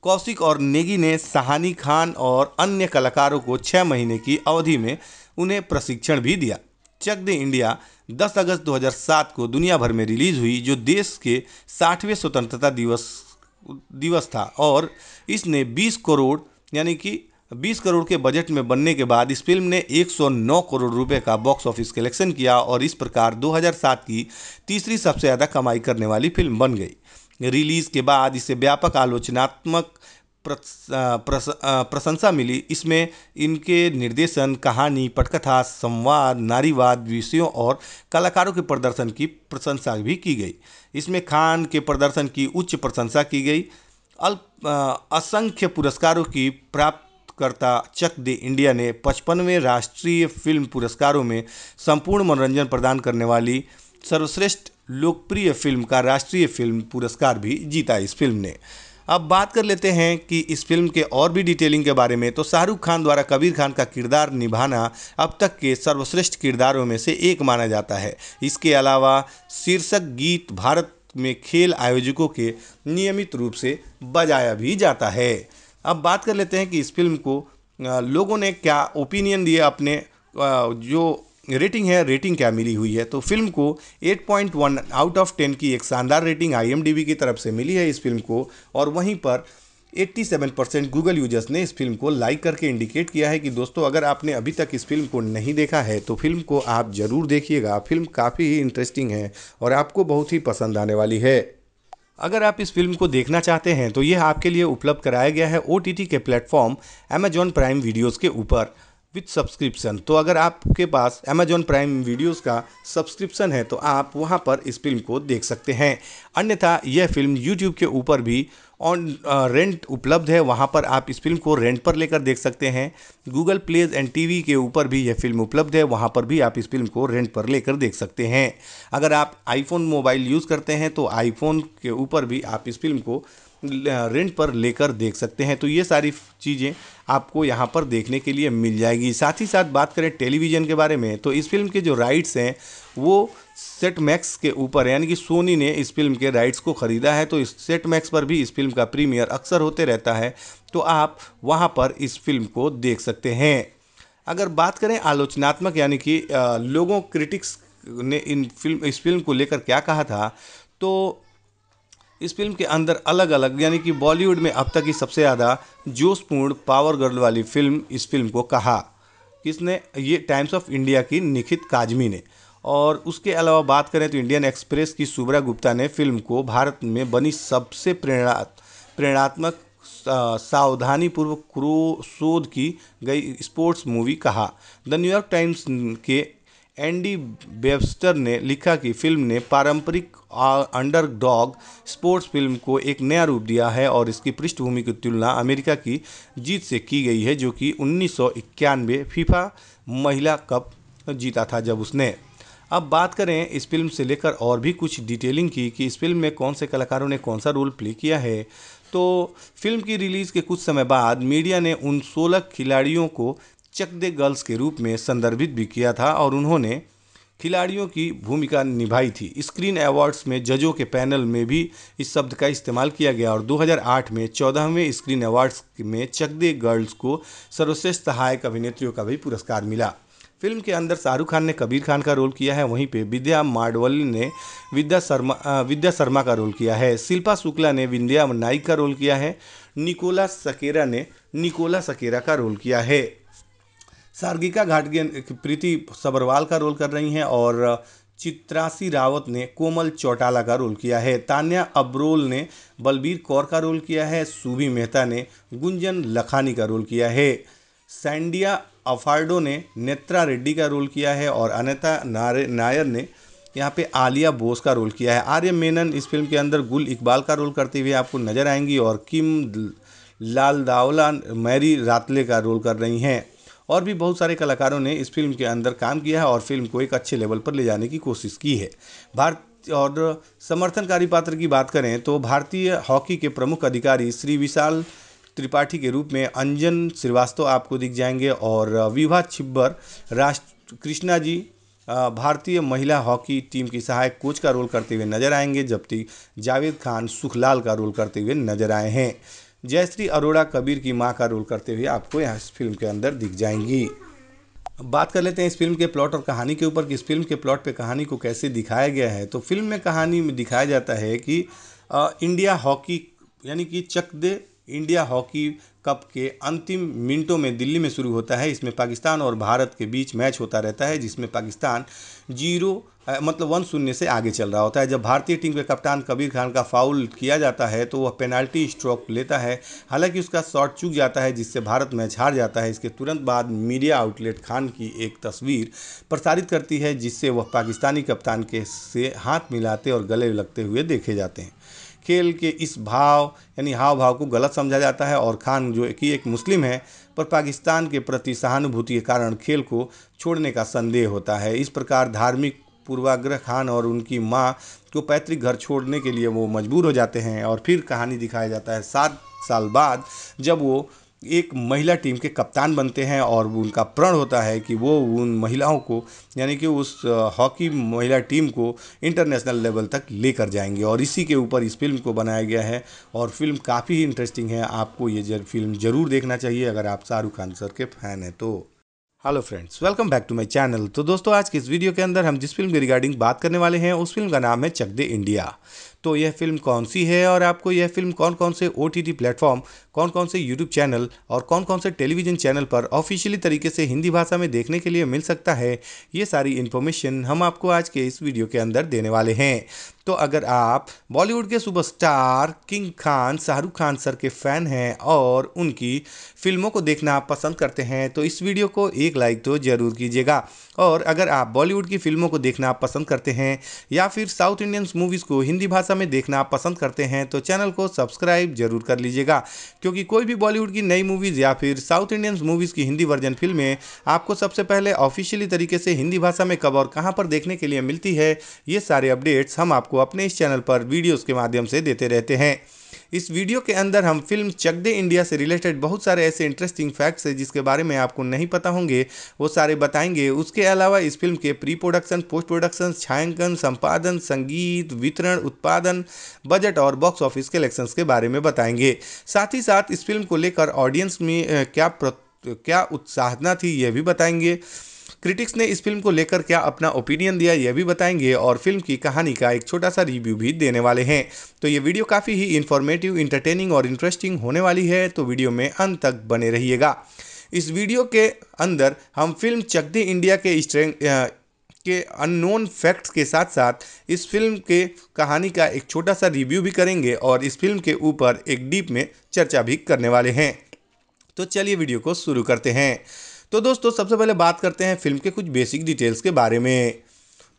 Speaker 1: कौशिक और नेगी ने सहानी खान और अन्य कलाकारों को छः महीने की अवधि में उन्हें प्रशिक्षण भी दिया चक दे इंडिया 10 अगस्त 2007 को दुनिया भर में रिलीज हुई जो देश के 60वें स्वतंत्रता दिवस दिवस था और इसने 20 करोड़ यानी कि 20 करोड़ के बजट में बनने के बाद इस फिल्म ने 109 करोड़ रुपए का बॉक्स ऑफिस कलेक्शन किया और इस प्रकार 2007 की तीसरी सबसे ज़्यादा कमाई करने वाली फिल्म बन गई रिलीज़ के बाद इसे व्यापक आलोचनात्मक प्रशंसा मिली इसमें इनके निर्देशन कहानी पटकथा संवाद नारीवाद विषयों और कलाकारों के प्रदर्शन की प्रशंसा भी की गई इसमें खान के प्रदर्शन की उच्च प्रशंसा की गई अल्प असंख्य पुरस्कारों की प्राप्त करता चक दे इंडिया ने पचपनवें राष्ट्रीय फिल्म पुरस्कारों में संपूर्ण मनोरंजन प्रदान करने वाली सर्वश्रेष्ठ लोकप्रिय फिल्म का राष्ट्रीय फिल्म पुरस्कार भी जीता इस फिल्म ने अब बात कर लेते हैं कि इस फिल्म के और भी डिटेलिंग के बारे में तो शाहरुख खान द्वारा कबीर खान का किरदार निभाना अब तक के सर्वश्रेष्ठ किरदारों में से एक माना जाता है इसके अलावा शीर्षक गीत भारत में खेल आयोजकों के नियमित रूप से बजाया भी जाता है अब बात कर लेते हैं कि इस फिल्म को लोगों ने क्या ओपिनियन दिया अपने जो रेटिंग है रेटिंग क्या मिली हुई है तो फिल्म को 8.1 आउट ऑफ 10 की एक शानदार रेटिंग आई की तरफ से मिली है इस फिल्म को और वहीं पर 87 परसेंट गूगल यूजर्स ने इस फिल्म को लाइक करके इंडिकेट किया है कि दोस्तों अगर आपने अभी तक इस फिल्म को नहीं देखा है तो फिल्म को आप ज़रूर देखिएगा फिल्म काफ़ी ही इंटरेस्टिंग है और आपको बहुत ही पसंद आने वाली है अगर आप इस फिल्म को देखना चाहते हैं तो यह आपके लिए उपलब्ध कराया गया है ओ के प्लेटफॉर्म अमेजॉन प्राइम वीडियोज़ के ऊपर विथ सब्सक्रिप्शन तो अगर आपके पास अमेजॉन प्राइम वीडियोज़ का सब्सक्रिप्शन है तो आप वहाँ पर इस फिल्म को देख सकते हैं अन्यथा यह फिल्म यूट्यूब के ऊपर भी ऑन रेंट उपलब्ध है वहाँ पर आप इस फिल्म को रेंट पर लेकर देख सकते हैं गूगल प्लेज एंड टीवी के ऊपर भी यह फिल्म उपलब्ध है वहाँ पर भी आप इस फिल्म को रेंट पर लेकर देख सकते हैं अगर आप आईफोन मोबाइल यूज़ करते हैं तो आईफोन के ऊपर भी आप इस फिल्म को रेंट पर लेकर देख सकते हैं तो ये सारी चीज़ें आपको यहाँ पर देखने के लिए मिल जाएगी साथ ही साथ बात करें टेलीविज़न के बारे में तो इस फिल्म के जो राइट्स हैं वो सेट मैक्स के ऊपर यानी कि सोनी ने इस फिल्म के राइट्स को ख़रीदा है तो इस सेट मैक्स पर भी इस फिल्म का प्रीमियर अक्सर होते रहता है तो आप वहाँ पर इस फिल्म को देख सकते हैं अगर बात करें आलोचनात्मक यानी कि लोगों क्रिटिक्स ने इन फिल्म इस फिल्म को लेकर क्या कहा था तो इस फिल्म के अंदर अलग अलग यानी कि बॉलीवुड में अब तक की सबसे ज़्यादा जोशपूर्ण पावर गर्ल वाली फिल्म इस फिल्म को कहा किसने ये टाइम्स ऑफ इंडिया की निखित काजमी ने और उसके अलावा बात करें तो इंडियन एक्सप्रेस की सुब्रा गुप्ता ने फिल्म को भारत में बनी सबसे प्रेरणा प्रेरणात्मक सावधानीपूर्वक क्रो शोध की गई स्पोर्ट्स मूवी कहा द न्यूयॉर्क टाइम्स के एंडी बेबस्टर ने लिखा कि फिल्म ने पारंपरिक अंडरडॉग स्पोर्ट्स फिल्म को एक नया रूप दिया है और इसकी पृष्ठभूमि की तुलना अमेरिका की जीत से की गई है जो कि उन्नीस फीफा महिला कप जीता था जब उसने अब बात करें इस फिल्म से लेकर और भी कुछ डिटेलिंग की कि इस फिल्म में कौन से कलाकारों ने कौन सा रोल प्ले किया है तो फिल्म की रिलीज़ के कुछ समय बाद मीडिया ने उन 16 खिलाड़ियों को चक दे गर्ल्स के रूप में संदर्भित भी किया था और उन्होंने खिलाड़ियों की भूमिका निभाई थी स्क्रीन अवार्ड्स में जजों के पैनल में भी इस शब्द का इस्तेमाल किया गया और 2008 में चौदहवें स्क्रीन अवार्ड्स में चक दे गर्ल्स को सर्वश्रेष्ठ सहायक अभिनेत्रियों का भी पुरस्कार मिला फिल्म के अंदर शाहरुख खान ने कबीर खान का रोल किया है वहीं पे विद्या माडवल ने विद्या शर्मा विद्या शर्मा का रोल किया है शिल्पा शुक्ला ने विंध्या नाइक का रोल किया है निकोला सकेरा ने निकोला सकेरा का रोल किया है सार्गिका घाटगे प्रीति सबरवाल का रोल कर रही हैं और चित्रासी रावत ने कोमल चौटाला का रोल किया है तान्या अब्रोल ने बलबीर कौर का रोल किया है सूबी मेहता ने गुंजन लखानी का रोल किया है सैंडिया अफार्डो ने नेत्रा रेड्डी का रोल किया है और अनिता नायर ने यहाँ पे आलिया बोस का रोल किया है आर्य मेनन इस फिल्म के अंदर गुल इकबाल का रोल करते हुए आपको नजर आएंगी और किम लाल दावला मैरी रातले का रोल कर रही हैं और भी बहुत सारे कलाकारों ने इस फिल्म के अंदर काम किया है और फिल्म को एक अच्छे लेवल पर ले जाने की कोशिश की है भारत और समर्थनकारी पात्र की बात करें तो भारतीय हॉकी के प्रमुख अधिकारी श्री विशाल त्रिपाठी के रूप में अंजन श्रीवास्तव आपको दिख जाएंगे और विभा छिब्बर राष्ट्र कृष्णा जी भारतीय महिला हॉकी टीम की सहायक कोच का रोल करते हुए नजर आएंगे जबकि जावेद खान सुखलाल का रोल करते हुए नजर आए हैं जयश्री अरोड़ा कबीर की माँ का रोल करते हुए आपको यहाँ इस फिल्म के अंदर दिख जाएंगी बात कर लेते हैं इस फिल्म के प्लॉट और कहानी के ऊपर कि इस फिल्म के प्लॉट पे कहानी को कैसे दिखाया गया है तो फिल्म में कहानी में दिखाया जाता है कि आ, इंडिया हॉकी यानी कि Chak De India hockey cup के अंतिम मिनटों में दिल्ली में शुरू होता है इसमें पाकिस्तान और भारत के बीच मैच होता रहता है जिसमें पाकिस्तान जीरो मतलब वन शून्य से आगे चल रहा होता है जब भारतीय टीम के कप्तान कबीर खान का फाउल किया जाता है तो वह पेनाल्टी स्ट्रोक लेता है हालांकि उसका शॉट चूक जाता है जिससे भारत मैच हार जाता है इसके तुरंत बाद मीडिया आउटलेट खान की एक तस्वीर प्रसारित करती है जिससे वह पाकिस्तानी कप्तान के से हाथ मिलाते और गले लगते हुए देखे जाते हैं खेल के इस भाव यानी हाव भाव को गलत समझा जाता है और खान जो कि एक मुस्लिम है पर पाकिस्तान के प्रति सहानुभूति के कारण खेल को छोड़ने का संदेह होता है इस प्रकार धार्मिक पूर्वाग्रह खान और उनकी माँ को पैतृक घर छोड़ने के लिए वो मजबूर हो जाते हैं और फिर कहानी दिखाया जाता है सात साल बाद जब वो एक महिला टीम के कप्तान बनते हैं और उनका प्रण होता है कि वो उन महिलाओं को यानी कि उस हॉकी महिला टीम को इंटरनेशनल लेवल तक लेकर जाएंगे और इसी के ऊपर इस फिल्म को बनाया गया है और फिल्म काफ़ी इंटरेस्टिंग है आपको ये जर, फिल्म ज़रूर देखना चाहिए अगर आप शाहरुख खान सर के फ़ैन हैं तो hello friends welcome back to my channel तो दोस्तों आज के इस वीडियो के अंदर हम जिस फिल्म के रिगार्डिंग बात करने वाले हैं उस फिल्म का नाम है चक दे इंडिया तो यह फिल्म कौन सी है और आपको यह फिल्म कौन कौन से ओ टी टी प्लेटफॉर्म कौन कौन से यूट्यूब चैनल और कौन कौन से टेलीविजन चैनल पर ऑफिशियली तरीके से हिंदी भाषा में देखने के लिए मिल सकता है ये सारी इन्फॉर्मेशन हम आपको आज के इस वीडियो के अंदर देने वाले हैं तो अगर आप बॉलीवुड के superstar king Khan Shahrukh Khan sir के फ़ैन हैं और उनकी फिल्मों को देखना पसंद करते हैं तो इस वीडियो को एक लाइक तो ज़रूर कीजिएगा और अगर आप बॉलीवुड की फिल्मों को देखना पसंद करते हैं या फिर साउथ इंडियन मूवीज़ को हिंदी भाषा में देखना पसंद करते हैं तो चैनल को सब्सक्राइब जरूर कर लीजिएगा क्योंकि कोई भी बॉलीवुड की नई मूवीज़ या फिर साउथ इंडियन मूवीज़ की हिंदी वर्जन फिल्में आपको सबसे पहले ऑफिशियली तरीके से हिंदी भाषा में कब और कहाँ पर देखने के लिए मिलती है ये सारे अपडेट्स हम आपको आपको अपने इस चैनल पर वीडियोस के माध्यम से देते रहते हैं इस वीडियो के अंदर हम फिल्म चक दे इंडिया से रिलेटेड बहुत सारे ऐसे इंटरेस्टिंग फैक्ट्स हैं जिसके बारे में आपको नहीं पता होंगे वो सारे बताएंगे उसके अलावा इस फिल्म के प्री प्रोडक्शन पोस्ट प्रोडक्शन छायांकन संपादन संगीत वितरण उत्पादन बजट और बॉक्स ऑफिस कलेक्शंस के बारे में बताएंगे साथ ही साथ इस फिल्म को लेकर ऑडियंस में क्या प्र... क्या उत्साहना थी यह भी बताएंगे क्रिटिक्स ने इस फिल्म को लेकर क्या अपना ओपिनियन दिया यह भी बताएंगे और फिल्म की कहानी का एक छोटा सा रिव्यू भी देने वाले हैं तो ये वीडियो काफ़ी ही इन्फॉर्मेटिव इंटरटेनिंग और इंटरेस्टिंग होने वाली है तो वीडियो में अंत तक बने रहिएगा इस वीडियो के अंदर हम फिल्म चक दी इंडिया के स्ट्रेंग के अननोन फैक्ट्स के साथ साथ इस फिल्म के कहानी का एक छोटा सा रिव्यू भी करेंगे और इस फिल्म के ऊपर एक डीप में चर्चा भी करने वाले हैं तो चलिए वीडियो को शुरू करते हैं तो दोस्तों सबसे पहले बात करते हैं फिल्म के कुछ बेसिक डिटेल्स के बारे में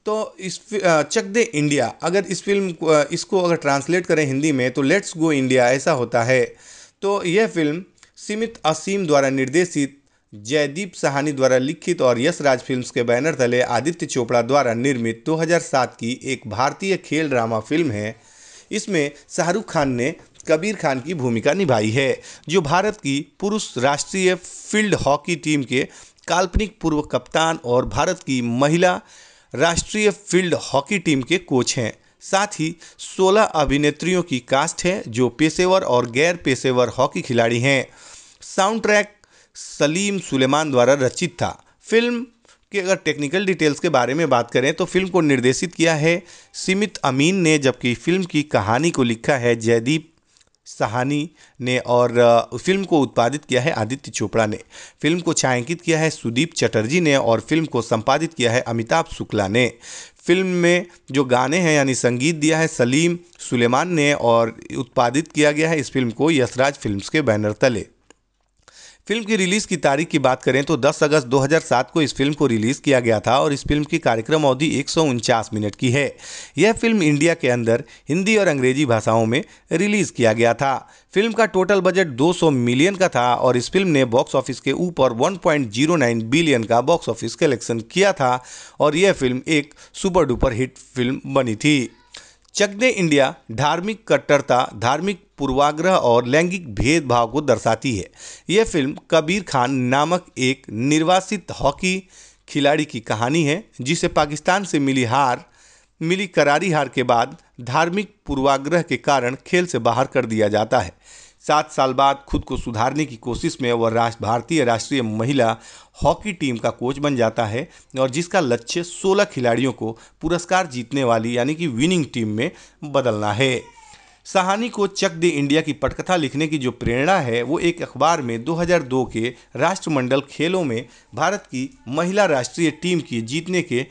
Speaker 1: तो इस चक दे इंडिया अगर इस फिल्म इसको अगर ट्रांसलेट करें हिंदी में तो लेट्स गो इंडिया ऐसा होता है तो यह फिल्म सीमित असीम द्वारा निर्देशित जयदीप सहानी द्वारा लिखित और यश राज फिल्म्स के बैनर तले आदित्य चोपड़ा द्वारा निर्मित 2007 की एक भारतीय खेल ड्रामा फिल्म है इसमें शाहरुख खान ने कबीर खान की भूमिका निभाई है जो भारत की पुरुष राष्ट्रीय फील्ड हॉकी टीम के काल्पनिक पूर्व कप्तान और भारत की महिला राष्ट्रीय फील्ड हॉकी टीम के कोच हैं साथ ही 16 अभिनेत्रियों की कास्ट है जो पेशेवर और गैर पेशेवर हॉकी खिलाड़ी हैं साउंड ट्रैक सलीम सुलेमान द्वारा रचित था फिल्म के अगर टेक्निकल डिटेल्स के बारे में बात करें तो फिल्म को निर्देशित किया है सीमित अमीन ने जबकि फिल्म की कहानी को लिखा है जयदीप सहानी ने और फिल्म को उत्पादित किया है आदित्य चोपड़ा ने फिल्म को छायांकित किया है सुदीप चटर्जी ने और फिल्म को संपादित किया है अमिताभ शुक्ला ने फिल्म में जो गाने हैं यानी संगीत दिया है सलीम सुलेमान ने और उत्पादित किया गया है इस फिल्म को यशराज फिल्म्स के बैनर तले फिल्म की रिलीज़ की तारीख की बात करें तो 10 अगस्त 2007 को इस फिल्म को रिलीज़ किया गया था और इस फिल्म की कार्यक्रम अवधि एक मिनट की है यह फिल्म इंडिया के अंदर हिंदी और अंग्रेजी भाषाओं में रिलीज़ किया गया था फिल्म का टोटल बजट 200 मिलियन का था और इस फिल्म ने बॉक्स ऑफिस के ऊपर 1.09 बिलियन का बॉक्स ऑफिस कलेक्शन किया था और यह फिल्म एक सुपर डुपर हिट फिल्म बनी थी चक दे इंडिया धार्मिक कट्टरता धार्मिक पूर्वाग्रह और लैंगिक भेदभाव को दर्शाती है यह फिल्म कबीर खान नामक एक निर्वासित हॉकी खिलाड़ी की कहानी है जिसे पाकिस्तान से मिली हार मिली करारी हार के बाद धार्मिक पूर्वाग्रह के कारण खेल से बाहर कर दिया जाता है सात साल बाद खुद को सुधारने की कोशिश में वह राष्ट्र भारतीय राष्ट्रीय महिला हॉकी टीम का कोच बन जाता है और जिसका लक्ष्य 16 खिलाड़ियों को पुरस्कार जीतने वाली यानी कि विनिंग टीम में बदलना है सहानी को चक दे इंडिया की पटकथा लिखने की जो प्रेरणा है वो एक अखबार में 2002 के राष्ट्रमंडल खेलों में भारत की महिला राष्ट्रीय टीम की जीतने के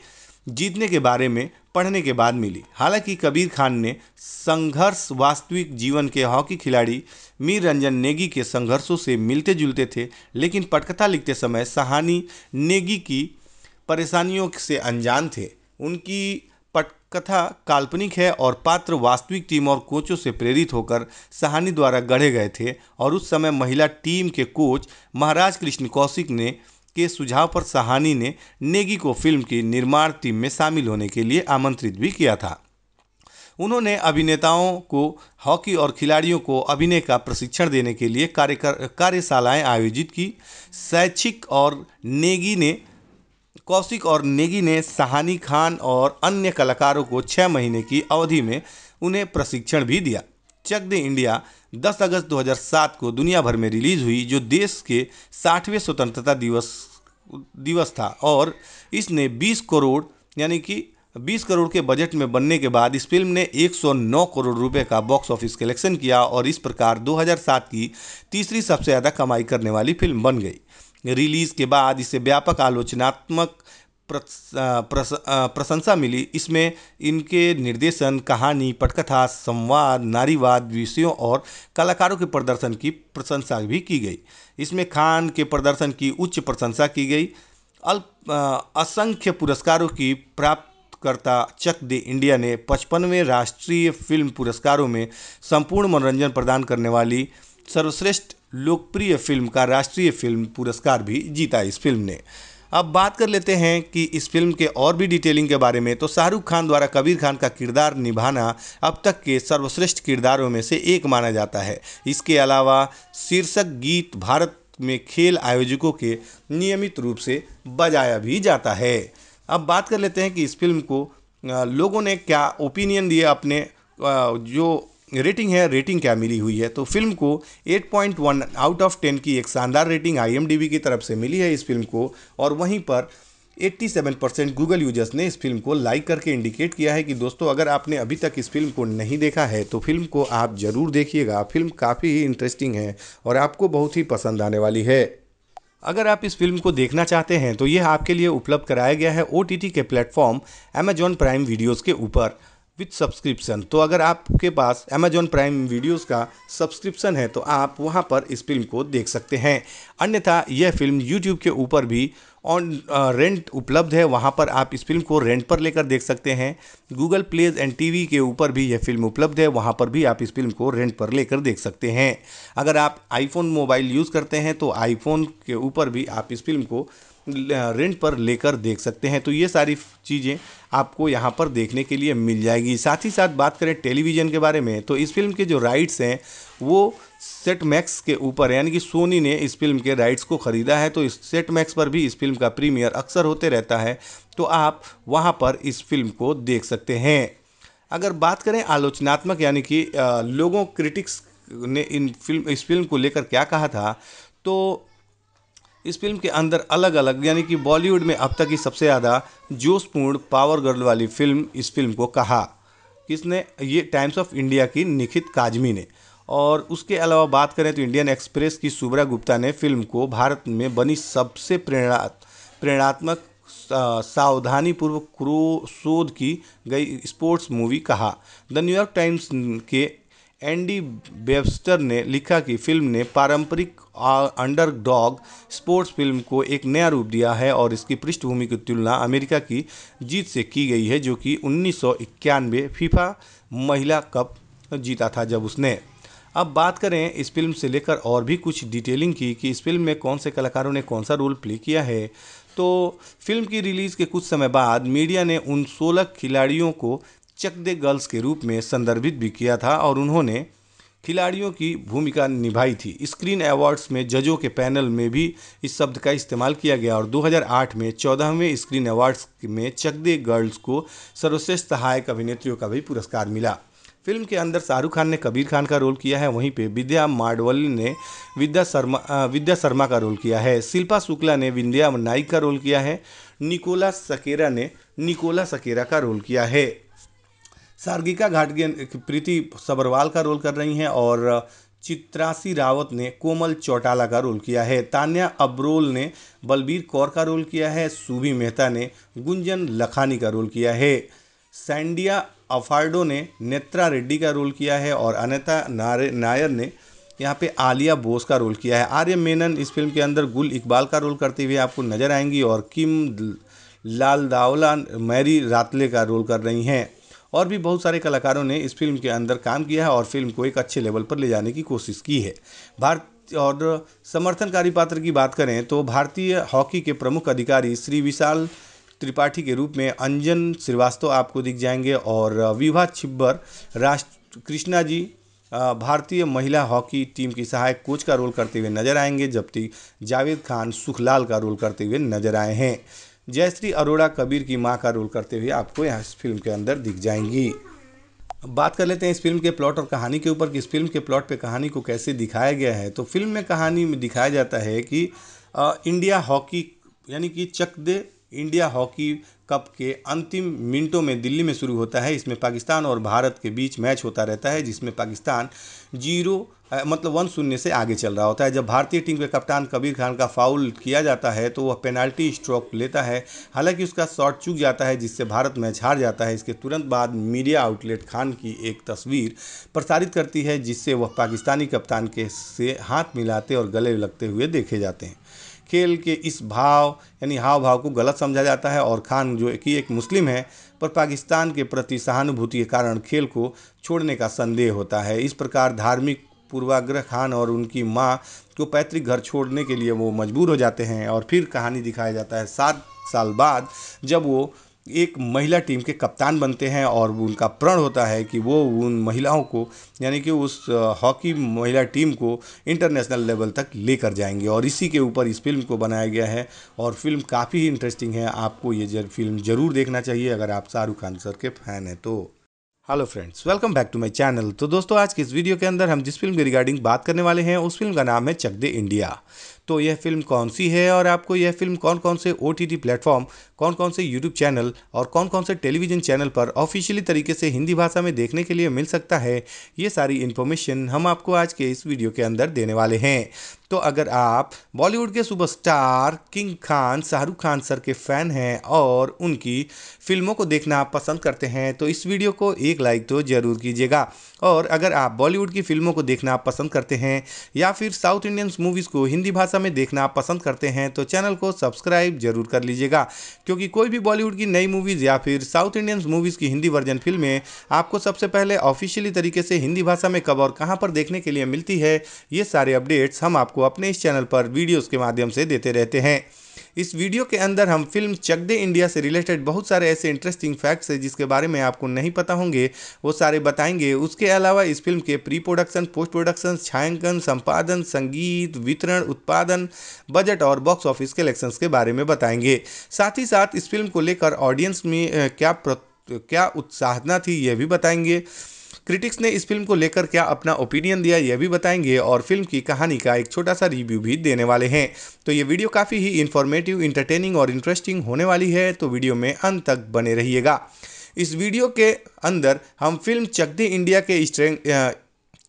Speaker 1: जीतने के बारे में पढ़ने के बाद मिली हालांकि कबीर खान ने संघर्ष वास्तविक जीवन के हॉकी खिलाड़ी मीर रंजन नेगी के संघर्षों से मिलते जुलते थे लेकिन पटकथा लिखते समय सहानी नेगी की परेशानियों से अनजान थे उनकी कथा काल्पनिक है और पात्र वास्तविक टीम और कोचों से प्रेरित होकर सहानी द्वारा गढ़े गए थे और उस समय महिला टीम के कोच महाराज कृष्ण कौशिक ने के सुझाव पर सहानी ने नेगी को फिल्म की निर्माण टीम में शामिल होने के लिए आमंत्रित भी किया था उन्होंने अभिनेताओं को हॉकी और खिलाड़ियों को अभिनय का प्रशिक्षण देने के लिए कार्यकर कार्यशालाएँ आयोजित की शैक्षिक और नेगी ने कौशिक और नेगी ने सहानी खान और अन्य कलाकारों को छः महीने की अवधि में उन्हें प्रशिक्षण भी दिया चक दे इंडिया 10 अगस्त 2007 को दुनिया भर में रिलीज हुई जो देश के साठवें स्वतंत्रता दिवस दिवस था और इसने 20 करोड़ यानी कि 20 करोड़ के बजट में बनने के बाद इस फिल्म ने 109 करोड़ रुपए का बॉक्स ऑफिस कलेक्शन किया और इस प्रकार 2007 की तीसरी सबसे ज़्यादा कमाई करने वाली फिल्म बन गई रिलीज के बाद इसे व्यापक आलोचनात्मक प्रशंसा मिली इसमें इनके निर्देशन कहानी पटकथा संवाद नारीवाद विषयों और कलाकारों के प्रदर्शन की प्रशंसा भी की गई इसमें खान के प्रदर्शन की उच्च प्रशंसा की गई अल्प असंख्य पुरस्कारों की प्राप्तकर्ता चक दे इंडिया ने पचपनवें राष्ट्रीय फिल्म पुरस्कारों में संपूर्ण मनोरंजन प्रदान करने वाली सर्वश्रेष्ठ लोकप्रिय फिल्म का राष्ट्रीय फिल्म पुरस्कार भी जीता इस फिल्म ने अब बात कर लेते हैं कि इस फिल्म के और भी डिटेलिंग के बारे में तो शाहरुख खान द्वारा कबीर खान का किरदार निभाना अब तक के सर्वश्रेष्ठ किरदारों में से एक माना जाता है इसके अलावा शीर्षक गीत भारत में खेल आयोजकों के नियमित रूप से बजाया भी जाता है अब बात कर लेते हैं कि इस फिल्म को लोगों ने क्या ओपिनियन दिया अपने जो रेटिंग है रेटिंग क्या मिली हुई है तो फिल्म को 8.1 आउट ऑफ 10 की एक शानदार रेटिंग आई की तरफ से मिली है इस फिल्म को और वहीं पर 87 परसेंट गूगल यूजर्स ने इस फिल्म को लाइक करके इंडिकेट किया है कि दोस्तों अगर आपने अभी तक इस फिल्म को नहीं देखा है तो फिल्म को आप ज़रूर देखिएगा फिल्म काफ़ी ही इंटरेस्टिंग है और आपको बहुत ही पसंद आने वाली है अगर आप इस फिल्म को देखना चाहते हैं तो यह आपके लिए उपलब्ध कराया गया है ओ के प्लेटफॉर्म अमेजॉन प्राइम वीडियोज़ के ऊपर विथ सब्सक्रिप्शन तो अगर आपके पास अमेजॉन प्राइम वीडियोस का सब्सक्रिप्शन है तो आप वहां पर इस फिल्म को देख सकते हैं अन्यथा यह फिल्म यूट्यूब के ऊपर भी ऑन रेंट उपलब्ध है वहाँ पर आप इस फिल्म को रेंट पर लेकर देख सकते हैं गूगल प्लेज एंड टीवी के ऊपर भी यह फिल्म उपलब्ध है वहाँ पर भी आप इस फिल्म को रेंट पर लेकर देख सकते हैं अगर आप आईफोन मोबाइल यूज़ करते हैं तो आईफोन के ऊपर भी आप इस फिल्म को रेंट पर लेकर देख सकते हैं तो ये सारी चीज़ें आपको यहाँ पर देखने के लिए मिल जाएगी साथ ही साथ बात करें टेलीविज़न के बारे में तो इस फिल्म के जो राइट्स हैं वो सेट मैक्स के ऊपर यानी कि सोनी ने इस फिल्म के राइट्स को ख़रीदा है तो इस सेट मैक्स पर भी इस फिल्म का प्रीमियर अक्सर होते रहता है तो आप वहाँ पर इस फिल्म को देख सकते हैं अगर बात करें आलोचनात्मक यानी कि लोगों क्रिटिक्स ने इन फिल्म इस फिल्म को लेकर क्या कहा था तो इस फिल्म के अंदर अलग अलग यानी कि बॉलीवुड में अब तक की सबसे ज़्यादा जोशपूर्ण पावर गर्ल वाली फिल्म इस फिल्म को कहा किसने ये टाइम्स ऑफ इंडिया की निखित काजमी ने और उसके अलावा बात करें तो इंडियन एक्सप्रेस की सुब्रा गुप्ता ने फिल्म को भारत में बनी सबसे प्रेरणा प्रेरणात्मक सावधानीपूर्वक क्रो शोध की गई स्पोर्ट्स मूवी कहा द न्यूयॉर्क टाइम्स के एंडी बेबस्टर ने लिखा कि फिल्म ने पारंपरिक अंडरडॉग स्पोर्ट्स फिल्म को एक नया रूप दिया है और इसकी पृष्ठभूमि की तुलना अमेरिका की जीत से की गई है जो कि उन्नीस फीफा महिला कप जीता था जब उसने अब बात करें इस फिल्म से लेकर और भी कुछ डिटेलिंग की कि इस फिल्म में कौन से कलाकारों ने कौन सा रोल प्ले किया है तो फिल्म की रिलीज़ के कुछ समय बाद मीडिया ने उन सोलह खिलाड़ियों को चक दे गर्ल्स के रूप में संदर्भित भी किया था और उन्होंने खिलाड़ियों की भूमिका निभाई थी स्क्रीन अवार्ड्स में जजों के पैनल में भी इस शब्द का इस्तेमाल किया गया और 2008 में चौदहवें स्क्रीन अवार्ड्स में चक दे गर्ल्स को सर्वश्रेष्ठ सहायक अभिनेत्रियों का भी पुरस्कार मिला फिल्म के अंदर शाहरुख खान ने कबीर खान का रोल किया है वहीं पे विद्या माडवल ने विद्या शर्मा विद्या शर्मा का रोल किया है शिल्पा शुक्ला ने विंध्या नाइक का रोल किया है निकोला सकेरा ने निकोला सकेरा का रोल किया है सार्गिका घाटगे प्रीति सबरवाल का रोल कर रही हैं और चित्रासी रावत ने कोमल चौटाला का रोल किया है तान्या अब्रोल ने बलबीर कौर का रोल किया है सूभी मेहता ने गुंजन लखानी का रोल किया है सैंडिया अफार्डो ने नेत्रा रेड्डी का रोल किया है और अनिता नायर ने यहाँ पे आलिया बोस का रोल किया है आर्य मेनन इस फिल्म के अंदर गुल इकबाल का रोल करते हुए आपको नजर आएंगी और किम लाल दावला मैरी रातले का रोल कर रही हैं और भी बहुत सारे कलाकारों ने इस फिल्म के अंदर काम किया है और फिल्म को एक अच्छे लेवल पर ले जाने की कोशिश की है भारत और समर्थनकारी पात्र की बात करें तो भारतीय हॉकी के प्रमुख अधिकारी श्री विशाल त्रिपाठी के रूप में अंजन श्रीवास्तव आपको दिख जाएंगे और विभा छिब्बर राष्ट्र कृष्णा जी भारतीय महिला हॉकी टीम की सहायक कोच का रोल करते हुए नजर आएंगे जबकि जावेद खान सुखलाल का रोल करते हुए नजर आए हैं जयश्री अरोड़ा कबीर की माँ का रोल करते हुए आपको यहाँ इस फिल्म के अंदर दिख जाएंगी बात कर लेते हैं इस फिल्म के प्लॉट और कहानी के ऊपर कि इस फिल्म के प्लॉट पे कहानी को कैसे दिखाया गया है तो फिल्म में कहानी में दिखाया जाता है कि आ, इंडिया हॉकी यानी कि Chak De India hockey cup के अंतिम मिनटों में दिल्ली में शुरू होता है इसमें पाकिस्तान और भारत के बीच मैच होता रहता है जिसमें पाकिस्तान जीरो मतलब वन शून्य से आगे चल रहा होता है जब भारतीय टीम के कप्तान कबीर खान का फाउल किया जाता है तो वह पेनाल्टी स्ट्रोक लेता है हालांकि उसका शॉट चूक जाता है जिससे भारत मैच हार जाता है इसके तुरंत बाद मीडिया आउटलेट खान की एक तस्वीर प्रसारित करती है जिससे वह पाकिस्तानी कप्तान के से हाथ मिलाते और गले लगते हुए देखे जाते हैं खेल के इस भाव यानी हाव भाव को गलत समझा जाता है और खान जो कि एक मुस्लिम है पर पाकिस्तान के प्रति सहानुभूति के कारण खेल को छोड़ने का संदेह होता है इस प्रकार धार्मिक पूर्वाग्रह खान और उनकी माँ को पैतृक घर छोड़ने के लिए वो मजबूर हो जाते हैं और फिर कहानी दिखाया जाता है सात साल बाद जब वो एक महिला टीम के कप्तान बनते हैं और उनका प्रण होता है कि वो उन महिलाओं को यानी कि उस हॉकी महिला टीम को इंटरनेशनल लेवल तक लेकर जाएंगे और इसी के ऊपर इस फिल्म को बनाया गया है और फिल्म काफ़ी इंटरेस्टिंग है आपको ये फिल्म ज़रूर देखना चाहिए अगर आप शाहरुख खान सर के फ़ैन हैं तो hello friends welcome back to my channel तो दोस्तों आज की इस वीडियो के अंदर हम जिस फिल्म के रिगार्डिंग बात करने वाले हैं उस फिल्म का नाम है चक दे इंडिया तो यह फिल्म कौन सी है और आपको यह फिल्म कौन कौन से ओ टी प्लेटफॉर्म कौन कौन से यूट्यूब चैनल और कौन कौन से टेलीविज़न चैनल पर ऑफिशियली तरीके से हिंदी भाषा में देखने के लिए मिल सकता है ये सारी इन्फॉर्मेशन हम आपको आज के इस वीडियो के अंदर देने वाले हैं तो अगर आप बॉलीवुड के superstar king Khan Shahrukh Khan sir के फ़ैन हैं और उनकी फिल्मों को देखना आप पसंद करते हैं तो इस वीडियो को एक लाइक तो ज़रूर कीजिएगा और अगर आप बॉलीवुड की फिल्मों को देखना आप पसंद करते हैं या फिर साउथ इंडियंस मूवीज़ को हिंदी भाषा में देखना आप पसंद करते हैं तो चैनल को सब्सक्राइब जरूर कर लीजिएगा क्योंकि कोई भी बॉलीवुड की नई मूवीज़ या फिर साउथ इंडियन मूवीज़ की हिंदी वर्जन फिल्में आपको सबसे पहले ऑफिशियली तरीके से हिंदी भाषा में कब और कहाँ पर देखने के लिए मिलती है ये सारे अपडेट्स हम आपको अपने इस चैनल पर वीडियोज़ के माध्यम से देते रहते हैं इस वीडियो के अंदर हम फिल्म चक दे इंडिया से रिलेटेड बहुत सारे ऐसे इंटरेस्टिंग फैक्ट्स हैं जिसके बारे में आपको नहीं पता होंगे वो सारे बताएंगे उसके अलावा इस फिल्म के प्री प्रोडक्शन पोस्ट प्रोडक्शन छायांकन संपादन संगीत वितरण उत्पादन बजट और बॉक्स ऑफिस कलेक्शन के बारे में बताएंगे साथ ही साथ इस फिल्म को लेकर ऑडियंस में क्या क्या उत्साहना थी यह भी बताएंगे क्रिटिक्स ने इस फिल्म को लेकर क्या अपना ओपिनियन दिया यह भी बताएंगे और फिल्म की कहानी का एक छोटा सा रिव्यू भी देने वाले हैं तो ये वीडियो काफ़ी ही इन्फॉर्मेटिव इंटरटेनिंग और इंटरेस्टिंग होने वाली है तो वीडियो में अंत तक बने रहिएगा इस वीडियो के अंदर हम फिल्म चक दे इंडिया के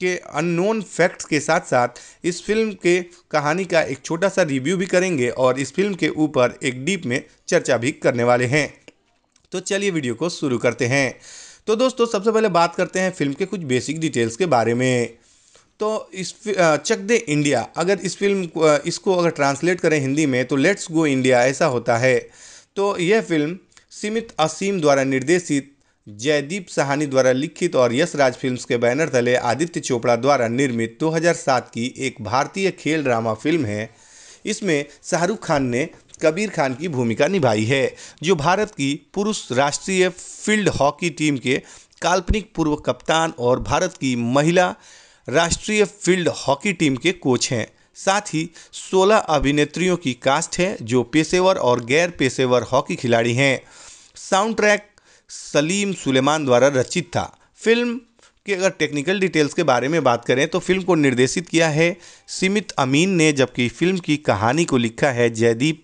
Speaker 1: के अननोन फैक्ट्स के साथ साथ इस फिल्म के कहानी का एक छोटा सा रिव्यू भी करेंगे और इस फिल्म के ऊपर एक डीप में चर्चा भी करने वाले हैं तो चलिए वीडियो को शुरू करते हैं तो दोस्तों सबसे पहले बात करते हैं फिल्म के कुछ बेसिक डिटेल्स के बारे में तो इस चक दे इंडिया अगर इस फिल्म इसको अगर ट्रांसलेट करें हिंदी में तो लेट्स गो इंडिया ऐसा होता है तो यह फिल्म सीमित असीम द्वारा निर्देशित जयदीप सहानी द्वारा लिखित और यश राज फिल्म्स के बैनर तले आदित्य चोपड़ा द्वारा निर्मित 2007 की एक भारतीय खेल ड्रामा फिल्म है इसमें शाहरुख खान ने कबीर खान की भूमिका निभाई है जो भारत की पुरुष राष्ट्रीय फील्ड हॉकी टीम के काल्पनिक पूर्व कप्तान और भारत की महिला राष्ट्रीय फील्ड हॉकी टीम के कोच हैं साथ ही 16 अभिनेत्रियों की कास्ट है जो पेशेवर और गैर पेशेवर हॉकी खिलाड़ी हैं साउंड ट्रैक सलीम सुलेमान द्वारा रचित था फिल्म के अगर टेक्निकल डिटेल्स के बारे में बात करें तो फिल्म को निर्देशित किया है सीमित अमीन ने जबकि फिल्म की कहानी को लिखा है जयदीप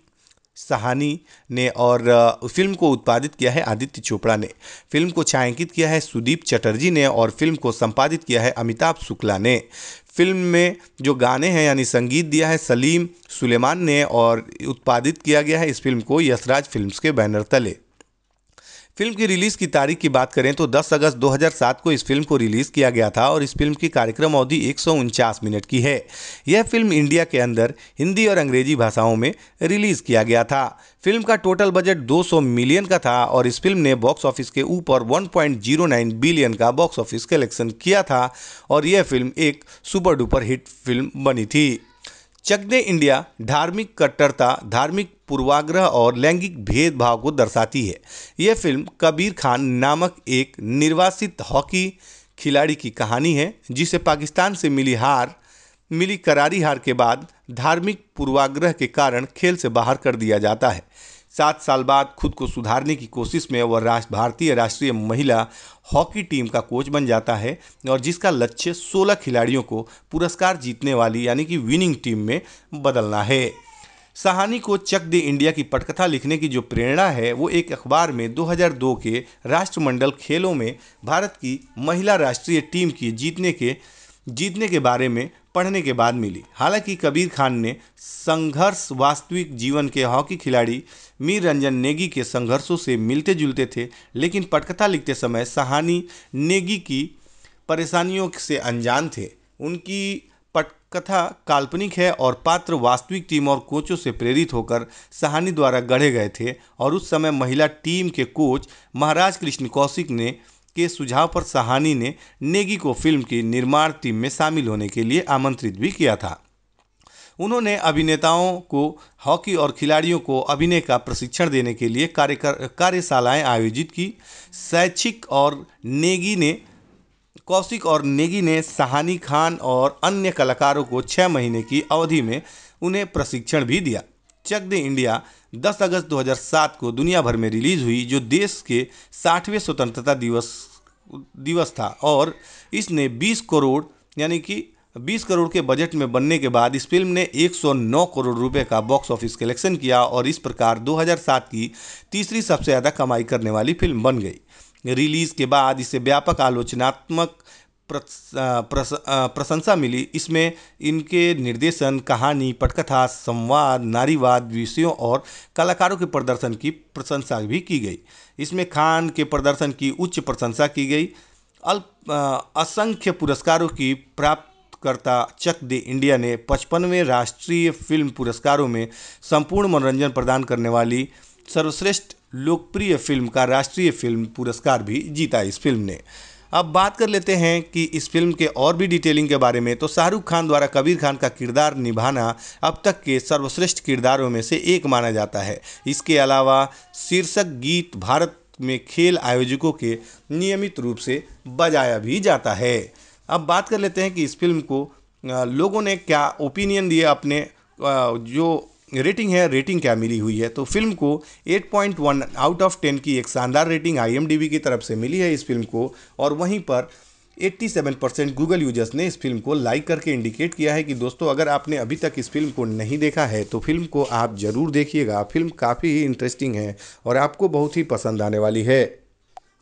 Speaker 1: सहानी ने और फिल्म को उत्पादित किया है आदित्य चोपड़ा ने फिल्म को छायांकित किया है सुदीप चटर्जी ने और फिल्म को संपादित किया है अमिताभ शुक्ला ने फिल्म में जो गाने हैं यानी संगीत दिया है सलीम सुलेमान ने और उत्पादित किया गया है इस फिल्म को यशराज फिल्म्स के बैनर तले फिल्म की रिलीज़ की तारीख की बात करें तो 10 अगस्त 2007 को इस फिल्म को रिलीज़ किया गया था और इस फिल्म की कार्यक्रम अवधि एक मिनट की है यह फिल्म इंडिया के अंदर हिंदी और अंग्रेजी भाषाओं में रिलीज़ किया गया था फिल्म का टोटल बजट 200 मिलियन का था और इस फिल्म ने बॉक्स ऑफिस के ऊपर 1.09 बिलियन का बॉक्स ऑफिस कलेक्शन किया था और यह फिल्म एक सुपर डुपर हिट फिल्म बनी थी चक दे इंडिया धार्मिक कट्टरता धार्मिक पूर्वाग्रह और लैंगिक भेदभाव को दर्शाती है यह फिल्म कबीर खान नामक एक निर्वासित हॉकी खिलाड़ी की कहानी है जिसे पाकिस्तान से मिली हार मिली करारी हार के बाद धार्मिक पूर्वाग्रह के कारण खेल से बाहर कर दिया जाता है सात साल बाद खुद को सुधारने की कोशिश में वह राष्ट्र भारतीय राष्ट्रीय महिला हॉकी टीम का कोच बन जाता है और जिसका लक्ष्य 16 खिलाड़ियों को पुरस्कार जीतने वाली यानी कि विनिंग टीम में बदलना है सहानी को चक दे इंडिया की पटकथा लिखने की जो प्रेरणा है वो एक अखबार में 2002 के राष्ट्रमंडल खेलों में भारत की महिला राष्ट्रीय टीम की जीतने के जीतने के बारे में पढ़ने के बाद मिली हालांकि कबीर खान ने संघर्ष वास्तविक जीवन के हॉकी खिलाड़ी मीर रंजन नेगी के संघर्षों से मिलते जुलते थे लेकिन पटकथा लिखते समय सहानी नेगी की परेशानियों से अनजान थे उनकी पटकथा काल्पनिक है और पात्र वास्तविक टीम और कोचों से प्रेरित होकर सहानी द्वारा गढ़े गए थे और उस समय महिला टीम के कोच महाराज कृष्ण कौशिक ने के सुझाव पर सहानी ने नेगी को फिल्म की निर्माण टीम में शामिल होने के लिए आमंत्रित भी किया था उन्होंने अभिनेताओं को हॉकी और खिलाड़ियों को अभिनय का प्रशिक्षण देने के लिए कार्य कार्यशालाएँ आयोजित की शैक्षिक और नेगी ने कौशिक और नेगी ने सहानी खान और अन्य कलाकारों को छः महीने की अवधि में उन्हें प्रशिक्षण भी दिया चक दे इंडिया 10 अगस्त 2007 को दुनिया भर में रिलीज हुई जो देश के साठवें स्वतंत्रता दिवस दिवस था और इसने 20 करोड़ यानी कि 20 करोड़ के बजट में बनने के बाद इस फिल्म ने 109 करोड़ रुपए का बॉक्स ऑफिस कलेक्शन किया और इस प्रकार 2007 की तीसरी सबसे ज़्यादा कमाई करने वाली फिल्म बन गई रिलीज़ के बाद इसे व्यापक आलोचनात्मक प्रशंसा मिली इसमें इनके निर्देशन कहानी पटकथा संवाद नारीवाद विषयों और कलाकारों के प्रदर्शन की प्रशंसा भी की गई इसमें खान के प्रदर्शन की उच्च प्रशंसा की गई अल्प असंख्य पुरस्कारों की प्राप्तकर्ता चक दे इंडिया ने पचपनवें राष्ट्रीय फिल्म पुरस्कारों में संपूर्ण मनोरंजन प्रदान करने वाली सर्वश्रेष्ठ लोकप्रिय फिल्म का राष्ट्रीय फिल्म पुरस्कार भी जीता इस फिल्म ने अब बात कर लेते हैं कि इस फिल्म के और भी डिटेलिंग के बारे में तो शाहरुख खान द्वारा कबीर खान का किरदार निभाना अब तक के सर्वश्रेष्ठ किरदारों में से एक माना जाता है इसके अलावा शीर्षक गीत भारत में खेल आयोजकों के नियमित रूप से बजाया भी जाता है अब बात कर लेते हैं कि इस फिल्म को लोगों ने क्या ओपिनियन दिया अपने जो रेटिंग है रेटिंग क्या मिली हुई है तो फिल्म को 8.1 आउट ऑफ 10 की एक शानदार रेटिंग आई की तरफ से मिली है इस फिल्म को और वहीं पर 87 परसेंट गूगल यूजर्स ने इस फिल्म को लाइक करके इंडिकेट किया है कि दोस्तों अगर आपने अभी तक इस फिल्म को नहीं देखा है तो फिल्म को आप ज़रूर देखिएगा फिल्म काफ़ी ही इंटरेस्टिंग है और आपको बहुत ही पसंद आने वाली है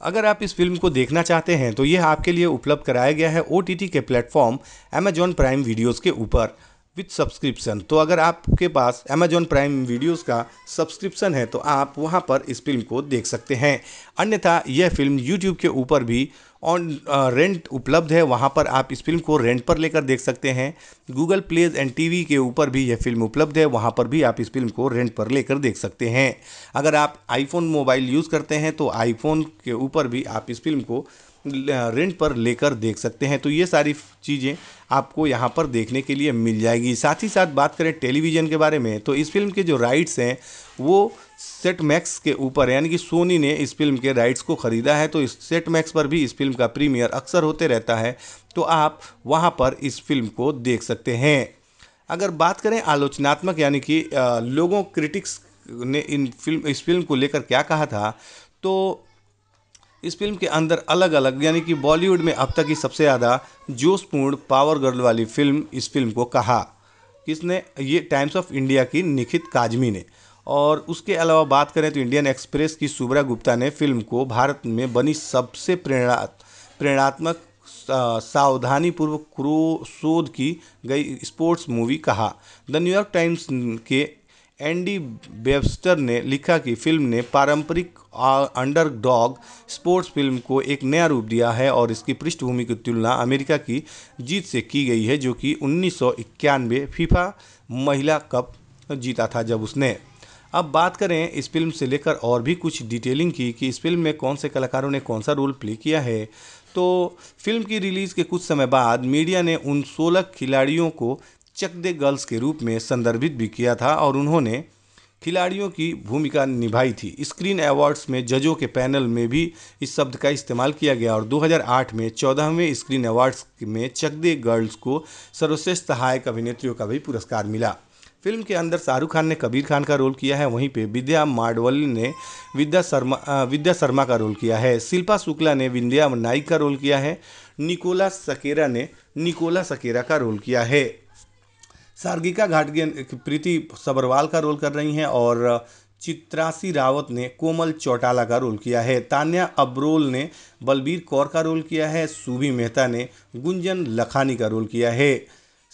Speaker 1: अगर आप इस फिल्म को देखना चाहते हैं तो यह आपके लिए उपलब्ध कराया गया है ओ के प्लेटफॉर्म अमेजॉन प्राइम वीडियोज़ के ऊपर विथ सब्सक्रिप्शन तो अगर आपके पास अमेजॉन प्राइम वीडियोज़ का सब्सक्रिप्शन है तो आप वहाँ पर इस फिल्म को देख सकते हैं अन्यथा यह फिल्म यूट्यूब के ऊपर भी ऑन रेंट उपलब्ध है वहाँ पर आप इस फिल्म को रेंट पर लेकर देख सकते हैं गूगल प्लेज एंड वी के ऊपर भी यह फिल्म उपलब्ध है वहाँ पर भी आप इस फिल्म को रेंट पर लेकर देख सकते हैं अगर आप आईफोन मोबाइल यूज़ करते हैं तो आईफोन के ऊपर भी आप इस फिल्म को रेंट पर लेकर देख सकते हैं तो ये सारी चीज़ें आपको यहाँ पर देखने के लिए मिल जाएगी साथ ही साथ बात करें टेलीविज़न के बारे में तो इस फिल्म के जो राइट्स हैं वो सेट मैक्स के ऊपर यानी कि सोनी ने इस फिल्म के राइट्स को ख़रीदा है तो इस सेट मैक्स पर भी इस फिल्म का प्रीमियर अक्सर होते रहता है तो आप वहाँ पर इस फिल्म को देख सकते हैं अगर बात करें आलोचनात्मक यानी कि लोगों क्रिटिक्स ने इन फिल्म इस फिल्म को लेकर क्या कहा था तो इस फिल्म के अंदर अलग अलग यानी कि बॉलीवुड में अब तक की सबसे ज़्यादा जोशपूर्ण पावर गर्ल वाली फिल्म इस फिल्म को कहा किसने ये टाइम्स ऑफ इंडिया की निखित काजमी ने और उसके अलावा बात करें तो इंडियन एक्सप्रेस की सुब्रा गुप्ता ने फिल्म को भारत में बनी सबसे प्रेरणा प्रेरणात्मक सावधानीपूर्वक क्रो शोध की गई स्पोर्ट्स मूवी कहा द न्यूयॉर्क टाइम्स के एंडी बेबस्टर ने लिखा कि फिल्म ने पारंपरिक अंडरडॉग स्पोर्ट्स फिल्म को एक नया रूप दिया है और इसकी पृष्ठभूमि की तुलना अमेरिका की जीत से की गई है जो कि उन्नीस फीफा महिला कप जीता था जब उसने अब बात करें इस फिल्म से लेकर और भी कुछ डिटेलिंग की कि इस फिल्म में कौन से कलाकारों ने कौन सा रोल प्ले किया है तो फिल्म की रिलीज़ के कुछ समय बाद मीडिया ने उन 16 खिलाड़ियों को चक दे गर्ल्स के रूप में संदर्भित भी किया था और उन्होंने खिलाड़ियों की भूमिका निभाई थी स्क्रीन अवार्ड्स में जजों के पैनल में भी इस शब्द का इस्तेमाल किया गया और 2008 में चौदहवें स्क्रीन अवार्ड्स में चक दे गर्ल्स को सर्वश्रेष्ठ सहायक अभिनेत्रियों का भी पुरस्कार मिला फिल्म के अंदर शाहरुख खान ने कबीर खान का रोल किया है वहीं पे विद्या माडवल ने विद्या शर्मा विद्या शर्मा का रोल किया है शिल्पा शुक्ला ने विद्या नाइक का रोल किया है निकोला सकेरा ने निकोला सकेरा का रोल किया है सार्गिका घाटगे प्रीति सबरवाल का रोल कर रही हैं और चित्रासी रावत ने कोमल चौटाला का रोल किया है तान्या अब्रोल ने बलबीर कौर का रोल किया है सूबी मेहता ने गुंजन लखानी का रोल किया है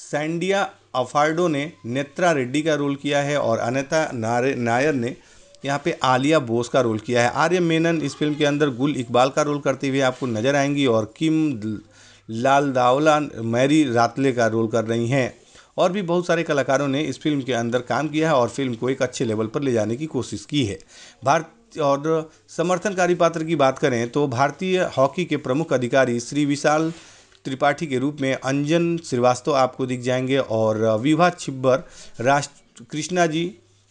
Speaker 1: सैंडिया अफार्डो ने नेत्रा रेड्डी का रोल किया है और अनिता नायर ने यहाँ पे आलिया बोस का रोल किया है आर्य मेनन इस फिल्म के अंदर गुल इकबाल का रोल करते हुए आपको नज़र आएंगी और किम लाल दावला मैरी रातले का रोल कर रही हैं और भी बहुत सारे कलाकारों ने इस फिल्म के अंदर काम किया है और फिल्म को एक अच्छे लेवल पर ले जाने की कोशिश की है भारत और समर्थनकारी पात्र की बात करें तो भारतीय हॉकी के प्रमुख अधिकारी श्री विशाल त्रिपाठी के रूप में अंजन श्रीवास्तव आपको दिख जाएंगे और विभा छिब्बर राष्ट्र कृष्णा जी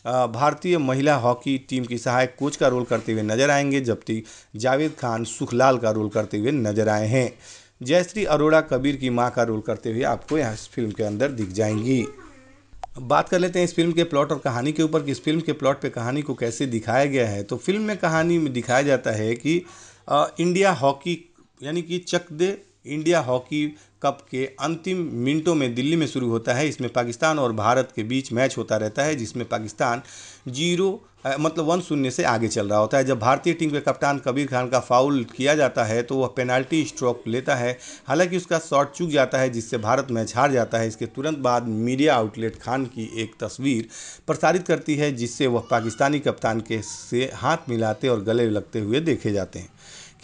Speaker 1: भारतीय महिला हॉकी टीम की सहायक कोच का रोल करते हुए नजर आएंगे जबकि जावेद खान सुखलाल का रोल करते हुए नजर आए हैं जयश्री अरोड़ा कबीर की माँ का रोल करते हुए आपको यहाँ इस फिल्म के अंदर दिख जाएंगी बात कर लेते हैं इस फिल्म के प्लॉट और कहानी के ऊपर कि इस फिल्म के प्लॉट पे कहानी को कैसे दिखाया गया है तो फिल्म में कहानी में दिखाया जाता है कि आ, इंडिया हॉकी यानी कि Chak De India hockey cup के अंतिम मिनटों में दिल्ली में शुरू होता है इसमें पाकिस्तान और भारत के बीच मैच होता रहता है जिसमें पाकिस्तान जीरो मतलब वन शून्य से आगे चल रहा होता है जब भारतीय टीम के कप्तान कबीर खान का फाउल किया जाता है तो वह पेनाल्टी स्ट्रोक लेता है हालांकि उसका शॉट चूक जाता है जिससे भारत मैच हार जाता है इसके तुरंत बाद मीडिया आउटलेट खान की एक तस्वीर प्रसारित करती है जिससे वह पाकिस्तानी कप्तान के से हाथ मिलाते और गले लगते हुए देखे जाते हैं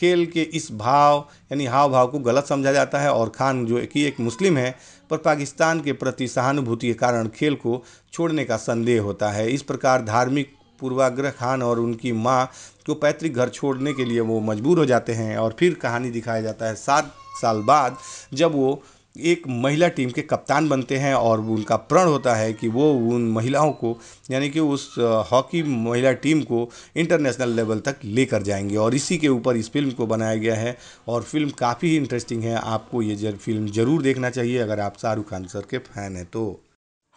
Speaker 1: खेल के इस भाव यानी हाव भाव को गलत समझा जाता है और खान जो कि एक मुस्लिम है पर पाकिस्तान के प्रति सहानुभूति के कारण खेल को छोड़ने का संदेह होता है इस प्रकार धार्मिक पूर्वाग्रह खान और उनकी माँ को पैतृक घर छोड़ने के लिए वो मजबूर हो जाते हैं और फिर कहानी दिखाया जाता है सात साल बाद जब वो एक महिला टीम के कप्तान बनते हैं और उनका प्रण होता है कि वो उन महिलाओं को यानी कि उस हॉकी महिला टीम को इंटरनेशनल लेवल तक लेकर जाएंगे और इसी के ऊपर इस फिल्म को बनाया गया है और फिल्म काफ़ी इंटरेस्टिंग है आपको ये फिल्म ज़रूर देखना चाहिए अगर आप शाहरुख खान सर के फ़ैन हैं तो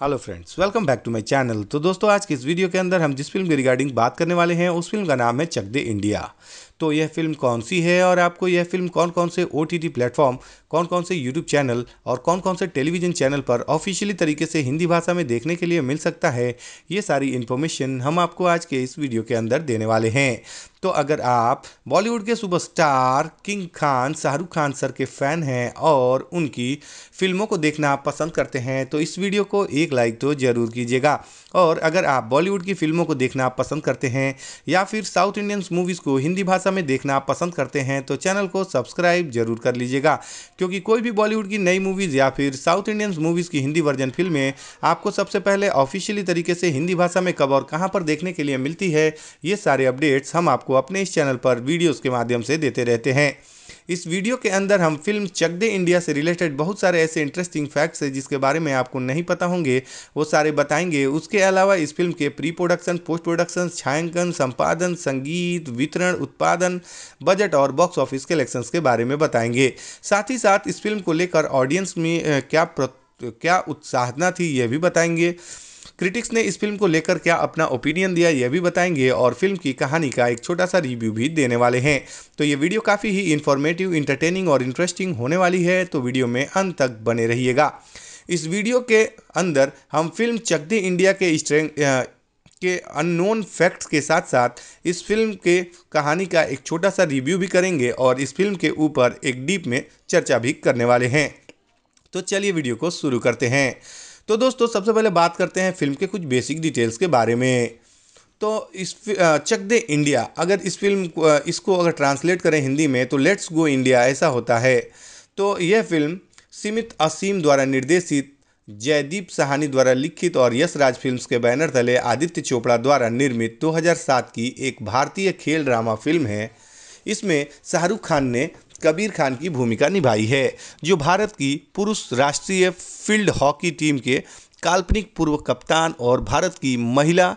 Speaker 1: hello friends welcome back to my channel तो दोस्तों आज की इस वीडियो के अंदर हम जिस फिल्म के रिगार्डिंग बात करने वाले हैं उस फिल्म का नाम है चक दे इंडिया तो यह फिल्म कौन सी है और आपको यह फिल्म कौन कौन से ओ टी प्लेटफॉर्म कौन कौन से यूट्यूब चैनल और कौन कौन से टेलीविज़न चैनल पर ऑफिशियली तरीके से हिंदी भाषा में देखने के लिए मिल सकता है ये सारी इन्फॉर्मेशन हम आपको आज के इस वीडियो के अंदर देने वाले हैं तो अगर आप बॉलीवुड के superstar king Khan Shahrukh Khan sir के फ़ैन हैं और उनकी फिल्मों को देखना आप पसंद करते हैं तो इस वीडियो को एक लाइक तो ज़रूर कीजिएगा और अगर आप बॉलीवुड की फिल्मों को देखना आप पसंद करते हैं या फिर साउथ इंडियंस मूवीज़ को हिंदी भाषा में देखना आप पसंद करते हैं तो चैनल को सब्सक्राइब जरूर कर लीजिएगा क्योंकि कोई भी बॉलीवुड की नई मूवीज़ या फिर साउथ इंडियंस मूवीज़ की हिंदी वर्जन फिल्में आपको सबसे पहले ऑफिशियली तरीके से हिंदी भाषा में कब और कहाँ पर देखने के लिए मिलती है ये सारे अपडेट्स हम आपको अपने इस चैनल पर वीडियोस के माध्यम से देते रहते हैं इस वीडियो के अंदर हम फिल्म चक दे इंडिया से रिलेटेड बहुत सारे ऐसे इंटरेस्टिंग फैक्ट्स हैं जिसके बारे में आपको नहीं पता होंगे वो सारे बताएंगे उसके अलावा इस फिल्म के प्री प्रोडक्शन पोस्ट प्रोडक्शन छायांकन संपादन संगीत वितरण उत्पादन बजट और बॉक्स ऑफिस कलेक्शंस के बारे में बताएंगे साथ ही साथ इस फिल्म को लेकर ऑडियंस में क्या प्र... क्या उत्साहना थी यह भी बताएंगे क्रिटिक्स ने इस फिल्म को लेकर क्या अपना ओपिनियन दिया यह भी बताएंगे और फिल्म की कहानी का एक छोटा सा रिव्यू भी देने वाले हैं तो ये वीडियो काफ़ी ही इन्फॉर्मेटिव इंटरटेनिंग और इंटरेस्टिंग होने वाली है तो वीडियो में अंत तक बने रहिएगा इस वीडियो के अंदर हम फिल्म चक दी इंडिया के स्ट्रेंग के अननोन फैक्ट्स के साथ साथ इस फिल्म के कहानी का एक छोटा सा रिव्यू भी करेंगे और इस फिल्म के ऊपर एक डीप में चर्चा भी करने वाले हैं तो चलिए वीडियो को शुरू करते हैं तो दोस्तों सबसे पहले बात करते हैं फिल्म के कुछ बेसिक डिटेल्स के बारे में तो इस चक दे इंडिया अगर इस फिल्म इसको अगर ट्रांसलेट करें हिंदी में तो लेट्स गो इंडिया ऐसा होता है तो यह फिल्म सीमित असीम द्वारा निर्देशित जयदीप सहानी द्वारा लिखित और यश राज फिल्म्स के बैनर तले आदित्य चोपड़ा द्वारा निर्मित 2007 की एक भारतीय खेल ड्रामा फिल्म है इसमें शाहरुख खान ने कबीर खान की भूमिका निभाई है जो भारत की पुरुष राष्ट्रीय फील्ड हॉकी टीम के काल्पनिक पूर्व कप्तान और भारत की महिला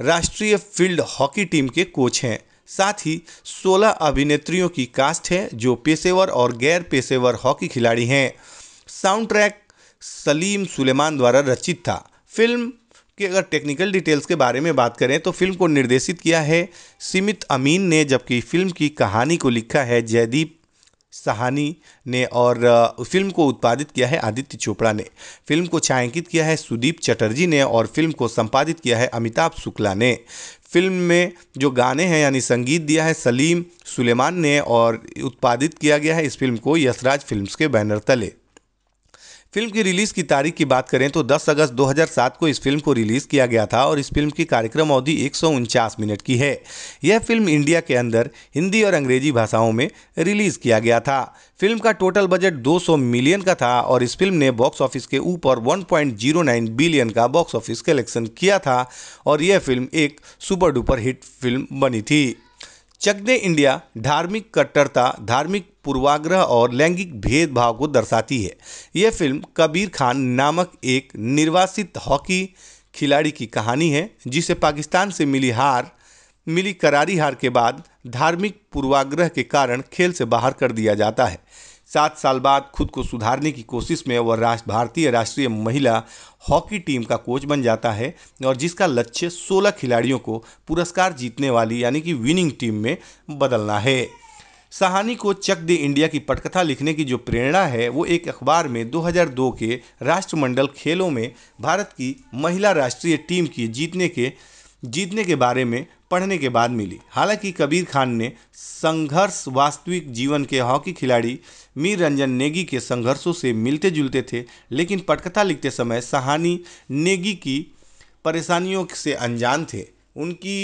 Speaker 1: राष्ट्रीय फील्ड हॉकी टीम के कोच हैं साथ ही 16 अभिनेत्रियों की कास्ट है जो पेशेवर और गैर पेशेवर हॉकी खिलाड़ी हैं साउंड ट्रैक सलीम सुलेमान द्वारा रचित था फिल्म के अगर टेक्निकल डिटेल्स के बारे में बात करें तो फिल्म को निर्देशित किया है सीमित अमीन ने जबकि फिल्म की कहानी को लिखा है जयदीप सहानी ने और फिल्म को उत्पादित किया है आदित्य चोपड़ा ने फिल्म को छायांकित किया है सुदीप चटर्जी ने और फिल्म को संपादित किया है अमिताभ शुक्ला ने फिल्म में जो गाने हैं यानी संगीत दिया है सलीम सुलेमान ने और उत्पादित किया गया है इस फिल्म को यशराज फिल्म्स के बैनर तले फिल्म की रिलीज की तारीख की बात करें तो 10 अगस्त 2007 को इस फिल्म को रिलीज किया गया था और इस फिल्म की कार्यक्रम अवधि एक मिनट की है यह फिल्म इंडिया के अंदर हिंदी और अंग्रेजी भाषाओं में रिलीज किया गया था फिल्म का टोटल बजट 200 मिलियन का था और इस फिल्म ने बॉक्स ऑफिस के ऊपर 1.09 बिलियन का बॉक्स ऑफिस कलेक्शन किया था और यह फिल्म एक सुपर डुपर हिट फिल्म बनी थी चक दे इंडिया धार्मिक कट्टरता धार्मिक पूर्वाग्रह और लैंगिक भेदभाव को दर्शाती है यह फिल्म कबीर खान नामक एक निर्वासित हॉकी खिलाड़ी की कहानी है जिसे पाकिस्तान से मिली हार मिली करारी हार के बाद धार्मिक पूर्वाग्रह के कारण खेल से बाहर कर दिया जाता है सात साल बाद खुद को सुधारने की कोशिश में वह राष्ट्र भारतीय राष्ट्रीय महिला हॉकी टीम का कोच बन जाता है और जिसका लक्ष्य 16 खिलाड़ियों को पुरस्कार जीतने वाली यानी कि विनिंग टीम में बदलना है सहानी को चक दे इंडिया की पटकथा लिखने की जो प्रेरणा है वो एक अखबार में 2002 के राष्ट्रमंडल खेलों में भारत की महिला राष्ट्रीय टीम की जीतने के जीतने के बारे में पढ़ने के बाद मिली हालांकि कबीर खान ने संघर्ष वास्तविक जीवन के हॉकी खिलाड़ी मीर रंजन नेगी के संघर्षों से मिलते जुलते थे लेकिन पटकथा लिखते समय सहानी नेगी की परेशानियों से अनजान थे उनकी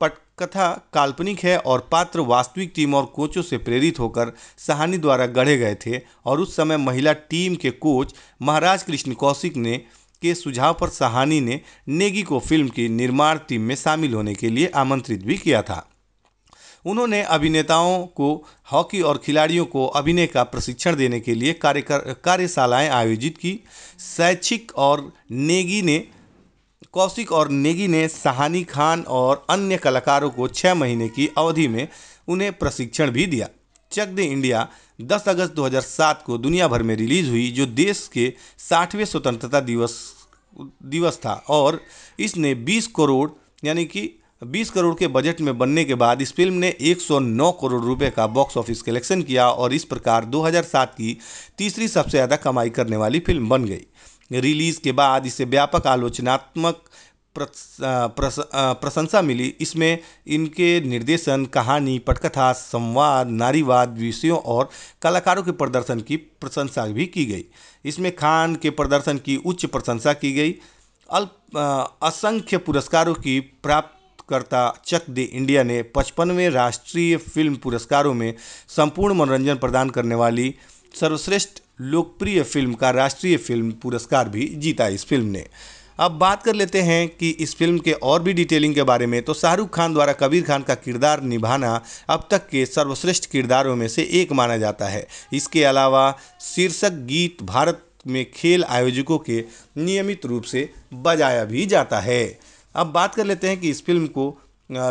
Speaker 1: पटकथा काल्पनिक है और पात्र वास्तविक टीम और कोचों से प्रेरित होकर सहानी द्वारा गढ़े गए थे और उस समय महिला टीम के कोच महाराज कृष्ण कौशिक ने के सुझाव पर सहानी ने नेगी को फिल्म की निर्माण टीम में शामिल होने के लिए आमंत्रित भी किया था उन्होंने अभिनेताओं को हॉकी और खिलाड़ियों को अभिनय का प्रशिक्षण देने के लिए कार्यकर कार्यशालाएँ आयोजित की शैक्षिक और नेगी ने कौशिक और नेगी ने सहानी खान और अन्य कलाकारों को छः महीने की अवधि में उन्हें प्रशिक्षण भी दिया चक दे इंडिया 10 अगस्त 2007 को दुनिया भर में रिलीज हुई जो देश के 60वें स्वतंत्रता दिवस दिवस था और इसने 20 करोड़ यानी कि 20 करोड़ के बजट में बनने के बाद इस फिल्म ने 109 करोड़ रुपए का बॉक्स ऑफिस कलेक्शन किया और इस प्रकार 2007 की तीसरी सबसे ज़्यादा कमाई करने वाली फिल्म बन गई रिलीज़ के बाद इसे व्यापक आलोचनात्मक प्रशंसा मिली इसमें इनके निर्देशन कहानी पटकथा संवाद नारीवाद विषयों और कलाकारों के प्रदर्शन की प्रशंसा भी की गई इसमें खान के प्रदर्शन की उच्च प्रशंसा की गई अल्प असंख्य पुरस्कारों की प्राप्त करता चक दे इंडिया ने पचपनवें राष्ट्रीय फिल्म पुरस्कारों में संपूर्ण मनोरंजन प्रदान करने वाली सर्वश्रेष्ठ लोकप्रिय फिल्म का राष्ट्रीय फिल्म पुरस्कार भी जीता इस फिल्म ने अब बात कर लेते हैं कि इस फिल्म के और भी डिटेलिंग के बारे में तो शाहरुख खान द्वारा कबीर खान का किरदार निभाना अब तक के सर्वश्रेष्ठ किरदारों में से एक माना जाता है इसके अलावा शीर्षक गीत भारत में खेल आयोजकों के नियमित रूप से बजाया भी जाता है अब बात कर लेते हैं कि इस फिल्म को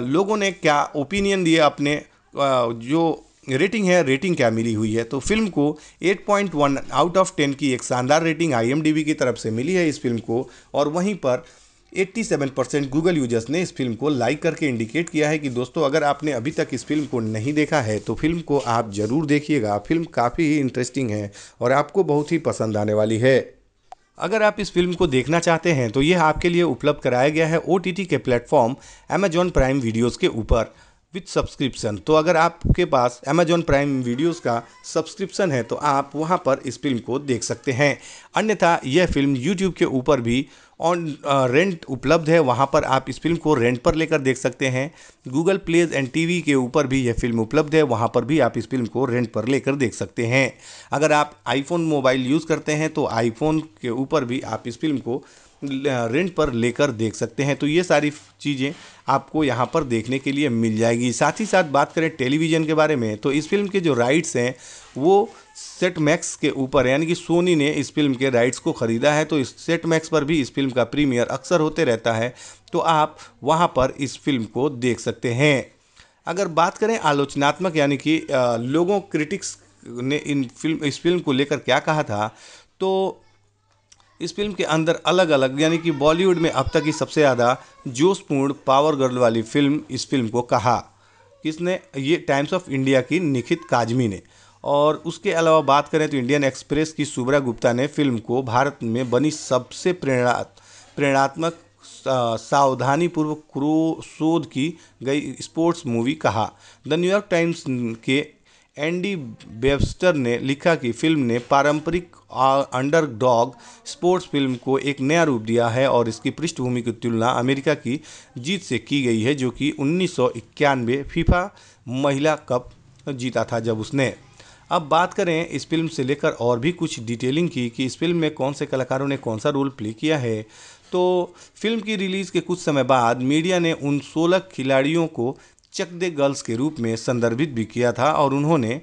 Speaker 1: लोगों ने क्या ओपिनियन दिया अपने जो रेटिंग है रेटिंग क्या मिली हुई है तो फिल्म को 8.1 आउट ऑफ 10 की एक शानदार रेटिंग आई की तरफ से मिली है इस फिल्म को और वहीं पर 87 परसेंट गूगल यूजर्स ने इस फिल्म को लाइक करके इंडिकेट किया है कि दोस्तों अगर आपने अभी तक इस फिल्म को नहीं देखा है तो फिल्म को आप ज़रूर देखिएगा फिल्म काफ़ी ही इंटरेस्टिंग है और आपको बहुत ही पसंद आने वाली है अगर आप इस फिल्म को देखना चाहते हैं तो यह आपके लिए उपलब्ध कराया गया है ओ के प्लेटफॉर्म अमेजॉन प्राइम वीडियोज़ के ऊपर विथ सब्सक्रिप्शन तो अगर आपके पास अमेजॉन प्राइम वीडियोज़ का सब्सक्रिप्शन है तो आप वहाँ पर इस फिल्म को देख सकते हैं अन्यथा यह फिल्म यूट्यूब के ऊपर भी ऑन रेंट उपलब्ध है वहाँ पर आप इस फिल्म को रेंट पर लेकर देख सकते हैं गूगल प्लेज एंड टीवी के ऊपर भी यह फिल्म उपलब्ध है वहाँ पर भी आप इस फिल्म को रेंट पर लेकर देख सकते हैं अगर आप आईफोन मोबाइल यूज़ करते हैं तो आईफोन के ऊपर भी आप इस फिल्म को रेंट पर लेकर देख सकते हैं तो ये सारी चीज़ें आपको यहाँ पर देखने के लिए मिल जाएगी साथ ही साथ बात करें टेलीविज़न के बारे में तो इस फिल्म के जो राइट्स हैं वो सेट मैक्स के ऊपर यानी कि सोनी ने इस फिल्म के राइट्स को ख़रीदा है तो इस सेट मैक्स पर भी इस फिल्म का प्रीमियर अक्सर होते रहता है तो आप वहाँ पर इस फिल्म को देख सकते हैं अगर बात करें आलोचनात्मक यानी कि लोगों क्रिटिक्स ने इन फिल्म इस फिल्म को लेकर क्या कहा था तो इस फिल्म के अंदर अलग अलग यानी कि बॉलीवुड में अब तक की सबसे ज़्यादा जोशपूर्ण पावर गर्ल वाली फिल्म इस फिल्म को कहा किसने ये टाइम्स ऑफ इंडिया की निखित काजमी ने और उसके अलावा बात करें तो इंडियन एक्सप्रेस की सुब्रा गुप्ता ने फिल्म को भारत में बनी सबसे प्रेरणा प्रेरणात्मक सावधानीपूर्वक क्रो शोध की गई स्पोर्ट्स मूवी कहा द न्यूयॉर्क टाइम्स के एंडी बेबस्टर ने लिखा कि फिल्म ने पारंपरिक अंडरडॉग स्पोर्ट्स फिल्म को एक नया रूप दिया है और इसकी पृष्ठभूमि की तुलना अमेरिका की जीत से की गई है जो कि उन्नीस फीफा महिला कप जीता था जब उसने अब बात करें इस फिल्म से लेकर और भी कुछ डिटेलिंग की कि इस फिल्म में कौन से कलाकारों ने कौन सा रोल प्ले किया है तो फिल्म की रिलीज़ के कुछ समय बाद मीडिया ने उन 16 खिलाड़ियों को चक दे गर्ल्स के रूप में संदर्भित भी किया था और उन्होंने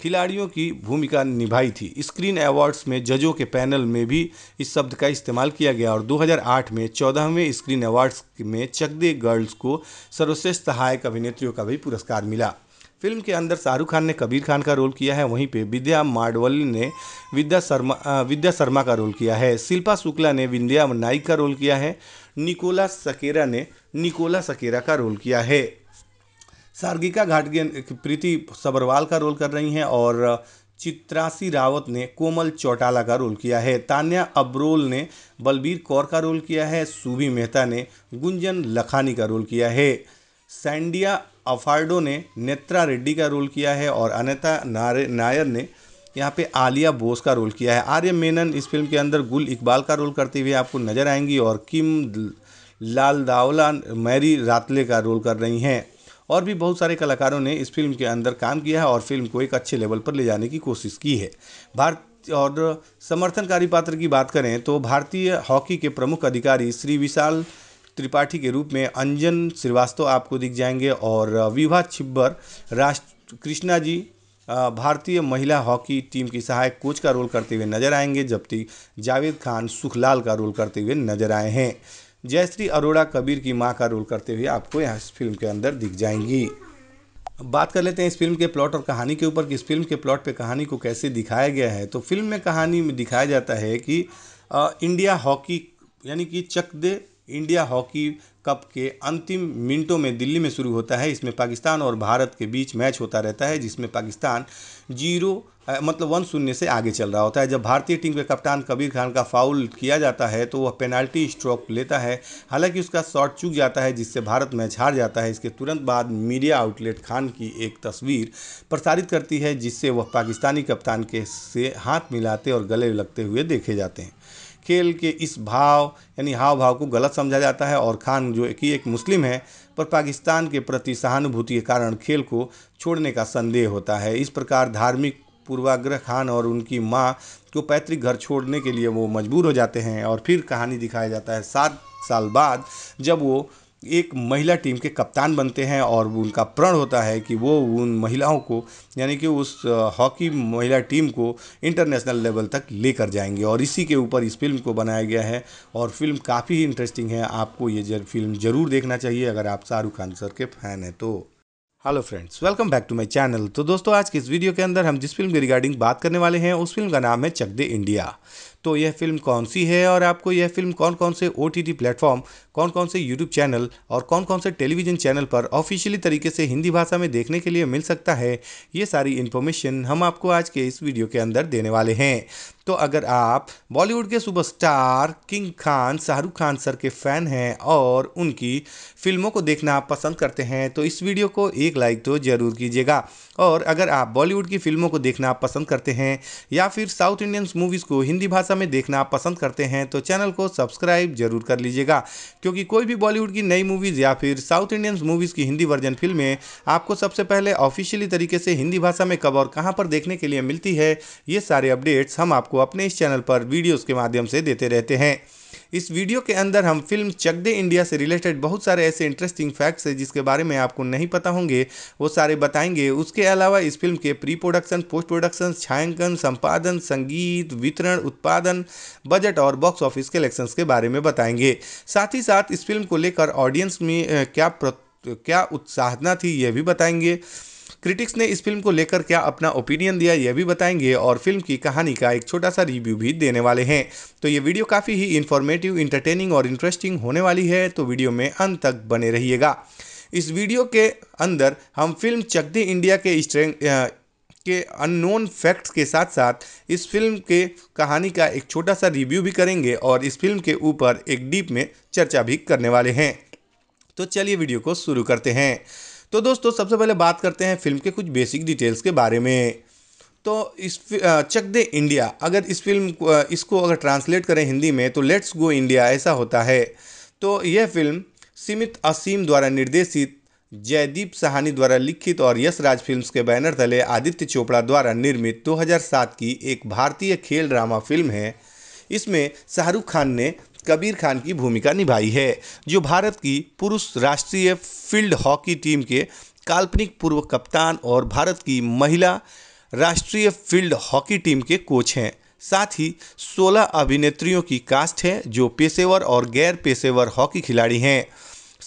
Speaker 1: खिलाड़ियों की भूमिका निभाई थी स्क्रीन अवार्ड्स में जजों के पैनल में भी इस शब्द का इस्तेमाल किया गया और 2008 में चौदहवें स्क्रीन अवार्ड्स में चक दे गर्ल्स को सर्वश्रेष्ठ सहायक अभिनेत्रियों का भी पुरस्कार मिला फिल्म के अंदर शाहरुख खान ने कबीर खान का रोल किया है वहीं पे विद्या माडवली ने विद्या शर्मा विद्या शर्मा का रोल किया है शिल्पा शुक्ला ने विंध्या नाइक का रोल किया है निकोला सकेरा ने निकोला सकेरा का रोल किया है सार्गिका घाटगे प्रीति सबरवाल का रोल कर रही हैं और चित्रासी रावत ने कोमल चौटाला का रोल किया है तान्या अब्रोल ने बलबीर कौर का रोल किया है सूबी मेहता ने गुंजन लखानी का रोल किया है सैंडिया अफार्डो ने नेत्रा रेड्डी का रोल किया है और अनिता नायर ने यहाँ पे आलिया बोस का रोल किया है आर्य मेनन इस फिल्म के अंदर गुल इकबाल का रोल करते हुए आपको नजर आएंगी और किम लाल दावला मैरी रातले का रोल कर रही हैं और भी बहुत सारे कलाकारों ने इस फिल्म के अंदर काम किया है और फिल्म को एक अच्छे लेवल पर ले जाने की कोशिश की है भारत और समर्थनकारी पात्र की बात करें तो भारतीय हॉकी के प्रमुख अधिकारी श्री विशाल त्रिपाठी के रूप में अंजन श्रीवास्तव आपको दिख जाएंगे और विभा छिब्बर राष्ट्र कृष्णा जी भारतीय महिला हॉकी टीम की सहायक कोच का रोल करते हुए नजर आएंगे जबकि जावेद खान सुखलाल का रोल करते हुए नजर आए हैं जयश्री अरोड़ा कबीर की माँ का रोल करते हुए आपको यहाँ इस फिल्म के अंदर दिख जाएंगी बात कर लेते हैं इस फिल्म के प्लॉट और कहानी के ऊपर कि इस फिल्म के प्लॉट पे कहानी को कैसे दिखाया गया है तो फिल्म में कहानी में दिखाया जाता है कि आ, इंडिया हॉकी यानी कि Chak De India hockey cup के अंतिम मिनटों में दिल्ली में शुरू होता है इसमें पाकिस्तान और भारत के बीच मैच होता रहता है जिसमें पाकिस्तान जीरो मतलब वन शून्य से आगे चल रहा होता है जब भारतीय टीम के कप्तान कबीर खान का फाउल किया जाता है तो वह पेनाल्टी स्ट्रोक लेता है हालांकि उसका शॉट चूक जाता है जिससे भारत मैच हार जाता है इसके तुरंत बाद मीडिया आउटलेट खान की एक तस्वीर प्रसारित करती है जिससे वह पाकिस्तानी कप्तान के से हाथ मिलाते और गले लगते हुए देखे जाते हैं खेल के इस भाव यानी हाव भाव को गलत समझा जाता है और खान जो कि एक मुस्लिम है पर पाकिस्तान के प्रति सहानुभूति के कारण खेल को छोड़ने का संदेह होता है इस प्रकार धार्मिक पूर्वाग्रह खान और उनकी माँ को पैतृक घर छोड़ने के लिए वो मजबूर हो जाते हैं और फिर कहानी दिखाया जाता है सात साल बाद जब वो एक महिला टीम के कप्तान बनते हैं और उनका प्रण होता है कि वो उन महिलाओं को यानी कि उस हॉकी महिला टीम को इंटरनेशनल लेवल तक लेकर जाएंगे और इसी के ऊपर इस फिल्म को बनाया गया है और फिल्म काफ़ी इंटरेस्टिंग है आपको ये जर, फिल्म ज़रूर देखना चाहिए अगर आप शाहरुख खान सर के फ़ैन हैं तो hello friends welcome back to my channel तो दोस्तों आज की इस वीडियो के अंदर हम जिस फिल्म के रिगार्डिंग बात करने वाले हैं उस फिल्म का नाम है चक दे इंडिया तो यह फिल्म कौन सी है और आपको यह फिल्म कौन कौन से ओ टी टी प्लेटफॉर्म कौन कौन से यूट्यूब चैनल और कौन कौन से टेलीविजन चैनल पर ऑफिशियली तरीके से हिंदी भाषा में देखने के लिए मिल सकता है ये सारी इन्फॉर्मेशन हम आपको आज के इस वीडियो के अंदर देने वाले हैं तो अगर आप बॉलीवुड के superstar king Khan Shahrukh Khan sir के फ़ैन हैं और उनकी फिल्मों को देखना आप पसंद करते हैं तो इस वीडियो को एक लाइक तो ज़रूर कीजिएगा और अगर आप बॉलीवुड की फिल्मों को देखना आप पसंद करते हैं या फिर साउथ इंडियंस मूवीज़ को हिंदी भाषा समय देखना पसंद करते हैं तो चैनल को सब्सक्राइब जरूर कर लीजिएगा क्योंकि कोई भी बॉलीवुड की नई मूवीज़ या फिर साउथ इंडियन मूवीज़ की हिंदी वर्जन फिल्में आपको सबसे पहले ऑफिशियली तरीके से हिंदी भाषा में कब और कहाँ पर देखने के लिए मिलती है ये सारे अपडेट्स हम आपको अपने इस चैनल पर वीडियोज़ के माध्यम से देते रहते हैं इस वीडियो के अंदर हम फिल्म चक दे इंडिया से रिलेटेड बहुत सारे ऐसे इंटरेस्टिंग फैक्ट्स हैं जिसके बारे में आपको नहीं पता होंगे वो सारे बताएंगे उसके अलावा इस फिल्म के प्री प्रोडक्शन पोस्ट प्रोडक्शन छायांकन संपादन संगीत वितरण उत्पादन बजट और बॉक्स ऑफिस कलेक्शंस के बारे में बताएंगे साथ ही साथ इस फिल्म को लेकर ऑडियंस में क्या क्या उत्साहना थी यह भी बताएंगे क्रिटिक्स ने इस फिल्म को लेकर क्या अपना ओपिनियन दिया यह भी बताएंगे और फिल्म की कहानी का एक छोटा सा रिव्यू भी देने वाले हैं तो ये वीडियो काफ़ी ही इन्फॉर्मेटिव इंटरटेनिंग और इंटरेस्टिंग होने वाली है तो वीडियो में अंत तक बने रहिएगा इस वीडियो के अंदर हम फिल्म चक दे इंडिया के स्ट्रेंग के अननोन फैक्ट्स के साथ साथ इस फिल्म के कहानी का एक छोटा सा रिव्यू भी करेंगे और इस फिल्म के ऊपर एक डीप में चर्चा भी करने वाले हैं तो चलिए वीडियो को शुरू करते हैं तो दोस्तों सबसे पहले बात करते हैं फिल्म के कुछ बेसिक डिटेल्स के बारे में तो इस चक दे इंडिया अगर इस फिल्म इसको अगर ट्रांसलेट करें हिंदी में तो लेट्स गो इंडिया ऐसा होता है तो यह फिल्म सीमित असीम द्वारा निर्देशित जयदीप सहानी द्वारा लिखित और यश राज फिल्म्स के बैनर तले आदित्य चोपड़ा द्वारा निर्मित 2007 की एक भारतीय खेल ड्रामा फिल्म है इसमें शाहरुख खान ने कबीर खान की भूमिका निभाई है जो भारत की पुरुष राष्ट्रीय फील्ड हॉकी टीम के काल्पनिक पूर्व कप्तान और भारत की महिला राष्ट्रीय फील्ड हॉकी टीम के कोच हैं साथ ही 16 अभिनेत्रियों की कास्ट है जो पेशेवर और गैर पेशेवर हॉकी खिलाड़ी हैं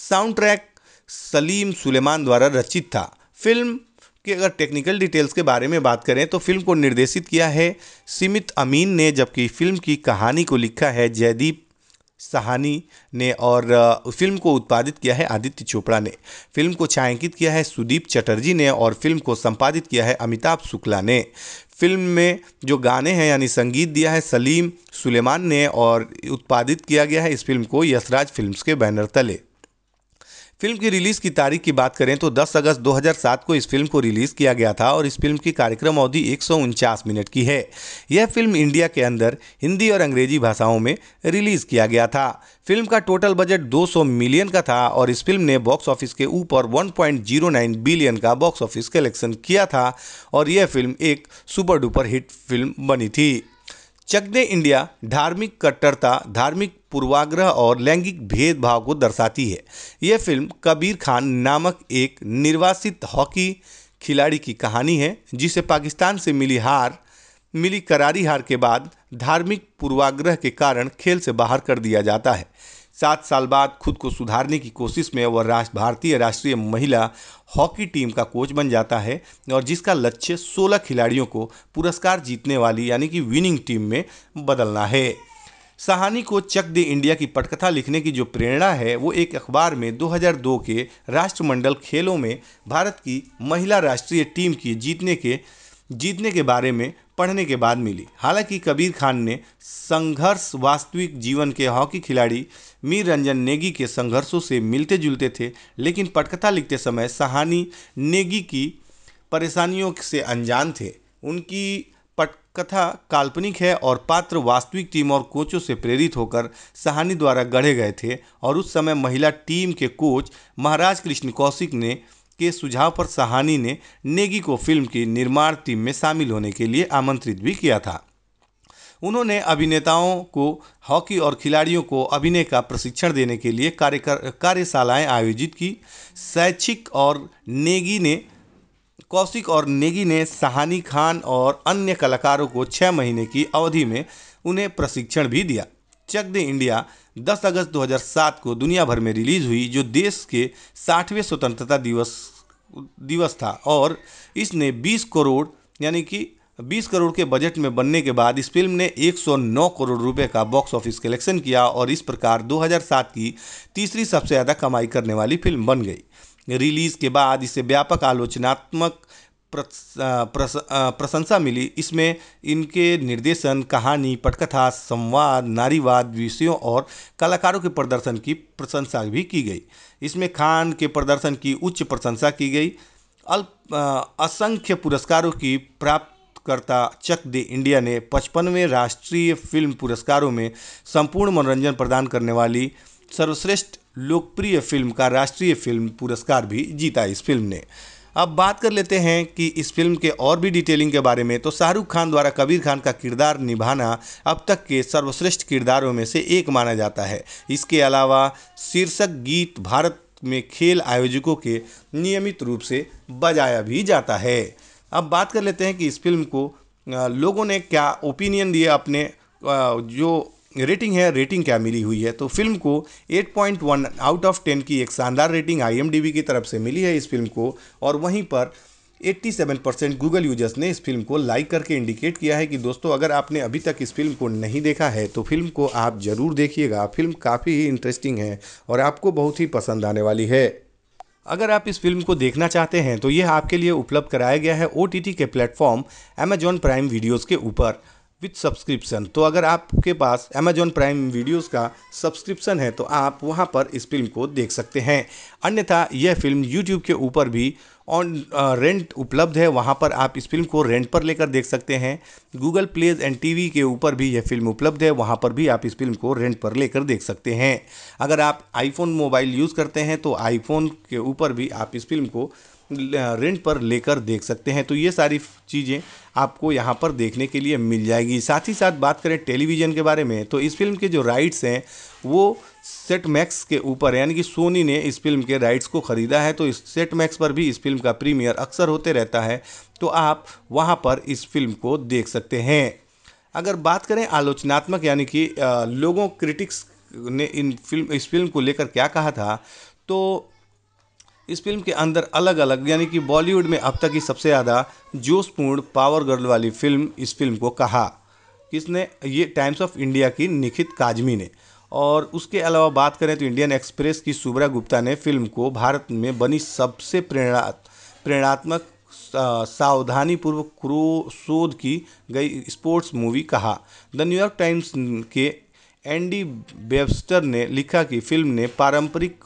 Speaker 1: साउंड ट्रैक सलीम सुलेमान द्वारा रचित था फिल्म के अगर टेक्निकल डिटेल्स के बारे में बात करें तो फिल्म को निर्देशित किया है सीमित अमीन ने जबकि फिल्म की कहानी को लिखा है जयदीप सहानी ने और फिल्म को उत्पादित किया है आदित्य चोपड़ा ने फिल्म को छायांकित किया है सुदीप चटर्जी ने और फिल्म को संपादित किया है अमिताभ शुक्ला ने फिल्म में जो गाने हैं यानी संगीत दिया है सलीम सुलेमान ने और उत्पादित किया गया है इस फिल्म को यशराज फिल्म्स के बैनर तले फिल्म की रिलीज़ की तारीख की बात करें तो 10 अगस्त 2007 को इस फिल्म को रिलीज़ किया गया था और इस फिल्म की कार्यक्रम अवधि एक मिनट की है यह फिल्म इंडिया के अंदर हिंदी और अंग्रेजी भाषाओं में रिलीज़ किया गया था फिल्म का टोटल बजट 200 मिलियन का था और इस फिल्म ने बॉक्स ऑफिस के ऊपर 1.09 बिलियन का बॉक्स ऑफिस कलेक्शन किया था और यह फिल्म एक सुपर डुपर हिट फिल्म बनी थी चक दे इंडिया धार्मिक कट्टरता धार्मिक पूर्वाग्रह और लैंगिक भेदभाव को दर्शाती है यह फिल्म कबीर खान नामक एक निर्वासित हॉकी खिलाड़ी की कहानी है जिसे पाकिस्तान से मिली हार मिली करारी हार के बाद धार्मिक पूर्वाग्रह के कारण खेल से बाहर कर दिया जाता है सात साल बाद खुद को सुधारने की कोशिश में वह राष्ट्र भारतीय राष्ट्रीय महिला हॉकी टीम का कोच बन जाता है और जिसका लक्ष्य 16 खिलाड़ियों को पुरस्कार जीतने वाली यानी कि विनिंग टीम में बदलना है सहानी को चक दे इंडिया की पटकथा लिखने की जो प्रेरणा है वो एक अखबार में 2002 के राष्ट्रमंडल खेलों में भारत की महिला राष्ट्रीय टीम की जीतने के जीतने के बारे में पढ़ने के बाद मिली हालांकि कबीर खान ने संघर्ष वास्तविक जीवन के हॉकी खिलाड़ी मीर रंजन नेगी के संघर्षों से मिलते जुलते थे लेकिन पटकथा लिखते समय सहानी नेगी की परेशानियों से अनजान थे उनकी कथा काल्पनिक है और पात्र वास्तविक टीम और कोचों से प्रेरित होकर सहानी द्वारा गढ़े गए थे और उस समय महिला टीम के कोच महाराज कृष्ण कौशिक ने के सुझाव पर सहानी ने नेगी को फिल्म की निर्माण टीम में शामिल होने के लिए आमंत्रित भी किया था उन्होंने अभिनेताओं को हॉकी और खिलाड़ियों को अभिनय का प्रशिक्षण देने के लिए कार्यकर कार्यशालाएँ आयोजित की शैक्षिक और नेगी ने कौशिक और नेगी ने सहानी खान और अन्य कलाकारों को छः महीने की अवधि में उन्हें प्रशिक्षण भी दिया चक दे इंडिया 10 अगस्त 2007 को दुनिया भर में रिलीज हुई जो देश के 60वें स्वतंत्रता दिवस दिवस था और इसने 20 करोड़ यानी कि 20 करोड़ के बजट में बनने के बाद इस फिल्म ने 109 करोड़ रुपए का बॉक्स ऑफिस कलेक्शन किया और इस प्रकार 2007 की तीसरी सबसे ज़्यादा कमाई करने वाली फिल्म बन गई रिलीज के बाद इसे व्यापक आलोचनात्मक प्रस, प्रशंसा मिली इसमें इनके निर्देशन कहानी पटकथा संवाद नारीवाद विषयों और कलाकारों के प्रदर्शन की प्रशंसा भी की गई इसमें खान के प्रदर्शन की उच्च प्रशंसा की गई अल्प असंख्य पुरस्कारों की प्राप्तकर्ता चक दे इंडिया ने पचपनवें राष्ट्रीय फिल्म पुरस्कारों में संपूर्ण मनोरंजन प्रदान करने वाली सर्वश्रेष्ठ लोकप्रिय फिल्म का राष्ट्रीय फिल्म पुरस्कार भी जीता इस फिल्म ने अब बात कर लेते हैं कि इस फिल्म के और भी डिटेलिंग के बारे में तो शाहरुख खान द्वारा कबीर खान का किरदार निभाना अब तक के सर्वश्रेष्ठ किरदारों में से एक माना जाता है इसके अलावा शीर्षक गीत भारत में खेल आयोजकों के नियमित रूप से बजाया भी जाता है अब बात कर लेते हैं कि इस फिल्म को लोगों ने क्या ओपिनियन दिया अपने जो रेटिंग है रेटिंग क्या मिली हुई है तो फिल्म को 8.1 आउट ऑफ 10 की एक शानदार रेटिंग आई की तरफ से मिली है इस फिल्म को और वहीं पर 87 परसेंट गूगल यूजर्स ने इस फिल्म को लाइक करके इंडिकेट किया है कि दोस्तों अगर आपने अभी तक इस फिल्म को नहीं देखा है तो फिल्म को आप ज़रूर देखिएगा फिल्म काफ़ी ही इंटरेस्टिंग है और आपको बहुत ही पसंद आने वाली है अगर आप इस फिल्म को देखना चाहते हैं तो यह आपके लिए उपलब्ध कराया गया है ओ के प्लेटफॉर्म अमेजॉन प्राइम वीडियोज़ के ऊपर विथ सब्सक्रिप्शन तो अगर आपके पास अमेजॉन प्राइम वीडियोज़ का सब्सक्रिप्शन है तो आप वहां पर इस फिल्म को देख सकते हैं अन्यथा यह फिल्म यूट्यूब के ऊपर भी ऑन रेंट उपलब्ध है वहाँ पर आप इस फिल्म को रेंट पर लेकर देख सकते हैं गूगल प्लेज एंड वी के ऊपर भी यह फिल्म उपलब्ध है वहाँ पर भी आप इस फिल्म को रेंट पर लेकर देख सकते हैं अगर आप आईफोन मोबाइल यूज़ करते हैं तो आईफोन के ऊपर भी आप इस फिल्म को रेंट पर लेकर देख सकते हैं तो ये सारी चीज़ें आपको यहाँ पर देखने के लिए मिल जाएगी साथ ही साथ बात करें टेलीविज़न के बारे में तो इस फिल्म के जो राइट्स हैं वो सेट मैक्स के ऊपर यानी कि सोनी ने इस फिल्म के राइट्स को ख़रीदा है तो इस सेट मैक्स पर भी इस फिल्म का प्रीमियर अक्सर होते रहता है तो आप वहाँ पर इस फिल्म को देख सकते हैं अगर बात करें आलोचनात्मक यानी कि लोगों क्रिटिक्स ने इन फिल्म इस फिल्म को लेकर क्या कहा था तो इस फिल्म के अंदर अलग अलग यानी कि बॉलीवुड में अब तक की सबसे ज़्यादा जोशपूर्ण पावर गर्ल वाली फिल्म इस फिल्म को कहा किसने ये टाइम्स ऑफ इंडिया की निखित काजमी ने और उसके अलावा बात करें तो इंडियन एक्सप्रेस की सुब्रा गुप्ता ने फिल्म को भारत में बनी सबसे प्रेरणा प्रेरणात्मक सावधानीपूर्वक क्रो शोध की गई स्पोर्ट्स मूवी कहा द न्यूयॉर्क टाइम्स के एंडी बेबस्टर ने लिखा कि फिल्म ने पारंपरिक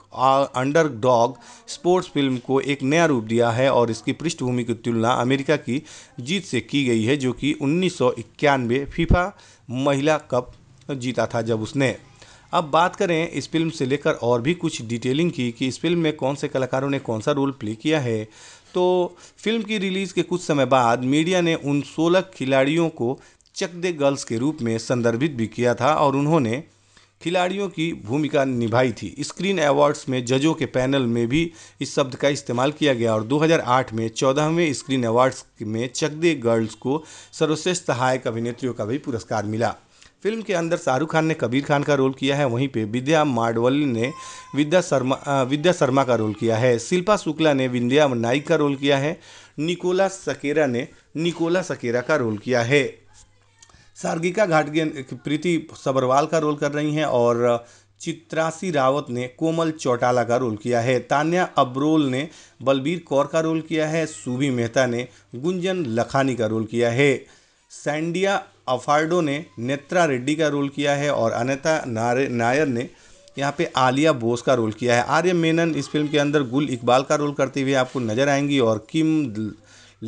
Speaker 1: अंडरडॉग स्पोर्ट्स फिल्म को एक नया रूप दिया है और इसकी पृष्ठभूमि की तुलना अमेरिका की जीत से की गई है जो कि उन्नीस फीफा महिला कप जीता था जब उसने अब बात करें इस फिल्म से लेकर और भी कुछ डिटेलिंग की कि इस फिल्म में कौन से कलाकारों ने कौन सा रोल प्ले किया है तो फिल्म की रिलीज़ के कुछ समय बाद मीडिया ने उन 16 खिलाड़ियों को चक दे गर्ल्स के रूप में संदर्भित भी किया था और उन्होंने खिलाड़ियों की भूमिका निभाई थी स्क्रीन अवार्ड्स में जजों के पैनल में भी इस शब्द का इस्तेमाल किया गया और 2008 में चौदहवें स्क्रीन अवार्ड्स में चक दे गर्ल्स को सर्वश्रेष्ठ सहायक अभिनेत्रियों का भी पुरस्कार मिला फिल्म के अंदर शाहरुख खान ने कबीर खान का रोल किया है वहीं पे विद्या माडवल ने विद्या शर्मा विद्या शर्मा का रोल किया है शिल्पा शुक्ला ने विंध्या नाइक का रोल किया है निकोला सकेरा ने निकोला सकेरा का रोल किया है सार्गिका घाटगे प्रीति सबरवाल का रोल कर रही हैं और चित्रासी रावत ने कोमल चौटाला का रोल किया है तान्या अब्रोल ने बलबीर कौर का रोल किया है सूभी मेहता ने गुंजन लखानी का रोल किया है सैंडिया अफार्डो ने नेत्रा रेड्डी का रोल किया है और अनिता नायर ने यहाँ पे आलिया बोस का रोल किया है आर्य मेनन इस फिल्म के अंदर गुल इकबाल का रोल करते हुए आपको नजर आएंगी और किम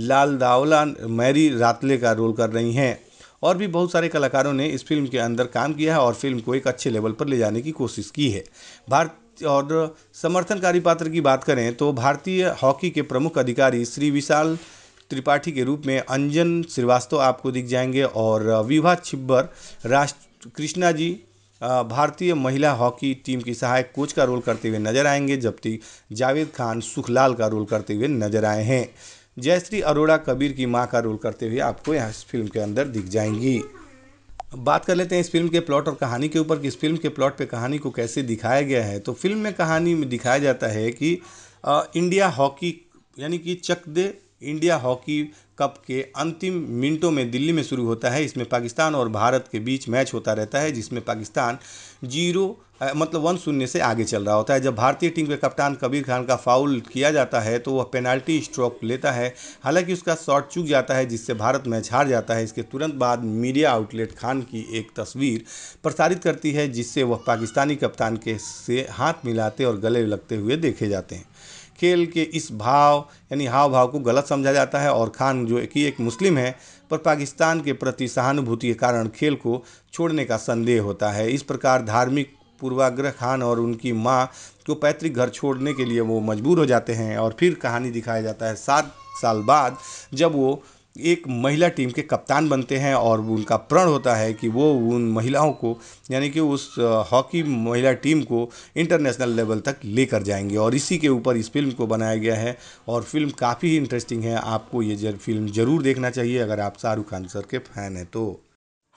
Speaker 1: लाल दावला मैरी रातले का रोल कर रही हैं और भी बहुत सारे कलाकारों ने इस फिल्म के अंदर काम किया है और फिल्म को एक अच्छे लेवल पर ले जाने की कोशिश की है भारत और समर्थनकारी पात्र की बात करें तो भारतीय हॉकी के प्रमुख अधिकारी श्री विशाल त्रिपाठी के रूप में अंजन श्रीवास्तव आपको दिख जाएंगे और विभा छिब्बर राष्ट्र कृष्णा जी भारतीय महिला हॉकी टीम की सहायक कोच का रोल करते हुए नजर आएंगे जबकि जावेद खान सुखलाल का रोल करते हुए नजर आए हैं जयश्री अरोड़ा कबीर की माँ का रोल करते हुए आपको यहाँ इस फिल्म के अंदर दिख जाएंगी बात कर लेते हैं इस फिल्म के प्लॉट और कहानी के ऊपर कि इस फिल्म के प्लॉट पे कहानी को कैसे दिखाया गया है तो फिल्म में कहानी में दिखाया जाता है कि आ, इंडिया हॉकी यानी कि Chak De India hockey cup के अंतिम मिनटों में दिल्ली में शुरू होता है इसमें पाकिस्तान और भारत के बीच मैच होता रहता है जिसमें पाकिस्तान जीरो मतलब वन शून्य से आगे चल रहा होता है जब भारतीय टीम के कप्तान कबीर खान का फाउल किया जाता है तो वह पेनाल्टी स्ट्रोक लेता है हालांकि उसका शॉट चूक जाता है जिससे भारत मैच हार जाता है इसके तुरंत बाद मीडिया आउटलेट खान की एक तस्वीर प्रसारित करती है जिससे वह पाकिस्तानी कप्तान के से हाथ मिलाते और गले लगते हुए देखे जाते हैं खेल के इस भाव यानी हाव भाव को गलत समझा जाता है और खान जो कि एक मुस्लिम है पर पाकिस्तान के प्रति सहानुभूति के कारण खेल को छोड़ने का संदेह होता है इस प्रकार धार्मिक पूर्वाग्रह खान और उनकी माँ को पैतृक घर छोड़ने के लिए वो मजबूर हो जाते हैं और फिर कहानी दिखाया जाता है सात साल बाद जब वो एक महिला टीम के कप्तान बनते हैं और उनका प्रण होता है कि वो उन महिलाओं को यानी कि उस हॉकी महिला टीम को इंटरनेशनल लेवल तक लेकर जाएंगे और इसी के ऊपर इस फिल्म को बनाया गया है और फिल्म काफ़ी ही इंटरेस्टिंग है आपको ये जर, फिल्म ज़रूर देखना चाहिए अगर आप शाहरुख खान सर के फ़ैन हैं तो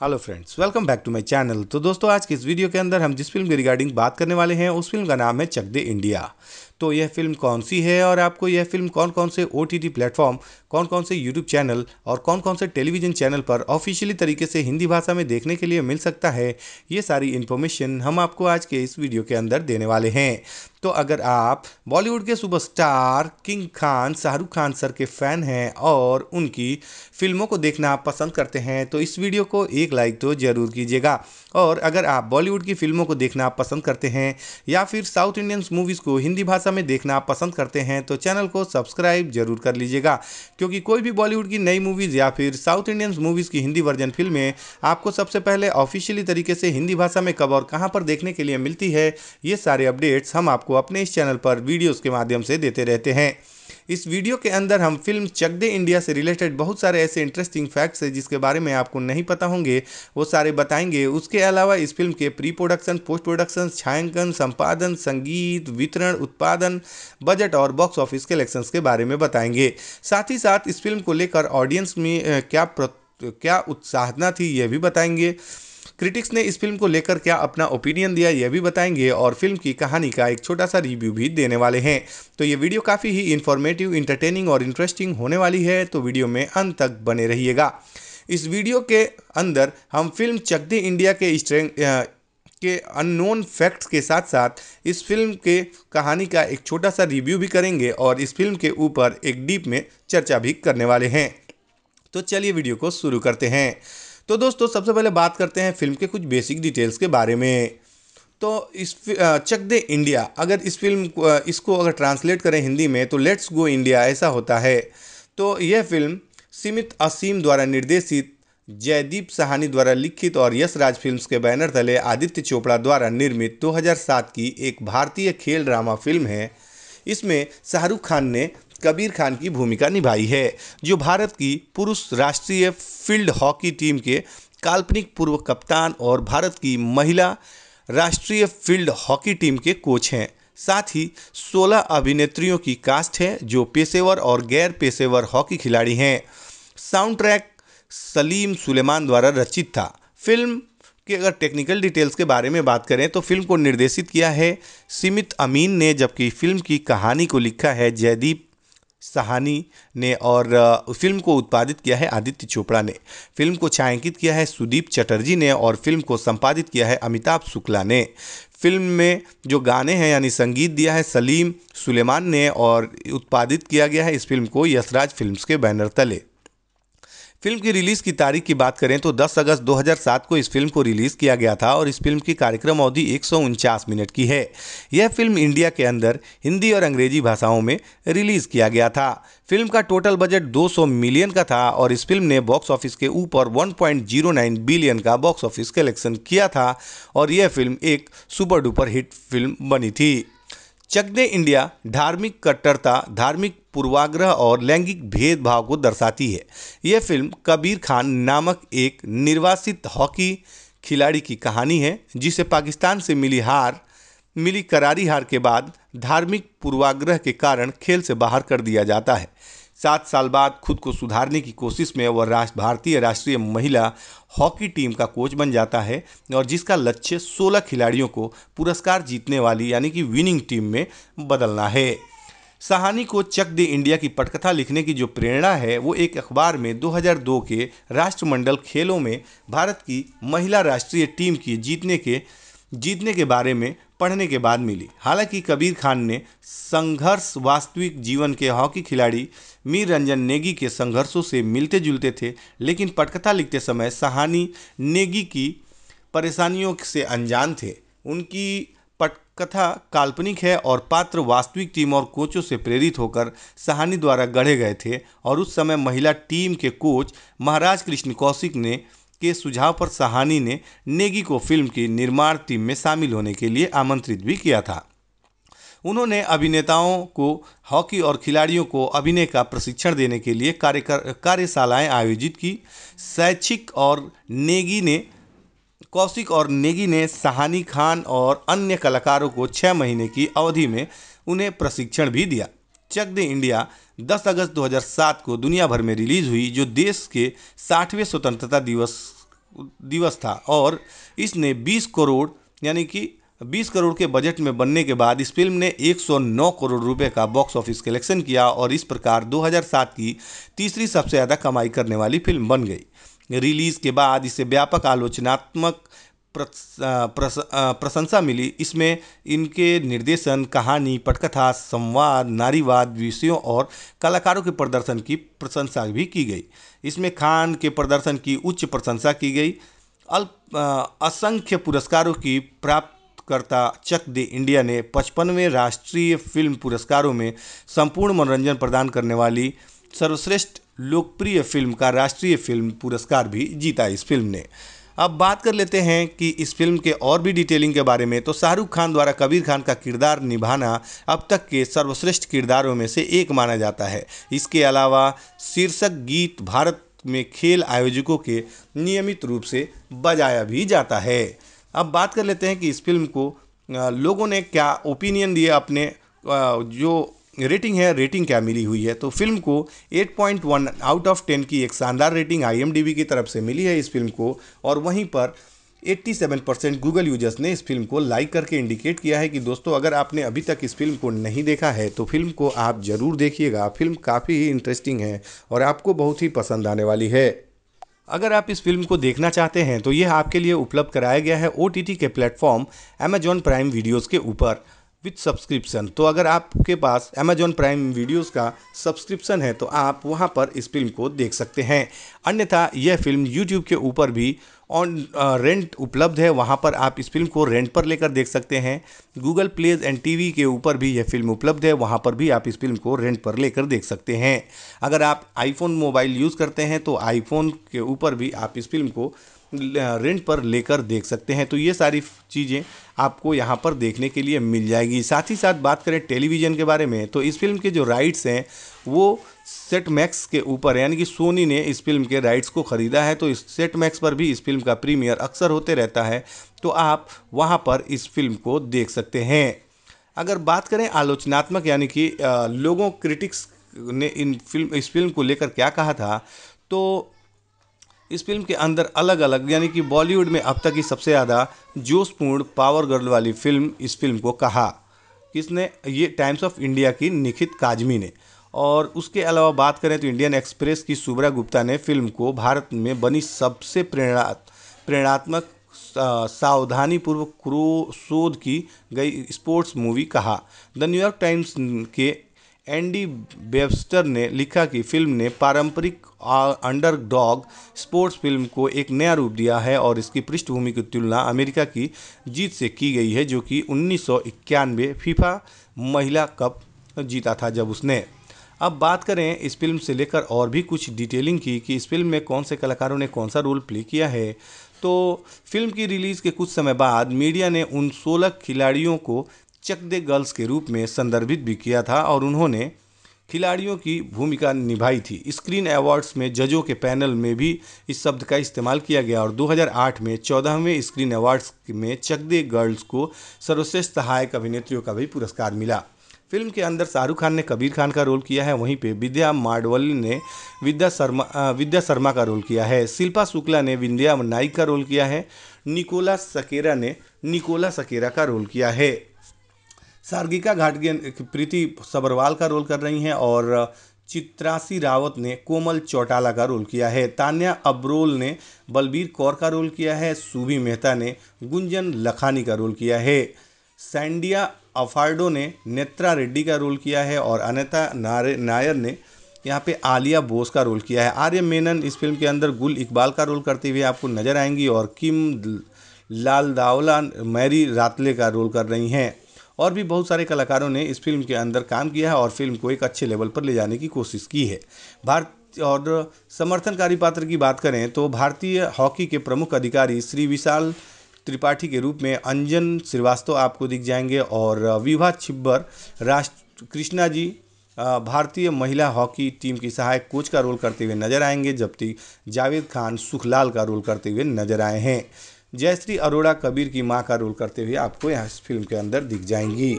Speaker 1: hello friends welcome back to my channel तो दोस्तों आज के इस वीडियो के अंदर हम जिस फिल्म के रिगार्डिंग बात करने वाले हैं उस फिल्म का नाम है चक दे इंडिया तो यह फिल्म कौन सी है और आपको यह फिल्म कौन कौन से ओ टी प्लेटफॉर्म कौन कौन से यूट्यूब चैनल और कौन कौन से टेलीविज़न चैनल पर ऑफिशियली तरीके से हिंदी भाषा में देखने के लिए मिल सकता है ये सारी इन्फॉर्मेशन हम आपको आज के इस वीडियो के अंदर देने वाले हैं तो अगर आप बॉलीवुड के superstar king Khan Shahrukh Khan sir के फ़ैन हैं और उनकी फिल्मों को देखना आप पसंद करते हैं तो इस वीडियो को एक लाइक तो ज़रूर कीजिएगा और अगर आप बॉलीवुड की फिल्मों को देखना आप पसंद करते हैं या फिर साउथ इंडियंस मूवीज़ को हिंदी भाषा में देखना आप पसंद करते हैं तो चैनल को सब्सक्राइब जरूर कर लीजिएगा क्योंकि कोई भी बॉलीवुड की नई मूवीज़ या फिर साउथ इंडियन मूवीज़ की हिंदी वर्जन फिल्में आपको सबसे पहले ऑफिशियली तरीके से हिंदी भाषा में कब और कहाँ पर देखने के लिए मिलती है ये सारे अपडेट्स हम आपको अपने इस चैनल पर वीडियोज़ के माध्यम से देते रहते हैं इस वीडियो के अंदर हम फिल्म चक दे इंडिया से रिलेटेड बहुत सारे ऐसे इंटरेस्टिंग फैक्ट्स हैं जिसके बारे में आपको नहीं पता होंगे वो सारे बताएंगे उसके अलावा इस फिल्म के प्री प्रोडक्शन पोस्ट प्रोडक्शन छायांकन संपादन संगीत वितरण उत्पादन बजट और बॉक्स ऑफिस कलेक्शन के बारे में बताएंगे साथ ही साथ इस फिल्म को लेकर ऑडियंस में क्या क्या उत्साहना थी यह भी बताएंगे क्रिटिक्स ने इस फिल्म को लेकर क्या अपना ओपिनियन दिया यह भी बताएंगे और फिल्म की कहानी का एक छोटा सा रिव्यू भी देने वाले हैं तो ये वीडियो काफ़ी ही इन्फॉर्मेटिव इंटरटेनिंग और इंटरेस्टिंग होने वाली है तो वीडियो में अंत तक बने रहिएगा इस वीडियो के अंदर हम फिल्म चक दे इंडिया के स्ट्रेंग के अननोन फैक्ट्स के साथ साथ इस फिल्म के कहानी का एक छोटा सा रिव्यू भी करेंगे और इस फिल्म के ऊपर एक डीप में चर्चा भी करने वाले हैं तो चलिए वीडियो को शुरू करते हैं तो दोस्तों सबसे पहले बात करते हैं फिल्म के कुछ बेसिक डिटेल्स के बारे में तो इस चक दे इंडिया अगर इस फिल्म इसको अगर ट्रांसलेट करें हिंदी में तो लेट्स गो इंडिया ऐसा होता है तो यह फिल्म सीमित असीम द्वारा निर्देशित जयदीप सहानी द्वारा लिखित और यश राज फिल्म्स के बैनर तले आदित्य चोपड़ा द्वारा निर्मित 2007 की एक भारतीय खेल ड्रामा फिल्म है इसमें शाहरुख खान ने कबीर खान की भूमिका निभाई है जो भारत की पुरुष राष्ट्रीय फील्ड हॉकी टीम के काल्पनिक पूर्व कप्तान और भारत की महिला राष्ट्रीय फील्ड हॉकी टीम के कोच हैं साथ ही 16 अभिनेत्रियों की कास्ट है जो पेशेवर और गैर पेशेवर हॉकी खिलाड़ी हैं साउंड ट्रैक सलीम सुलेमान द्वारा रचित था फिल्म के अगर टेक्निकल डिटेल्स के बारे में बात करें तो फिल्म को निर्देशित किया है सीमित अमीन ने जबकि फिल्म की कहानी को लिखा है जयदीप सहानी ने और फिल्म को उत्पादित किया है आदित्य चोपड़ा ने फिल्म को छायांकित किया है सुदीप चटर्जी ने और फिल्म को संपादित किया है अमिताभ शुक्ला ने फिल्म में जो गाने हैं यानी संगीत दिया है सलीम सुलेमान ने और उत्पादित किया गया है इस फिल्म को यशराज फिल्म्स के बैनर तले फिल्म की रिलीज़ की तारीख की बात करें तो 10 अगस्त 2007 को इस फिल्म को रिलीज़ किया गया था और इस फिल्म की कार्यक्रम अवधि एक मिनट की है यह फिल्म इंडिया के अंदर हिंदी और अंग्रेजी भाषाओं में रिलीज़ किया गया था फिल्म का टोटल बजट 200 मिलियन का था और इस फिल्म ने बॉक्स ऑफिस के ऊपर 1.09 बिलियन का बॉक्स ऑफिस कलेक्शन किया था और यह फिल्म एक सुपर डुपर हिट फिल्म बनी थी चक दे इंडिया धार्मिक कट्टरता धार्मिक पूर्वाग्रह और लैंगिक भेदभाव को दर्शाती है यह फिल्म कबीर खान नामक एक निर्वासित हॉकी खिलाड़ी की कहानी है जिसे पाकिस्तान से मिली हार मिली करारी हार के बाद धार्मिक पूर्वाग्रह के कारण खेल से बाहर कर दिया जाता है सात साल बाद खुद को सुधारने की कोशिश में वह राष्ट्र भारतीय राष्ट्रीय महिला हॉकी टीम का कोच बन जाता है और जिसका लक्ष्य 16 खिलाड़ियों को पुरस्कार जीतने वाली यानी कि विनिंग टीम में बदलना है सहानी को चक दे इंडिया की पटकथा लिखने की जो प्रेरणा है वो एक अखबार में 2002 के राष्ट्रमंडल खेलों में भारत की महिला राष्ट्रीय टीम की जीतने के जीतने के बारे में पढ़ने के बाद मिली हालांकि कबीर खान ने संघर्ष वास्तविक जीवन के हॉकी खिलाड़ी मीर रंजन नेगी के संघर्षों से मिलते जुलते थे लेकिन पटकथा लिखते समय सहानी नेगी की परेशानियों से अनजान थे उनकी पटकथा काल्पनिक है और पात्र वास्तविक टीम और कोचों से प्रेरित होकर सहानी द्वारा गढ़े गए थे और उस समय महिला टीम के कोच महाराज कृष्ण कौशिक ने के सुझाव पर सहानी ने नेगी को फिल्म की निर्माण टीम में शामिल होने के लिए आमंत्रित भी किया था उन्होंने अभिनेताओं को हॉकी और खिलाड़ियों को अभिनय का प्रशिक्षण देने के लिए कार्य कार्यशालाएँ आयोजित की शैक्षिक और नेगी ने कौशिक और नेगी ने सहानी खान और अन्य कलाकारों को छः महीने की अवधि में उन्हें प्रशिक्षण भी दिया चक दे इंडिया 10 अगस्त 2007 को दुनिया भर में रिलीज हुई जो देश के साठवें स्वतंत्रता दिवस दिवस था और इसने 20 करोड़ यानी कि 20 करोड़ के बजट में बनने के बाद इस फिल्म ने 109 करोड़ रुपए का बॉक्स ऑफिस कलेक्शन किया और इस प्रकार 2007 की तीसरी सबसे ज़्यादा कमाई करने वाली फिल्म बन गई रिलीज़ के बाद इसे व्यापक आलोचनात्मक प्रशंसा मिली इसमें इनके निर्देशन कहानी पटकथा संवाद नारीवाद विषयों और कलाकारों के प्रदर्शन की प्रशंसा भी की गई इसमें खान के प्रदर्शन की उच्च प्रशंसा की गई अल्प असंख्य पुरस्कारों की प्राप्तकर्ता चक दे इंडिया ने पचपनवें राष्ट्रीय फिल्म पुरस्कारों में संपूर्ण मनोरंजन प्रदान करने वाली सर्वश्रेष्ठ लोकप्रिय फिल्म का राष्ट्रीय फिल्म पुरस्कार भी जीता इस फिल्म ने अब बात कर लेते हैं कि इस फिल्म के और भी डिटेलिंग के बारे में तो शाहरुख खान द्वारा कबीर खान का किरदार निभाना अब तक के सर्वश्रेष्ठ किरदारों में से एक माना जाता है इसके अलावा शीर्षक गीत भारत में खेल आयोजकों के नियमित रूप से बजाया भी जाता है अब बात कर लेते हैं कि इस फिल्म को लोगों ने क्या ओपिनियन दिया अपने जो रेटिंग है रेटिंग क्या मिली हुई है तो फिल्म को 8.1 आउट ऑफ 10 की एक शानदार रेटिंग आई की तरफ से मिली है इस फिल्म को और वहीं पर 87 परसेंट गूगल यूजर्स ने इस फिल्म को लाइक करके इंडिकेट किया है कि दोस्तों अगर आपने अभी तक इस फिल्म को नहीं देखा है तो फिल्म को आप ज़रूर देखिएगा फिल्म काफ़ी ही इंटरेस्टिंग है और आपको बहुत ही पसंद आने वाली है अगर आप इस फिल्म को देखना चाहते हैं तो यह आपके लिए उपलब्ध कराया गया है ओ के प्लेटफॉर्म अमेजॉन प्राइम वीडियोज़ के ऊपर विथ सब्सक्रिप्शन तो अगर आपके पास अमेजॉन प्राइम वीडियोज़ का सब्सक्रिप्शन है तो आप वहाँ पर इस फिल्म को देख सकते हैं अन्यथा यह फिल्म यूट्यूब के ऊपर भी ऑन रेंट उपलब्ध है वहाँ पर आप इस फिल्म को रेंट पर लेकर देख सकते हैं गूगल प्लेज एंड वी के ऊपर भी यह फिल्म उपलब्ध है वहाँ पर भी आप इस फिल्म को रेंट पर लेकर देख सकते हैं अगर आप आईफोन मोबाइल यूज़ करते हैं तो आईफोन के ऊपर भी आप इस फिल्म को रेंट पर लेकर देख सकते हैं तो ये सारी चीज़ें आपको यहाँ पर देखने के लिए मिल जाएगी साथ ही साथ बात करें टेलीविज़न के बारे में तो इस फिल्म के जो राइट्स हैं वो सेट मैक्स के ऊपर यानी कि सोनी ने इस फिल्म के राइट्स को ख़रीदा है तो इस सेट मैक्स पर भी इस फिल्म का प्रीमियर अक्सर होते रहता है तो आप वहाँ पर इस फिल्म को देख सकते हैं अगर बात करें आलोचनात्मक यानी कि लोगों क्रिटिक्स ने इन फिल्म इस फिल्म को लेकर क्या कहा था तो इस फिल्म के अंदर अलग अलग यानी कि बॉलीवुड में अब तक की सबसे ज़्यादा जोशपूर्ण पावर गर्ल वाली फिल्म इस फिल्म को कहा किसने ये टाइम्स ऑफ इंडिया की निखित काजमी ने और उसके अलावा बात करें तो इंडियन एक्सप्रेस की सुब्रा गुप्ता ने फिल्म को भारत में बनी सबसे प्रेरणा प्रेरणात्मक सावधानीपूर्वक क्रो शोध की गई स्पोर्ट्स मूवी कहा द न्यूयॉर्क टाइम्स के एंडी बेबस्टर ने लिखा कि फिल्म ने पारंपरिक अंडर डॉग स्पोर्ट्स फिल्म को एक नया रूप दिया है और इसकी पृष्ठभूमि की तुलना अमेरिका की जीत से की गई है जो कि उन्नीस फीफा महिला कप जीता था जब उसने अब बात करें इस फिल्म से लेकर और भी कुछ डिटेलिंग की कि इस फिल्म में कौन से कलाकारों ने कौन सा रोल प्ले किया है तो फिल्म की रिलीज़ के कुछ समय बाद मीडिया ने उन सोलह खिलाड़ियों को चकदे गर्ल्स के रूप में संदर्भित भी किया था और उन्होंने खिलाड़ियों की भूमिका निभाई थी स्क्रीन अवार्ड्स में जजों के पैनल में भी इस शब्द का इस्तेमाल किया गया और 2008 में चौदहवें स्क्रीन अवार्ड्स में चक दे गर्ल्स को सर्वश्रेष्ठ सहायक अभिनेत्रियों का भी पुरस्कार मिला फिल्म के अंदर शाहरुख खान ने कबीर खान का रोल किया है वहीं पे विद्या माडवल ने विद्या शर्मा विद्या शर्मा का रोल किया है शिल्पा शुक्ला ने विद्या नाइक का रोल किया है निकोला सकेरा ने निकोला सकेरा का रोल किया है सार्गिका घाटगे प्रीति सबरवाल का रोल कर रही हैं और चित्रासी रावत ने कोमल चौटाला का रोल किया है तान्या अब्रोल ने बलबीर कौर का रोल किया है सूबी मेहता ने गुंजन लखानी का रोल किया है सैंडिया अफार्डो ने नेत्रा रेड्डी का रोल किया है और अनिता नायर ने यहाँ पे आलिया बोस का रोल किया है आर्य मेनन इस फिल्म के अंदर गुल इकबाल का रोल करते हुए आपको नजर आएंगी और किम लाल दावला मैरी रातले का रोल कर रही हैं और भी बहुत सारे कलाकारों ने इस फिल्म के अंदर काम किया है और फिल्म को एक अच्छे लेवल पर ले जाने की कोशिश की है भारत और समर्थनकारी पात्र की बात करें तो भारतीय हॉकी के प्रमुख अधिकारी श्री विशाल त्रिपाठी के रूप में अंजन श्रीवास्तव आपको दिख जाएंगे और विभा छिब्बर राष्ट्र कृष्णा जी भारतीय महिला हॉकी टीम की सहायक कोच का रोल करते हुए नजर आएंगे जबकि जावेद खान सुखलाल का रोल करते हुए नजर आए हैं जयश्री अरोड़ा कबीर की माँ का रोल करते हुए आपको यहाँ इस फिल्म के अंदर दिख जाएंगी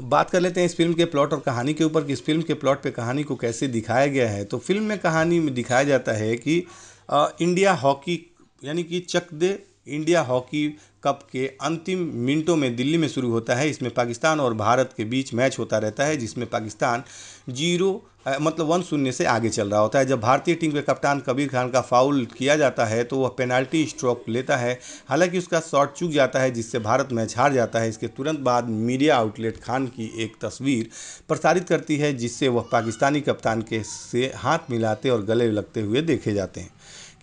Speaker 1: बात कर लेते हैं इस फिल्म के प्लॉट और कहानी के ऊपर कि इस फिल्म के प्लॉट पे कहानी को कैसे दिखाया गया है तो फिल्म में कहानी में दिखाया जाता है कि आ, इंडिया हॉकी यानी कि Chak De India hockey cup के अंतिम मिनटों में दिल्ली में शुरू होता है इसमें पाकिस्तान और भारत के बीच मैच होता रहता है जिसमें पाकिस्तान जीरो मतलब वन शून्य से आगे चल रहा होता है जब भारतीय टीम के कप्तान कबीर खान का फाउल किया जाता है तो वह पेनाल्टी स्ट्रोक लेता है हालांकि उसका शॉट चूक जाता है जिससे भारत मैच हार जाता है इसके तुरंत बाद मीडिया आउटलेट खान की एक तस्वीर प्रसारित करती है जिससे वह पाकिस्तानी कप्तान के से हाथ मिलाते और गले लगते हुए देखे जाते हैं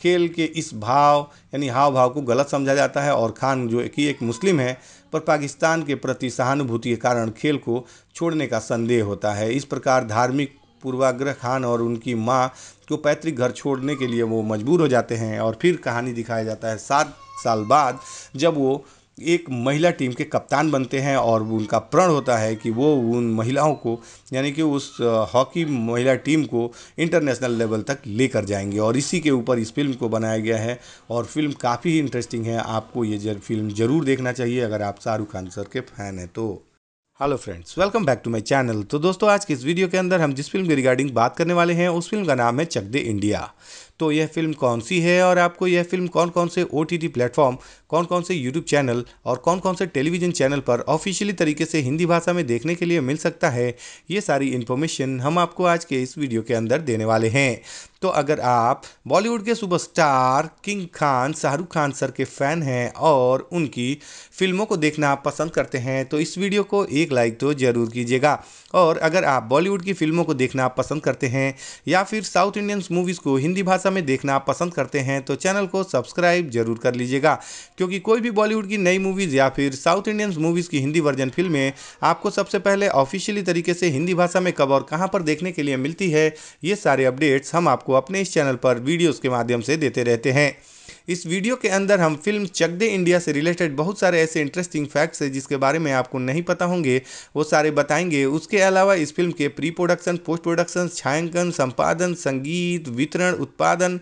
Speaker 1: खेल के इस भाव यानी हाव भाव को गलत समझा जाता है और खान जो कि एक मुस्लिम है पर पाकिस्तान के प्रति सहानुभूति के कारण खेल को छोड़ने का संदेह होता है इस प्रकार धार्मिक पूर्वाग्रह खान और उनकी माँ को पैतृक घर छोड़ने के लिए वो मजबूर हो जाते हैं और फिर कहानी दिखाया जाता है सात साल बाद जब वो एक महिला टीम के कप्तान बनते हैं और उनका प्रण होता है कि वो उन महिलाओं को यानी कि उस हॉकी महिला टीम को इंटरनेशनल लेवल तक लेकर जाएंगे और इसी के ऊपर इस फिल्म को बनाया गया है और फिल्म काफ़ी इंटरेस्टिंग है आपको ये फिल्म ज़रूर देखना चाहिए अगर आप शाहरुख खान सर के फ़ैन हैं तो hello friends welcome back to my channel तो दोस्तों आज के इस वीडियो के अंदर हम जिस फिल्म के रिगार्डिंग बात करने वाले हैं उस फिल्म का नाम है चक दे इंडिया तो यह फिल्म कौन सी है और आपको यह फिल्म कौन कौन से ओ टी प्लेटफॉर्म कौन कौन से यूट्यूब चैनल और कौन कौन से टेलीविजन चैनल पर ऑफिशियली तरीके से हिंदी भाषा में देखने के लिए मिल सकता है ये सारी इन्फॉर्मेशन हम आपको आज के इस वीडियो के अंदर देने वाले हैं तो अगर आप बॉलीवुड के superstar king Khan Shahrukh Khan sir के फ़ैन हैं और उनकी फिल्मों को देखना पसंद करते हैं तो इस वीडियो को एक लाइक तो ज़रूर कीजिएगा और अगर आप बॉलीवुड की फिल्मों को देखना पसंद करते हैं या फिर साउथ इंडियंस मूवीज़ को हिंदी भाषा में देखना पसंद करते हैं तो चैनल को सब्सक्राइब जरूर कर लीजिएगा क्योंकि कोई भी बॉलीवुड की नई मूवीज़ या फिर साउथ इंडियंस मूवीज़ की हिंदी वर्जन फिल्में आपको सबसे पहले ऑफिशियली तरीके से हिंदी भाषा में कब और कहाँ पर देखने के लिए मिलती है ये सारे अपडेट्स हम आपको आपको अपने इस चैनल पर वीडियोस के माध्यम से देते रहते हैं इस वीडियो के अंदर हम फिल्म चक दे इंडिया से रिलेटेड बहुत सारे ऐसे इंटरेस्टिंग फैक्ट्स हैं जिसके बारे में आपको नहीं पता होंगे वो सारे बताएंगे उसके अलावा इस फिल्म के प्री प्रोडक्शन पोस्ट प्रोडक्शन छायांकन संपादन संगीत वितरण उत्पादन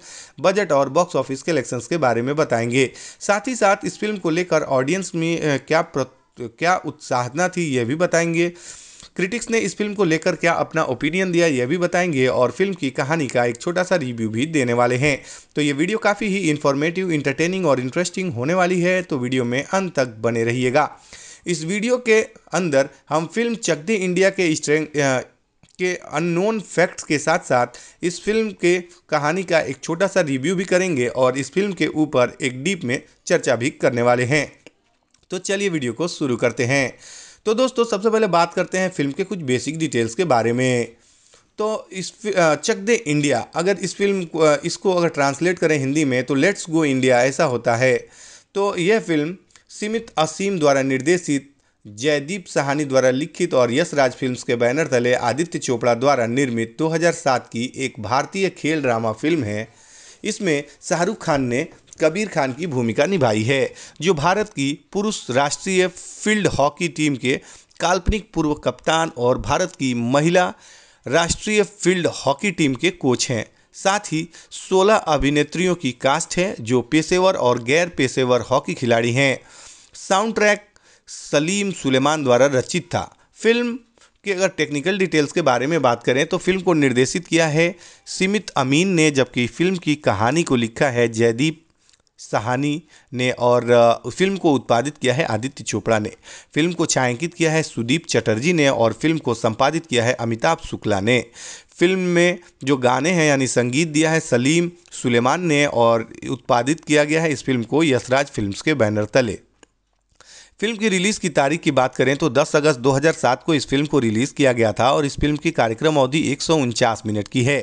Speaker 1: बजट और बॉक्स ऑफिस कलेक्शन के बारे में बताएंगे साथ ही साथ इस फिल्म को लेकर ऑडियंस में क्या प्र... क्या उत्साहना थी ये भी बताएंगे क्रिटिक्स ने इस फिल्म को लेकर क्या अपना ओपिनियन दिया यह भी बताएंगे और फिल्म की कहानी का एक छोटा सा रिव्यू भी देने वाले हैं तो ये वीडियो काफ़ी ही इन्फॉर्मेटिव इंटरटेनिंग और इंटरेस्टिंग होने वाली है तो वीडियो में अंत तक बने रहिएगा इस वीडियो के अंदर हम फिल्म चक दी इंडिया के स्ट्रें के अननोन फैक्ट्स के साथ साथ इस फिल्म के कहानी का एक छोटा सा रिव्यू भी करेंगे और इस फिल्म के ऊपर एक डीप में चर्चा भी करने वाले हैं तो चलिए वीडियो को शुरू करते हैं तो दोस्तों सबसे पहले बात करते हैं फिल्म के कुछ बेसिक डिटेल्स के बारे में तो इस चक दे इंडिया अगर इस फिल्म इसको अगर ट्रांसलेट करें हिंदी में तो लेट्स गो इंडिया ऐसा होता है तो यह फिल्म सीमित असीम द्वारा निर्देशित जयदीप सहानी द्वारा लिखित और यश राज फिल्म्स के बैनर तले आदित्य चोपड़ा द्वारा निर्मित 2007 की एक भारतीय खेल ड्रामा फिल्म है इसमें शाहरुख खान ने कबीर खान की भूमिका निभाई है जो भारत की पुरुष राष्ट्रीय फील्ड हॉकी टीम के काल्पनिक पूर्व कप्तान और भारत की महिला राष्ट्रीय फील्ड हॉकी टीम के कोच हैं साथ ही 16 अभिनेत्रियों की कास्ट है जो पेशेवर और गैर पेशेवर हॉकी खिलाड़ी हैं साउंड ट्रैक सलीम सुलेमान द्वारा रचित था फिल्म के अगर टेक्निकल डिटेल्स के बारे में बात करें तो फिल्म को निर्देशित किया है सीमित अमीन ने जबकि फिल्म की कहानी को लिखा है जयदीप सहानी ने और फिल्म को उत्पादित किया है आदित्य चोपड़ा ने फिल्म को छायांकित किया है सुदीप चटर्जी ने और फिल्म को संपादित किया है अमिताभ शुक्ला ने फिल्म में जो गाने हैं यानी संगीत दिया है सलीम सुलेमान ने और उत्पादित किया गया है इस फिल्म को यशराज फिल्म्स के बैनर तले फिल्म की रिलीज की तारीख की बात करें तो 10 अगस्त 2007 को इस फिल्म को रिलीज किया गया था और इस फिल्म की कार्यक्रम अवधि एक मिनट की है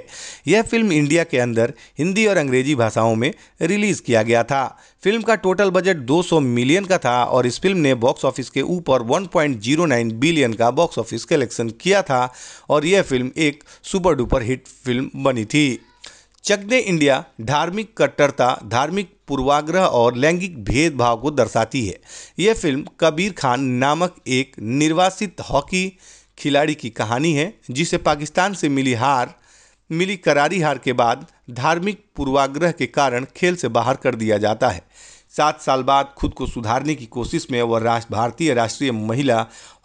Speaker 1: यह फिल्म इंडिया के अंदर हिंदी और अंग्रेजी भाषाओं में रिलीज किया गया था फिल्म का टोटल बजट 200 मिलियन का था और इस फिल्म ने बॉक्स ऑफिस के ऊपर 1.09 बिलियन का बॉक्स ऑफिस कलेक्शन किया था और यह फिल्म एक सुपर डुपर हिट फिल्म बनी थी चक दे इंडिया धार्मिक कट्टरता धार्मिक पूर्वाग्रह और लैंगिक भेदभाव को दर्शाती है यह फिल्म कबीर खान नामक एक निर्वासित हॉकी खिलाड़ी की कहानी है जिसे पाकिस्तान से मिली हार मिली करारी हार के बाद धार्मिक पूर्वाग्रह के कारण खेल से बाहर कर दिया जाता है सात साल बाद खुद को सुधारने की कोशिश में वह राष्ट्र भारतीय राष्ट्रीय महिला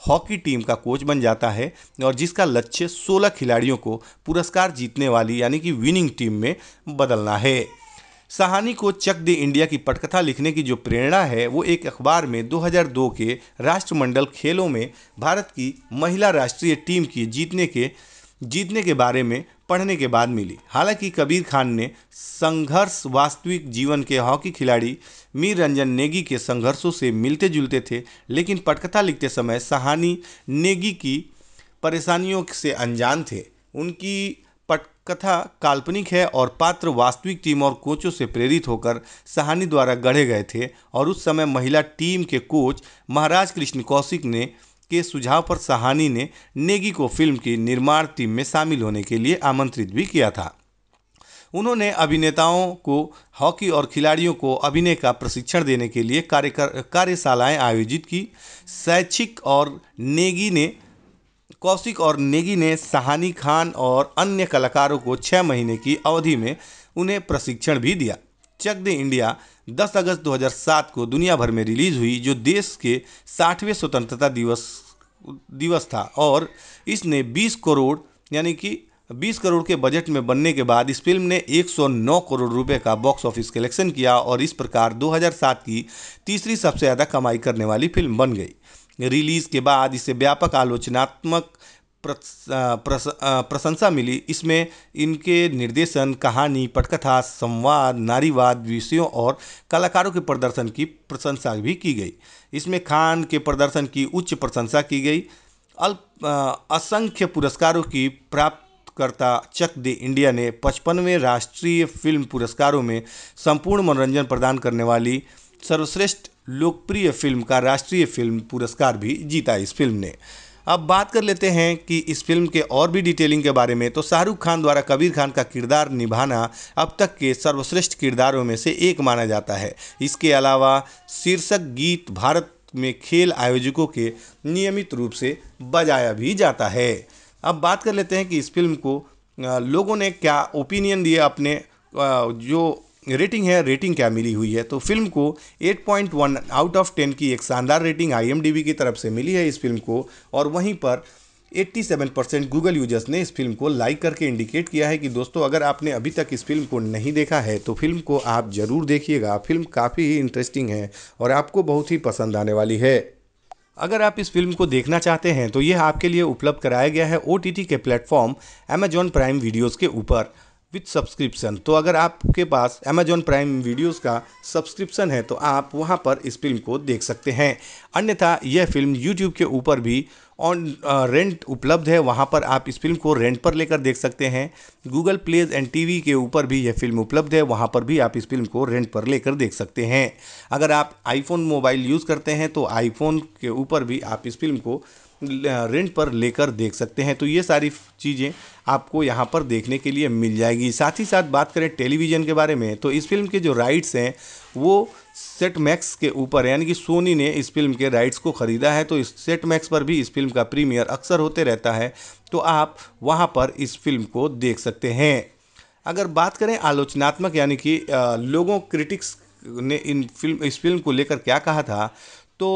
Speaker 1: हॉकी टीम का कोच बन जाता है और जिसका लक्ष्य 16 खिलाड़ियों को पुरस्कार जीतने वाली यानी कि विनिंग टीम में बदलना है सहानी को चक दे इंडिया की पटकथा लिखने की जो प्रेरणा है वो एक अखबार में 2002 के राष्ट्रमंडल खेलों में भारत की महिला राष्ट्रीय टीम की जीतने के जीतने के बारे में पढ़ने के बाद मिली हालांकि कबीर खान ने संघर्ष वास्तविक जीवन के हॉकी खिलाड़ी मीर रंजन नेगी के संघर्षों से मिलते जुलते थे लेकिन पटकथा लिखते समय सहानी नेगी की परेशानियों से अनजान थे उनकी पटकथा काल्पनिक है और पात्र वास्तविक टीम और कोचों से प्रेरित होकर सहानी द्वारा गढ़े गए थे और उस समय महिला टीम के कोच महाराज कृष्ण कौशिक ने के सुझाव पर सहानी ने नेगी को फिल्म की निर्माण टीम में शामिल होने के लिए आमंत्रित भी किया था उन्होंने अभिनेताओं को हॉकी और खिलाड़ियों को अभिनय का प्रशिक्षण देने के लिए कार्य कार्यशालाएँ आयोजित की शैक्षिक और नेगी ने कौशिक और नेगी ने सहानी खान और अन्य कलाकारों को छः महीने की अवधि में उन्हें प्रशिक्षण भी दिया चक दे इंडिया 10 अगस्त 2007 को दुनिया भर में रिलीज हुई जो देश के 60वें स्वतंत्रता दिवस दिवस था और इसने 20 करोड़ यानी कि 20 करोड़ के बजट में बनने के बाद इस फिल्म ने 109 करोड़ रुपए का बॉक्स ऑफिस कलेक्शन किया और इस प्रकार 2007 की तीसरी सबसे ज़्यादा कमाई करने वाली फिल्म बन गई रिलीज़ के बाद इसे व्यापक आलोचनात्मक प्रशंसा मिली इसमें इनके निर्देशन कहानी पटकथा संवाद नारीवाद विषयों और कलाकारों के प्रदर्शन की प्रशंसा भी की गई इसमें खान के प्रदर्शन की उच्च प्रशंसा की गई अल्प असंख्य पुरस्कारों की प्राप्त करता चक दे इंडिया ने पचपनवें राष्ट्रीय फिल्म पुरस्कारों में संपूर्ण मनोरंजन प्रदान करने वाली सर्वश्रेष्ठ लोकप्रिय फिल्म का राष्ट्रीय फिल्म पुरस्कार भी जीता इस फिल्म ने अब बात कर लेते हैं कि इस फिल्म के और भी डिटेलिंग के बारे में तो शाहरुख खान द्वारा कबीर खान का किरदार निभाना अब तक के सर्वश्रेष्ठ किरदारों में से एक माना जाता है इसके अलावा शीर्षक गीत भारत में खेल आयोजकों के नियमित रूप से बजाया भी जाता है अब बात कर लेते हैं कि इस फिल्म को लोगों ने क्या ओपिनियन दिया अपने जो रेटिंग है रेटिंग क्या मिली हुई है तो फिल्म को 8.1 आउट ऑफ 10 की एक शानदार रेटिंग आई की तरफ से मिली है इस फिल्म को और वहीं पर 87 परसेंट गूगल यूजर्स ने इस फिल्म को लाइक करके इंडिकेट किया है कि दोस्तों अगर आपने अभी तक इस फिल्म को नहीं देखा है तो फिल्म को आप ज़रूर देखिएगा फिल्म काफ़ी ही इंटरेस्टिंग है और आपको बहुत ही पसंद आने वाली है अगर आप इस फिल्म को देखना चाहते हैं तो यह आपके लिए उपलब्ध कराया गया है ओ के प्लेटफॉर्म अमेजॉन प्राइम वीडियोज़ के ऊपर विथ सब्सक्रिप्शन तो अगर आपके पास अमेजॉन प्राइम वीडियोज़ का सब्सक्रिप्शन है तो आप वहाँ पर इस फिल्म को देख सकते हैं अन्यथा यह फिल्म यूट्यूब के ऊपर भी ऑन रेंट उपलब्ध है वहाँ पर आप इस फिल्म को रेंट पर लेकर देख सकते हैं गूगल प्लेज एंड टीवी के ऊपर भी यह फिल्म उपलब्ध है वहाँ पर भी आप इस फिल्म को रेंट पर लेकर देख सकते हैं अगर आप आईफोन मोबाइल यूज़ करते हैं तो आईफोन के ऊपर भी आप इस फिल्म को रेंट पर लेकर देख सकते हैं तो ये सारी चीज़ें आपको यहाँ पर देखने के लिए मिल जाएगी साथ ही साथ बात करें टेलीविज़न के बारे में तो इस फिल्म के जो राइट्स हैं वो सेट मैक्स के ऊपर यानी कि सोनी ने इस फिल्म के राइट्स को ख़रीदा है तो इस सेट मैक्स पर भी इस फिल्म का प्रीमियर अक्सर होते रहता है तो आप वहाँ पर इस फिल्म को देख सकते हैं अगर बात करें आलोचनात्मक यानी कि लोगों क्रिटिक्स ने इन फिल्म इस फिल्म को लेकर क्या कहा था तो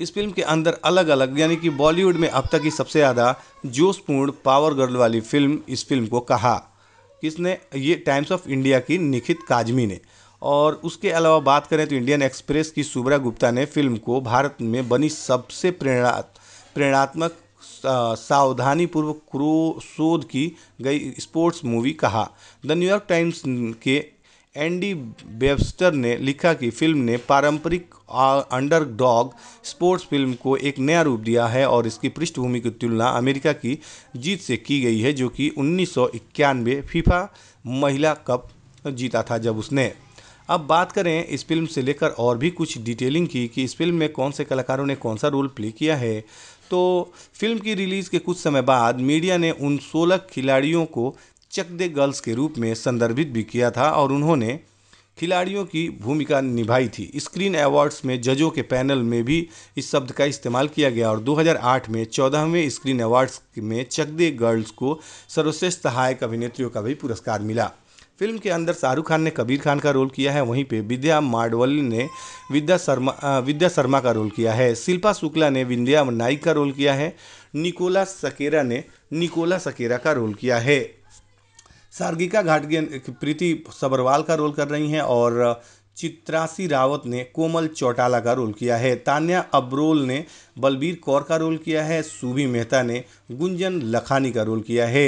Speaker 1: इस फिल्म के अंदर अलग अलग यानी कि बॉलीवुड में अब तक की सबसे ज़्यादा जोशपूर्ण पावर गर्ल वाली फिल्म इस फिल्म को कहा किसने ये टाइम्स ऑफ इंडिया की निखित काजमी ने और उसके अलावा बात करें तो इंडियन एक्सप्रेस की सुब्रा गुप्ता ने फिल्म को भारत में बनी सबसे प्रेरणा प्रेरणात्मक सावधानीपूर्वक क्रो शोध की गई स्पोर्ट्स मूवी कहा द न्यूयॉर्क टाइम्स के एंडी बेबस्टर ने लिखा कि फिल्म ने पारंपरिक अंडरडॉग स्पोर्ट्स फिल्म को एक नया रूप दिया है और इसकी पृष्ठभूमि की तुलना अमेरिका की जीत से की गई है जो कि उन्नीस फीफा महिला कप जीता था जब उसने अब बात करें इस फिल्म से लेकर और भी कुछ डिटेलिंग की कि इस फिल्म में कौन से कलाकारों ने कौन सा रोल प्ले किया है तो फिल्म की रिलीज़ के कुछ समय बाद मीडिया ने उन 16 खिलाड़ियों को चक दे गर्ल्स के रूप में संदर्भित भी किया था और उन्होंने खिलाड़ियों की भूमिका निभाई थी स्क्रीन अवार्ड्स में जजों के पैनल में भी इस शब्द का इस्तेमाल किया गया और 2008 में चौदहवें स्क्रीन अवार्ड्स में चक दे गर्ल्स को सर्वश्रेष्ठ सहायक अभिनेत्रियों का भी पुरस्कार मिला फिल्म के अंदर शाहरुख खान ने कबीर खान का रोल किया है वहीं पे विद्या माडवली ने विद्या शर्मा विद्या शर्मा का रोल किया है शिल्पा शुक्ला ने विद्या नाइक का रोल किया है निकोला सकेरा ने निकोला सकेरा का रोल किया है सार्गिका घाटगे प्रीति सबरवाल का रोल कर रही हैं और चित्रासी रावत ने कोमल चौटाला का रोल किया है तान्या अब्रोल ने बलबीर कौर का रोल किया है सूबी मेहता ने गुंजन लखानी का रोल किया है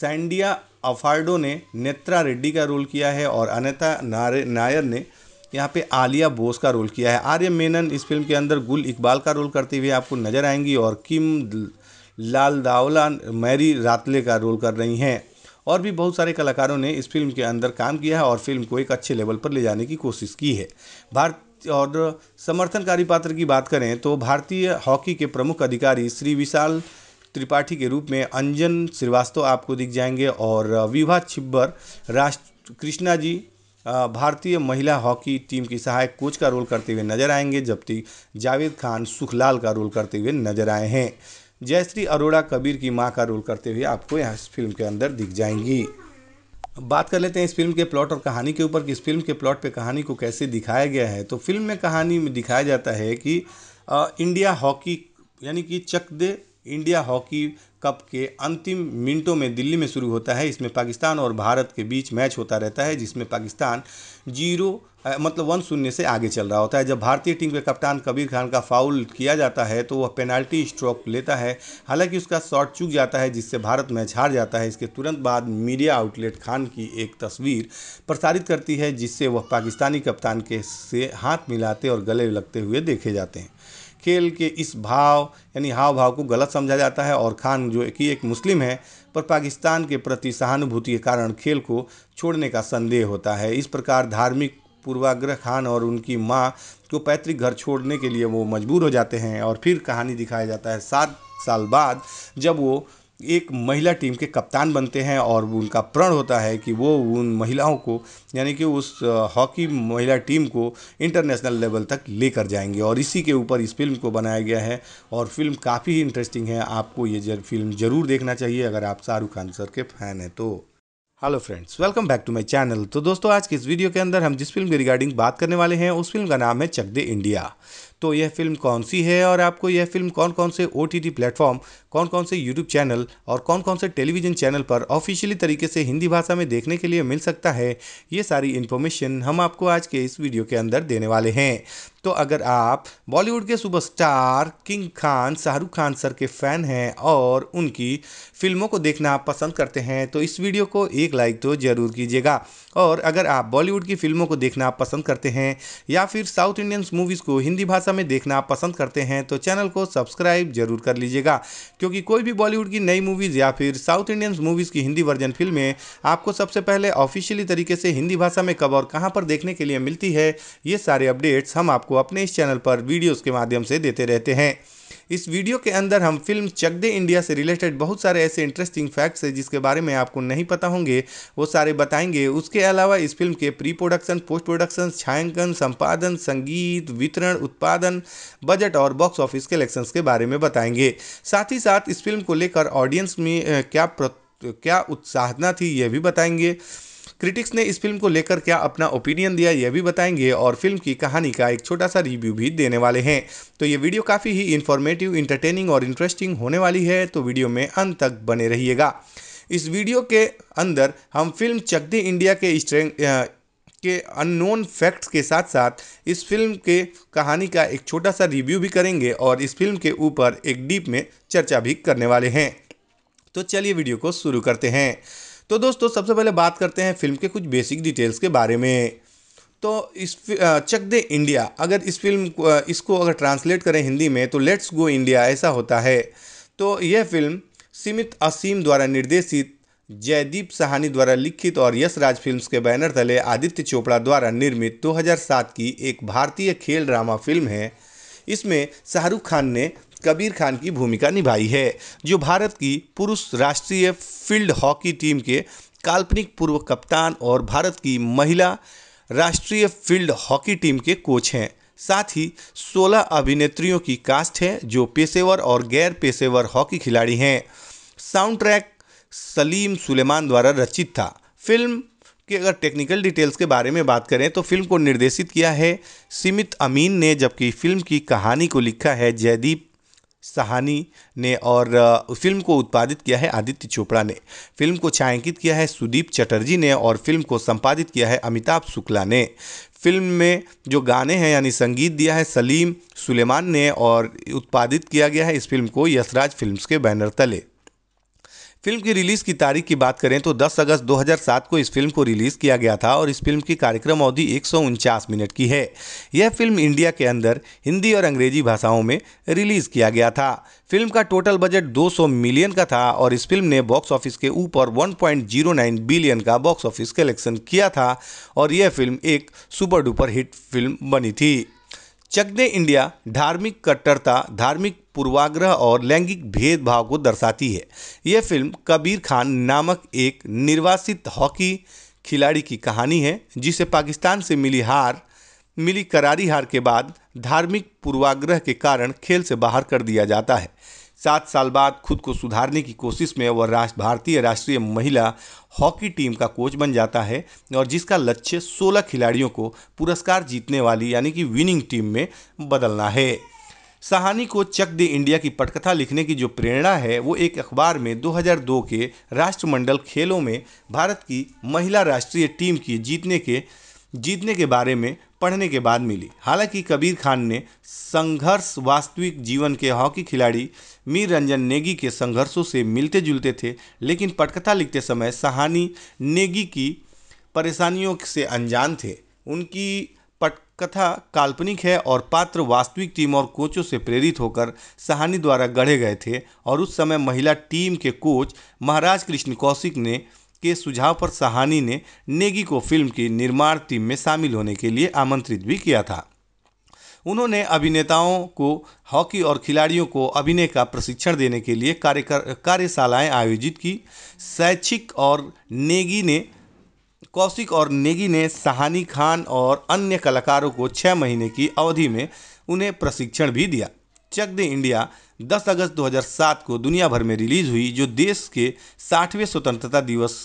Speaker 1: सैंडिया अफार्डो ने नेत्रा रेड्डी का रोल किया है और अनिता नायर ने यहाँ पे आलिया बोस का रोल किया है आर्य मेनन इस फिल्म के अंदर गुल इकबाल का रोल करते हुए आपको नजर आएंगी और किम लाल दावला मैरी रातले का रोल कर रही हैं और भी बहुत सारे कलाकारों ने इस फिल्म के अंदर काम किया है और फिल्म को एक अच्छे लेवल पर ले जाने की कोशिश की है भारत और समर्थनकारी पात्र की बात करें तो भारतीय हॉकी के प्रमुख अधिकारी श्री विशाल त्रिपाठी के रूप में अंजन श्रीवास्तव आपको दिख जाएंगे और विभा छिब्बर राष्ट्र कृष्णा जी भारतीय महिला हॉकी टीम की सहायक कोच का रोल करते हुए नजर आएंगे जबकि जावेद खान सुखलाल का रोल करते हुए नजर आए हैं जयश्री अरोड़ा कबीर की माँ का रोल करते हुए आपको यहाँ इस फिल्म के अंदर दिख जाएंगी बात कर लेते हैं इस फिल्म के प्लॉट और कहानी के ऊपर कि इस फिल्म के प्लॉट पे कहानी को कैसे दिखाया गया है तो फिल्म में कहानी में दिखाया जाता है कि आ, इंडिया हॉकी यानी कि Chak De India hockey cup के अंतिम मिनटों में दिल्ली में शुरू होता है इसमें पाकिस्तान और भारत के बीच मैच होता रहता है जिसमें पाकिस्तान जीरो मतलब वन शून्य से आगे चल रहा होता है जब भारतीय टीम के कप्तान कबीर खान का फाउल किया जाता है तो वह पेनाल्टी स्ट्रोक लेता है हालांकि उसका शॉट चूक जाता है जिससे भारत मैच हार जाता है इसके तुरंत बाद मीडिया आउटलेट खान की एक तस्वीर प्रसारित करती है जिससे वह पाकिस्तानी कप्तान के से हाथ मिलाते और गले लगते हुए देखे जाते हैं खेल के इस भाव यानी हाव भाव को गलत समझा जाता है और खान जो कि एक मुस्लिम है पर पाकिस्तान के प्रति सहानुभूति के कारण खेल को छोड़ने का संदेह होता है इस प्रकार धार्मिक पूर्वाग्रह खान और उनकी माँ को पैतृक घर छोड़ने के लिए वो मजबूर हो जाते हैं और फिर कहानी दिखाया जाता है सात साल बाद जब वो एक महिला टीम के कप्तान बनते हैं और उनका प्रण होता है कि वो उन महिलाओं को यानी कि उस हॉकी महिला टीम को इंटरनेशनल लेवल तक लेकर जाएंगे और इसी के ऊपर इस फिल्म को बनाया गया है और फिल्म काफ़ी इंटरेस्टिंग है आपको ये जर, फिल्म ज़रूर देखना चाहिए अगर आप शाहरुख खान सर के फ़ैन हैं तो hello friends welcome back to my channel तो दोस्तों आज के इस वीडियो के अंदर हम जिस फिल्म के रिगार्डिंग बात करने वाले हैं उस फिल्म का नाम है चक दे इंडिया तो यह फिल्म कौन सी है और आपको यह फिल्म कौन कौन से ओ टी प्लेटफॉर्म कौन कौन से यूट्यूब चैनल और कौन कौन से टेलीविज़न चैनल पर ऑफिशियली तरीके से हिंदी भाषा में देखने के लिए मिल सकता है ये सारी इन्फॉर्मेशन हम आपको आज के इस वीडियो के अंदर देने वाले हैं तो अगर आप बॉलीवुड के superstar king Khan Shahrukh Khan sir के फ़ैन हैं और उनकी फिल्मों को देखना आप पसंद करते हैं तो इस वीडियो को एक लाइक तो ज़रूर कीजिएगा और अगर आप बॉलीवुड की फिल्मों को देखना आप पसंद करते हैं या फिर साउथ इंडियंस मूवीज़ को हिंदी भाषा में देखना आप पसंद करते हैं तो चैनल को सब्सक्राइब जरूर कर लीजिएगा क्योंकि कोई भी बॉलीवुड की नई मूवीज़ या फिर साउथ इंडियंस मूवीज़ की हिंदी वर्जन फिल्में आपको सबसे पहले ऑफिशियली तरीके से हिंदी भाषा में कब और कहाँ पर देखने के लिए मिलती है ये सारे अपडेट्स हम आपको अपने इस चैनल पर वीडियोज़ के माध्यम से देते रहते हैं इस वीडियो के अंदर हम फिल्म चक दे इंडिया से रिलेटेड बहुत सारे ऐसे इंटरेस्टिंग फैक्ट्स हैं जिसके बारे में आपको नहीं पता होंगे वो सारे बताएंगे उसके अलावा इस फिल्म के प्री प्रोडक्शन पोस्ट प्रोडक्शन छायांकन संपादन संगीत वितरण उत्पादन बजट और बॉक्स ऑफिस कलेक्शंस के बारे में बताएंगे साथ ही साथ इस फिल्म को लेकर ऑडियंस में क्या क्या उत्साहना थी यह भी बताएंगे क्रिटिक्स ने इस फिल्म को लेकर क्या अपना ओपिनियन दिया यह भी बताएंगे और फिल्म की कहानी का एक छोटा सा रिव्यू भी देने वाले हैं तो ये वीडियो काफ़ी ही इन्फॉर्मेटिव इंटरटेनिंग और इंटरेस्टिंग होने वाली है तो वीडियो में अंत तक बने रहिएगा इस वीडियो के अंदर हम फिल्म चक दे इंडिया के स्ट्रेंग के अननोन फैक्ट्स के साथ साथ इस फिल्म के कहानी का एक छोटा सा रिव्यू भी करेंगे और इस फिल्म के ऊपर एक डीप में चर्चा भी करने वाले हैं तो चलिए वीडियो को शुरू करते हैं तो दोस्तों सबसे पहले बात करते हैं फिल्म के कुछ बेसिक डिटेल्स के बारे में तो इस चक दे इंडिया अगर इस फिल्म इसको अगर ट्रांसलेट करें हिंदी में तो लेट्स गो इंडिया ऐसा होता है तो यह फिल्म सीमित असीम द्वारा निर्देशित जयदीप सहानी द्वारा लिखित और यश राज फिल्म्स के बैनर तले आदित्य चोपड़ा द्वारा निर्मित 2007 की एक भारतीय खेल ड्रामा फिल्म है इसमें शाहरुख खान ने कबीर खान की भूमिका निभाई है जो भारत की पुरुष राष्ट्रीय फील्ड हॉकी टीम के काल्पनिक पूर्व कप्तान और भारत की महिला राष्ट्रीय फील्ड हॉकी टीम के कोच हैं साथ ही 16 अभिनेत्रियों की कास्ट है जो पेशेवर और गैर पेशेवर हॉकी खिलाड़ी हैं साउंड ट्रैक सलीम सुलेमान द्वारा रचित था फिल्म कि अगर टेक्निकल डिटेल्स के बारे में बात करें तो फिल्म को निर्देशित किया है सीमित अमीन ने जबकि फिल्म की कहानी को लिखा है जयदीप सहानी ने और फिल्म को उत्पादित किया है आदित्य चोपड़ा ने फिल्म को छायांकित किया है सुदीप चटर्जी ने और फिल्म को संपादित किया है अमिताभ शुक्ला ने फिल्म में जो गाने हैं यानी संगीत दिया है सलीम सुलेमान ने और उत्पादित किया गया है इस फिल्म को यशराज फिल्म्स के बैनर तले फिल्म की रिलीज की तारीख की बात करें तो 10 अगस्त 2007 को इस फिल्म को रिलीज किया गया था और इस फिल्म की कार्यक्रम अवधि एक मिनट की है यह फिल्म इंडिया के अंदर हिंदी और अंग्रेजी भाषाओं में रिलीज किया गया था फिल्म का टोटल बजट 200 मिलियन का था और इस फिल्म ने बॉक्स ऑफिस के ऊपर 1.09 बिलियन का बॉक्स ऑफिस कलेक्शन किया था और यह फिल्म एक सुपर डुपर हिट फिल्म बनी थी चक दे इंडिया धार्मिक कट्टरता धार्मिक पूर्वाग्रह और लैंगिक भेदभाव को दर्शाती है यह फिल्म कबीर खान नामक एक निर्वासित हॉकी खिलाड़ी की कहानी है जिसे पाकिस्तान से मिली हार मिली करारी हार के बाद धार्मिक पूर्वाग्रह के कारण खेल से बाहर कर दिया जाता है सात साल बाद खुद को सुधारने की कोशिश में वह राष्ट्र भारतीय राष्ट्रीय महिला हॉकी टीम का कोच बन जाता है और जिसका लक्ष्य 16 खिलाड़ियों को पुरस्कार जीतने वाली यानी कि विनिंग टीम में बदलना है सहानी को चक दे इंडिया की पटकथा लिखने की जो प्रेरणा है वो एक अखबार में 2002 के राष्ट्रमंडल खेलों में भारत की महिला राष्ट्रीय टीम की जीतने के जीतने के बारे में पढ़ने के बाद मिली हालांकि कबीर खान ने संघर्ष वास्तविक जीवन के हॉकी खिलाड़ी मीर रंजन नेगी के संघर्षों से मिलते जुलते थे लेकिन पटकथा लिखते समय सहानी नेगी की परेशानियों से अनजान थे उनकी कथा काल्पनिक है और पात्र वास्तविक टीम और कोचों से प्रेरित होकर सहानी द्वारा गढ़े गए थे और उस समय महिला टीम के कोच महाराज कृष्ण कौशिक ने के सुझाव पर सहानी ने नेगी को फिल्म की निर्माण टीम में शामिल होने के लिए आमंत्रित भी किया था उन्होंने अभिनेताओं को हॉकी और खिलाड़ियों को अभिनय का प्रशिक्षण देने के लिए कार्यकर कार्यशालाएँ आयोजित की शैक्षिक और नेगी ने कौशिक और नेगी ने सहानी खान और अन्य कलाकारों को छः महीने की अवधि में उन्हें प्रशिक्षण भी दिया चक दे इंडिया 10 अगस्त 2007 को दुनिया भर में रिलीज हुई जो देश के 60वें स्वतंत्रता दिवस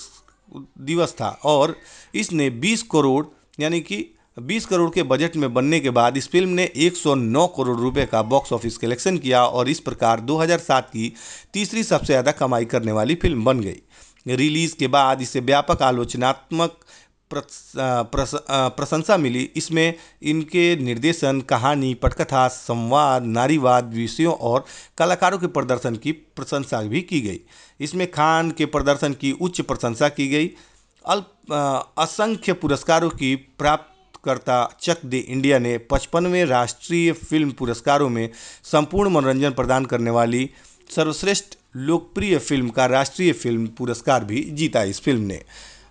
Speaker 1: दिवस था और इसने 20 करोड़ यानी कि 20 करोड़ के बजट में बनने के बाद इस फिल्म ने 109 करोड़ रुपए का बॉक्स ऑफिस कलेक्शन किया और इस प्रकार 2007 की तीसरी सबसे ज़्यादा कमाई करने वाली फिल्म बन गई रिलीज़ के बाद इसे व्यापक आलोचनात्मक प्रशंसा मिली इसमें इनके निर्देशन कहानी पटकथा संवाद नारीवाद विषयों और कलाकारों के प्रदर्शन की प्रशंसा भी की गई इसमें खान के प्रदर्शन की उच्च प्रशंसा की गई अल्प असंख्य पुरस्कारों की प्राप्तकर्ता चक दे इंडिया ने पचपनवें राष्ट्रीय फिल्म पुरस्कारों में संपूर्ण मनोरंजन प्रदान करने वाली सर्वश्रेष्ठ लोकप्रिय फिल्म का राष्ट्रीय फिल्म पुरस्कार भी जीता इस फिल्म ने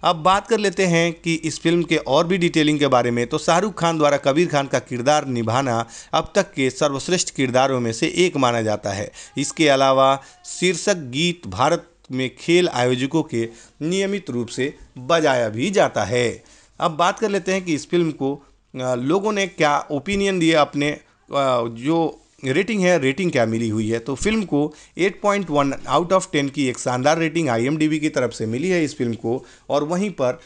Speaker 1: अब बात कर लेते हैं कि इस फिल्म के और भी डिटेलिंग के बारे में तो शाहरुख खान द्वारा कबीर खान का किरदार निभाना अब तक के सर्वश्रेष्ठ किरदारों में से एक माना जाता है इसके अलावा शीर्षक गीत भारत में खेल आयोजकों के नियमित रूप से बजाया भी जाता है अब बात कर लेते हैं कि इस फिल्म को लोगों ने क्या ओपिनियन दिया अपने जो रेटिंग है रेटिंग क्या मिली हुई है तो फिल्म को 8.1 आउट ऑफ 10 की एक शानदार रेटिंग आई की तरफ से मिली है इस फिल्म को और वहीं पर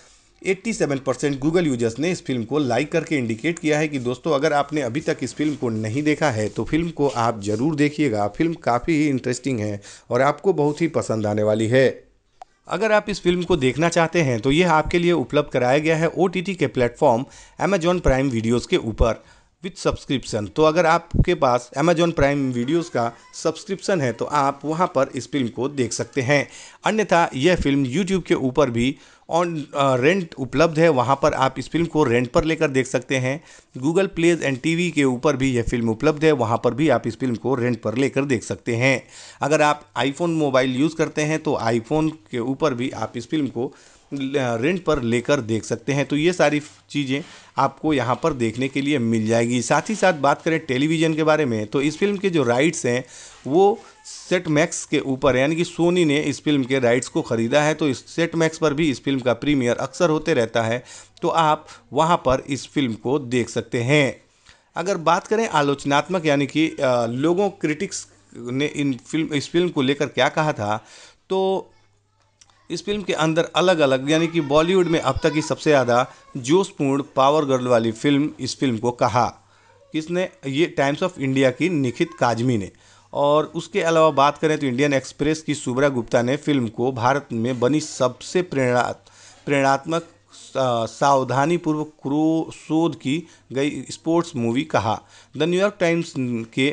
Speaker 1: 87 परसेंट गूगल यूजर्स ने इस फिल्म को लाइक करके इंडिकेट किया है कि दोस्तों अगर आपने अभी तक इस फिल्म को नहीं देखा है तो फिल्म को आप ज़रूर देखिएगा फिल्म काफ़ी ही इंटरेस्टिंग है और आपको बहुत ही पसंद आने वाली है अगर आप इस फिल्म को देखना चाहते हैं तो यह आपके लिए उपलब्ध कराया गया है ओ के प्लेटफॉर्म अमेजॉन प्राइम वीडियोज़ के ऊपर विथ सब्सक्रिप्शन तो अगर आपके पास अमेजॉन प्राइम वीडियोज़ का सब्सक्रिप्शन है तो आप वहां पर इस फिल्म को देख सकते हैं अन्यथा यह फिल्म यूट्यूब के ऊपर भी ऑन रेंट उपलब्ध है वहाँ पर आप इस फिल्म को रेंट पर लेकर देख सकते हैं गूगल प्लेज एंड वी के ऊपर भी यह फिल्म उपलब्ध है वहाँ पर भी आप इस फिल्म को रेंट पर लेकर देख सकते हैं अगर आप आईफोन मोबाइल यूज़ करते हैं तो आईफोन के ऊपर भी आप इस फिल्म को रेंट पर लेकर देख सकते हैं तो ये सारी चीज़ें आपको यहाँ पर देखने के लिए मिल जाएगी साथ ही साथ बात करें टेलीविज़न के बारे में तो इस फिल्म के जो राइट्स हैं वो सेट मैक्स के ऊपर यानी कि सोनी ने इस फिल्म के राइट्स को ख़रीदा है तो इस सेट मैक्स पर भी इस फिल्म का प्रीमियर अक्सर होते रहता है तो आप वहाँ पर इस फिल्म को देख सकते हैं अगर बात करें आलोचनात्मक यानी कि लोगों क्रिटिक्स ने इन फिल्म इस फिल्म को लेकर क्या कहा था तो इस फिल्म के अंदर अलग अलग यानी कि बॉलीवुड में अब तक की सबसे ज़्यादा जोशपूर्ण पावर गर्ल वाली फिल्म इस फिल्म को कहा किसने ये टाइम्स ऑफ इंडिया की निखित काजमी ने और उसके अलावा बात करें तो इंडियन एक्सप्रेस की सुब्रा गुप्ता ने फिल्म को भारत में बनी सबसे प्रेरणा प्रेरणात्मक सावधानीपूर्वक क्रो शोध की गई स्पोर्ट्स मूवी कहा द न्यूयॉर्क टाइम्स के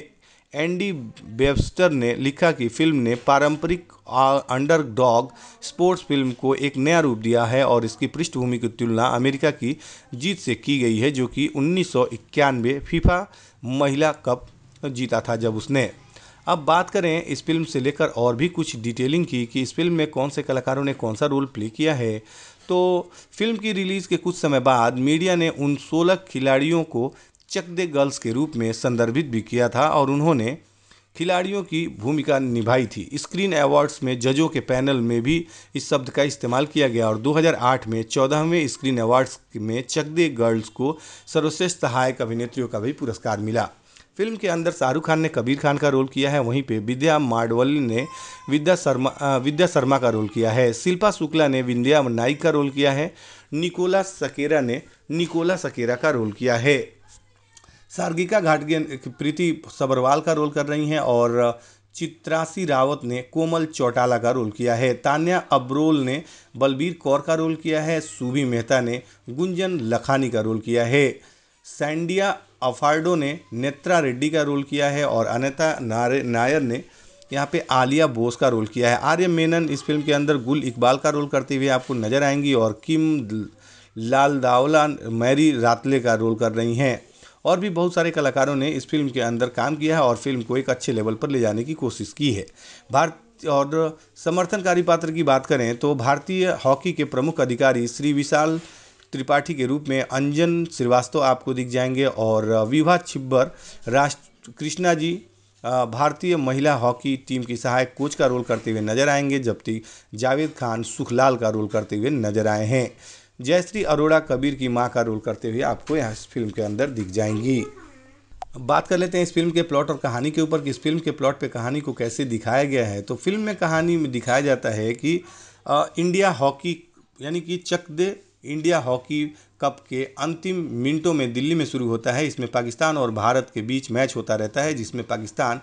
Speaker 1: एंडी बेबस्टर ने लिखा कि फिल्म ने पारंपरिक अंडरडॉग स्पोर्ट्स फिल्म को एक नया रूप दिया है और इसकी पृष्ठभूमि की तुलना अमेरिका की जीत से की गई है जो कि उन्नीस फीफा महिला कप जीता था जब उसने अब बात करें इस फिल्म से लेकर और भी कुछ डिटेलिंग की कि इस फिल्म में कौन से कलाकारों ने कौन सा रोल प्ले किया है तो फिल्म की रिलीज़ के कुछ समय बाद मीडिया ने उन 16 खिलाड़ियों को चक दे गर्ल्स के रूप में संदर्भित भी किया था और उन्होंने खिलाड़ियों की भूमिका निभाई थी स्क्रीन अवार्ड्स में जजों के पैनल में भी इस शब्द का इस्तेमाल किया गया और 2008 में चौदहवें स्क्रीन अवार्ड्स में चक दे गर्ल्स को सर्वश्रेष्ठ सहायक अभिनेत्रियों का भी पुरस्कार मिला फिल्म के अंदर शाहरुख खान ने कबीर खान का रोल किया है वहीं पे विद्या माडवल ने विद्या शर्मा विद्या शर्मा का रोल किया है शिल्पा शुक्ला ने विंध्या नाइक का रोल किया है निकोला सकेरा ने निकोला सकेरा का रोल किया है सार्गिका घाटगे प्रीति सबरवाल का रोल कर रही हैं और चित्रासी रावत ने कोमल चौटाला का रोल किया है तान्या अब्रोल ने बलबीर कौर का रोल किया है सूभी मेहता ने गुंजन लखानी का रोल किया है सैंडिया अफार्डो ने नेत्रा रेड्डी का रोल किया है और अनिता नायर ने यहाँ पे आलिया बोस का रोल किया है आर्य मेनन इस फिल्म के अंदर गुल इकबाल का रोल करते हुए आपको नजर आएंगी और किम लाल दावला मैरी रातले का रोल कर रही हैं और भी बहुत सारे कलाकारों ने इस फिल्म के अंदर काम किया है और फिल्म को एक अच्छे लेवल पर ले जाने की कोशिश की है भारत और समर्थनकारी पात्र की बात करें तो भारतीय हॉकी के प्रमुख अधिकारी श्री विशाल त्रिपाठी के रूप में अंजन श्रीवास्तव आपको दिख जाएंगे और विभा छिब्बर राष्ट्र कृष्णा जी भारतीय महिला हॉकी टीम की सहायक कोच का रोल करते हुए नजर आएंगे जबकि जावेद खान सुखलाल का रोल करते हुए नजर आए हैं जयश्री अरोड़ा कबीर की माँ का रोल करते हुए आपको यहाँ इस फिल्म के अंदर दिख जाएंगी बात कर लेते हैं इस फिल्म के प्लॉट और कहानी के ऊपर कि इस फिल्म के प्लॉट पे कहानी को कैसे दिखाया गया है तो फिल्म में कहानी में दिखाया जाता है कि आ, इंडिया हॉकी यानी कि Chak De India hockey cup के अंतिम मिनटों में दिल्ली में शुरू होता है इसमें पाकिस्तान और भारत के बीच मैच होता रहता है जिसमें पाकिस्तान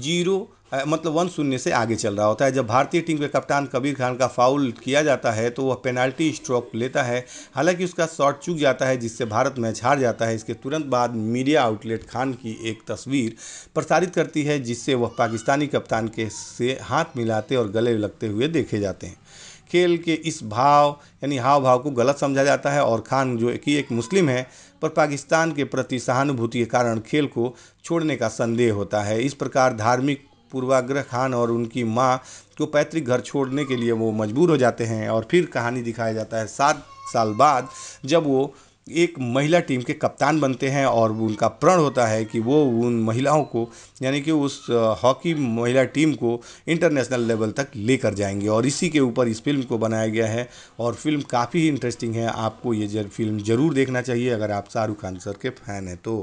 Speaker 1: जीरो मतलब वन शून्य से आगे चल रहा होता है जब भारतीय टीम के कप्तान कबीर खान का फाउल किया जाता है तो वह पेनाल्टी स्ट्रोक लेता है हालांकि उसका शॉट चूक जाता है जिससे भारत मैच हार जाता है इसके तुरंत बाद मीडिया आउटलेट खान की एक तस्वीर प्रसारित करती है जिससे वह पाकिस्तानी कप्तान के से हाथ मिलाते और गले लगते हुए देखे जाते हैं खेल के इस भाव यानी हाव भाव को गलत समझा जाता है और खान जो कि एक मुस्लिम है पर पाकिस्तान के प्रति सहानुभूति के कारण खेल को छोड़ने का संदेह होता है इस प्रकार धार्मिक पूर्वाग्रह खान और उनकी माँ को पैतृक घर छोड़ने के लिए वो मजबूर हो जाते हैं और फिर कहानी दिखाया जाता है सात साल बाद जब वो एक महिला टीम के कप्तान बनते हैं और उनका प्रण होता है कि वो उन महिलाओं को यानी कि उस हॉकी महिला टीम को इंटरनेशनल लेवल तक लेकर जाएंगे और इसी के ऊपर इस फिल्म को बनाया गया है और फिल्म काफ़ी इंटरेस्टिंग है आपको ये फिल्म ज़रूर देखना चाहिए अगर आप शाहरुख खान सर के फ़ैन हैं तो